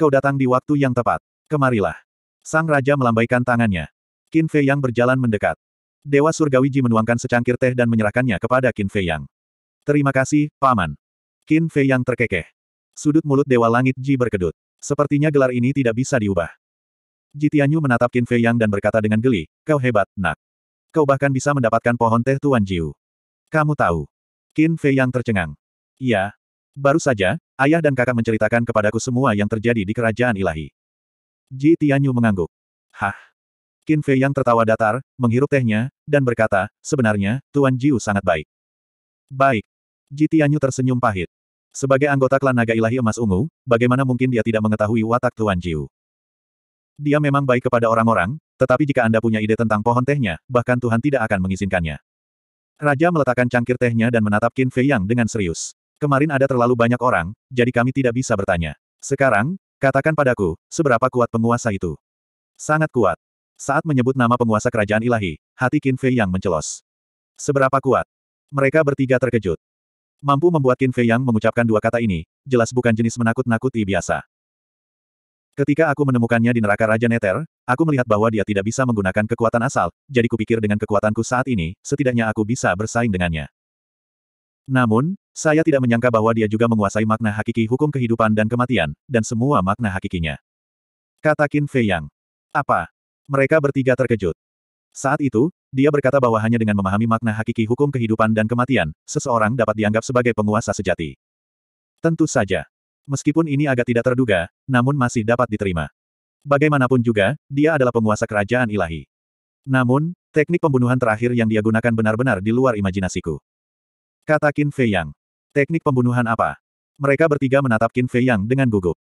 Kau datang di waktu yang tepat. Kemarilah. Sang Raja melambaikan tangannya. Qin Fei yang berjalan mendekat. Dewa Surgawi Ji menuangkan secangkir teh dan menyerahkannya kepada Qin Fei yang. Terima kasih, Paman. Qin Fei yang terkekeh. Sudut mulut Dewa Langit Ji berkedut. Sepertinya gelar ini tidak bisa diubah. Jitianyu menatap Qin Fei yang dan berkata dengan geli, kau hebat, nak. Kau bahkan bisa mendapatkan pohon teh Tuan Jiu. Kamu tahu. Qin Fei yang tercengang. Iya. Baru saja, ayah dan kakak menceritakan kepadaku semua yang terjadi di kerajaan ilahi. Ji Tianyu mengangguk. Hah? Qin Fei yang tertawa datar, menghirup tehnya, dan berkata, sebenarnya, Tuan Jiu sangat baik. Baik. Ji Tianyu tersenyum pahit. Sebagai anggota klan naga ilahi emas ungu, bagaimana mungkin dia tidak mengetahui watak Tuan Jiu? Dia memang baik kepada orang-orang, tetapi jika Anda punya ide tentang pohon tehnya, bahkan Tuhan tidak akan mengizinkannya. Raja meletakkan cangkir tehnya dan menatap Qin Fei Yang dengan serius. Kemarin ada terlalu banyak orang, jadi kami tidak bisa bertanya. Sekarang, katakan padaku, seberapa kuat penguasa itu? Sangat kuat. Saat menyebut nama penguasa kerajaan ilahi, hati Qin Fei Yang mencelos. Seberapa kuat? Mereka bertiga terkejut. Mampu membuat Qin Fei Yang mengucapkan dua kata ini, jelas bukan jenis menakut-nakuti biasa. Ketika aku menemukannya di neraka Raja Neter, Aku melihat bahwa dia tidak bisa menggunakan kekuatan asal, jadi kupikir dengan kekuatanku saat ini, setidaknya aku bisa bersaing dengannya. Namun, saya tidak menyangka bahwa dia juga menguasai makna hakiki hukum kehidupan dan kematian, dan semua makna hakikinya. Kata Qin Fei Yang. Apa? Mereka bertiga terkejut. Saat itu, dia berkata bahwa hanya dengan memahami makna hakiki hukum kehidupan dan kematian, seseorang dapat dianggap sebagai penguasa sejati. Tentu saja. Meskipun ini agak tidak terduga, namun masih dapat diterima. Bagaimanapun juga, dia adalah penguasa kerajaan ilahi. Namun, teknik pembunuhan terakhir yang dia gunakan benar-benar di luar imajinasiku. Kata Qin Fei Yang. Teknik pembunuhan apa? Mereka bertiga menatap Qin Fei Yang dengan gugup.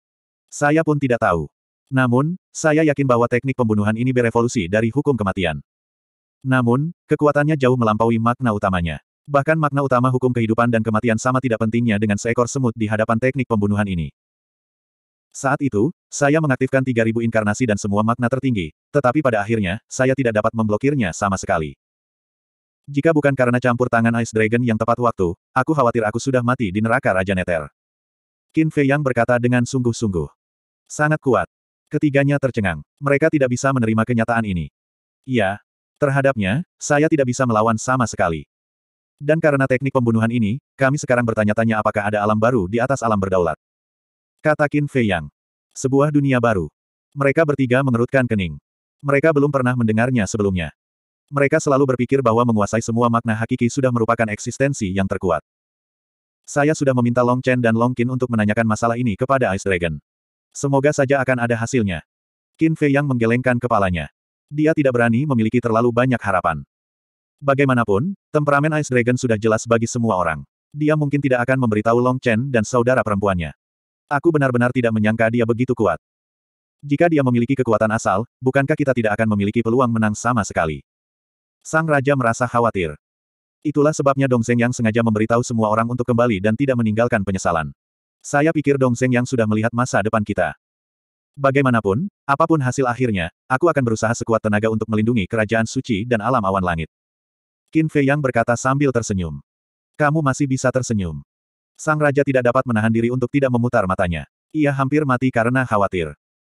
Saya pun tidak tahu. Namun, saya yakin bahwa teknik pembunuhan ini berevolusi dari hukum kematian. Namun, kekuatannya jauh melampaui makna utamanya. Bahkan makna utama hukum kehidupan dan kematian sama tidak pentingnya dengan seekor semut di hadapan teknik pembunuhan ini. Saat itu, saya mengaktifkan 3000 inkarnasi dan semua makna tertinggi, tetapi pada akhirnya, saya tidak dapat memblokirnya sama sekali. Jika bukan karena campur tangan Ice Dragon yang tepat waktu, aku khawatir aku sudah mati di neraka Raja Neter. Qin Fei Yang berkata dengan sungguh-sungguh. Sangat kuat. Ketiganya tercengang. Mereka tidak bisa menerima kenyataan ini. Iya. Terhadapnya, saya tidak bisa melawan sama sekali. Dan karena teknik pembunuhan ini, kami sekarang bertanya-tanya apakah ada alam baru di atas alam berdaulat. Kata Qin Fei Yang. Sebuah dunia baru. Mereka bertiga mengerutkan kening. Mereka belum pernah mendengarnya sebelumnya. Mereka selalu berpikir bahwa menguasai semua makna hakiki sudah merupakan eksistensi yang terkuat. Saya sudah meminta Long Chen dan Long Qin untuk menanyakan masalah ini kepada Ice Dragon. Semoga saja akan ada hasilnya. Qin Fei Yang menggelengkan kepalanya. Dia tidak berani memiliki terlalu banyak harapan. Bagaimanapun, temperamen Ice Dragon sudah jelas bagi semua orang. Dia mungkin tidak akan memberitahu Long Chen dan saudara perempuannya. Aku benar-benar tidak menyangka dia begitu kuat. Jika dia memiliki kekuatan asal, bukankah kita tidak akan memiliki peluang menang sama sekali? Sang Raja merasa khawatir. Itulah sebabnya Dong Seng yang sengaja memberitahu semua orang untuk kembali dan tidak meninggalkan penyesalan. Saya pikir Dong Seng yang sudah melihat masa depan kita. Bagaimanapun, apapun hasil akhirnya, aku akan berusaha sekuat tenaga untuk melindungi kerajaan suci dan alam awan langit. Qin Fei Yang berkata sambil tersenyum. Kamu masih bisa tersenyum. Sang raja tidak dapat menahan diri untuk tidak memutar matanya. Ia hampir mati karena khawatir.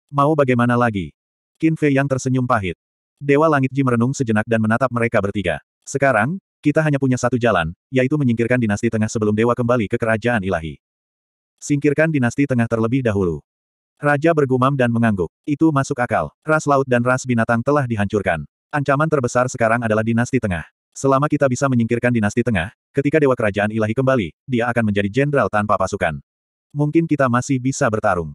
Mau bagaimana lagi? Qin Fei yang tersenyum pahit. Dewa Langit Ji merenung sejenak dan menatap mereka bertiga. Sekarang, kita hanya punya satu jalan, yaitu menyingkirkan dinasti tengah sebelum dewa kembali ke kerajaan ilahi. Singkirkan dinasti tengah terlebih dahulu. Raja bergumam dan mengangguk. Itu masuk akal. Ras laut dan ras binatang telah dihancurkan. Ancaman terbesar sekarang adalah dinasti tengah. Selama kita bisa menyingkirkan dinasti tengah, Ketika Dewa Kerajaan Ilahi kembali, dia akan menjadi jenderal tanpa pasukan. Mungkin kita masih bisa bertarung.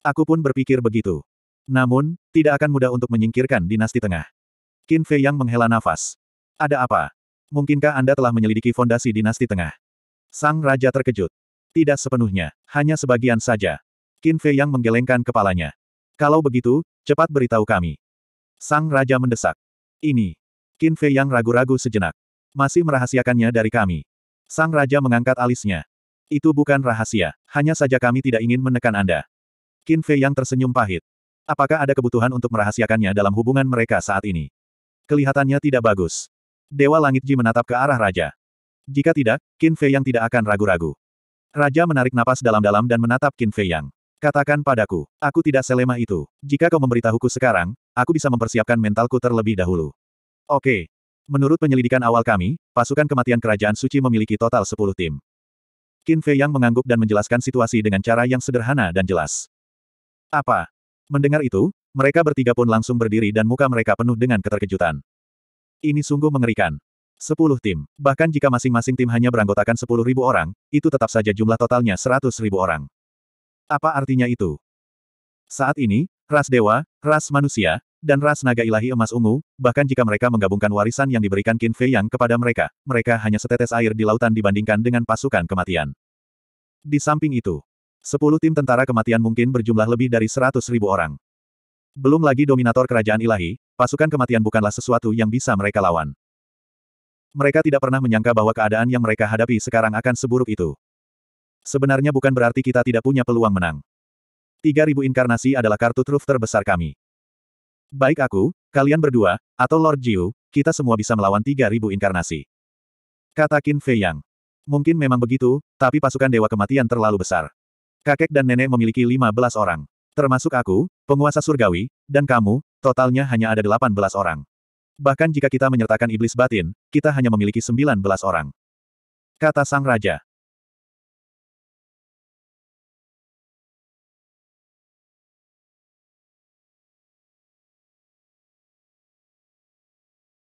Aku pun berpikir begitu. Namun, tidak akan mudah untuk menyingkirkan dinasti tengah. Qin Fei yang menghela nafas. Ada apa? Mungkinkah Anda telah menyelidiki fondasi dinasti tengah? Sang Raja terkejut. Tidak sepenuhnya, hanya sebagian saja. Qin Fei yang menggelengkan kepalanya. Kalau begitu, cepat beritahu kami. Sang Raja mendesak. Ini. Qin Fei yang ragu-ragu sejenak. Masih merahasiakannya dari kami. Sang Raja mengangkat alisnya. Itu bukan rahasia, hanya saja kami tidak ingin menekan Anda. Qin Fei yang tersenyum pahit. Apakah ada kebutuhan untuk merahasiakannya dalam hubungan mereka saat ini? Kelihatannya tidak bagus. Dewa Langit Ji menatap ke arah Raja. Jika tidak, Qin Fei yang tidak akan ragu-ragu. Raja menarik napas dalam-dalam dan menatap Qin Fei yang. Katakan padaku, aku tidak selemah itu. Jika kau memberitahuku sekarang, aku bisa mempersiapkan mentalku terlebih dahulu. Oke, Menurut penyelidikan awal kami, pasukan kematian kerajaan suci memiliki total 10 tim. Qin Fei Yang mengangguk dan menjelaskan situasi dengan cara yang sederhana dan jelas. Apa? Mendengar itu, mereka bertiga pun langsung berdiri dan muka mereka penuh dengan keterkejutan. Ini sungguh mengerikan. 10 tim. Bahkan jika masing-masing tim hanya beranggotakan ribu orang, itu tetap saja jumlah totalnya ribu orang. Apa artinya itu? Saat ini, ras dewa, ras manusia, dan ras naga ilahi emas ungu, bahkan jika mereka menggabungkan warisan yang diberikan Qin Fei Yang kepada mereka, mereka hanya setetes air di lautan dibandingkan dengan pasukan kematian. Di samping itu, sepuluh tim tentara kematian mungkin berjumlah lebih dari seratus ribu orang. Belum lagi dominator kerajaan ilahi, pasukan kematian bukanlah sesuatu yang bisa mereka lawan. Mereka tidak pernah menyangka bahwa keadaan yang mereka hadapi sekarang akan seburuk itu. Sebenarnya bukan berarti kita tidak punya peluang menang. 3000 inkarnasi adalah kartu truf terbesar kami. Baik aku, kalian berdua, atau Lord Jiu, kita semua bisa melawan 3.000 inkarnasi. Kata Qin Fei Yang. Mungkin memang begitu, tapi pasukan Dewa Kematian terlalu besar. Kakek dan nenek memiliki 15 orang. Termasuk aku, penguasa surgawi, dan kamu, totalnya hanya ada 18 orang. Bahkan jika kita menyertakan iblis batin, kita hanya memiliki 19 orang. Kata sang raja.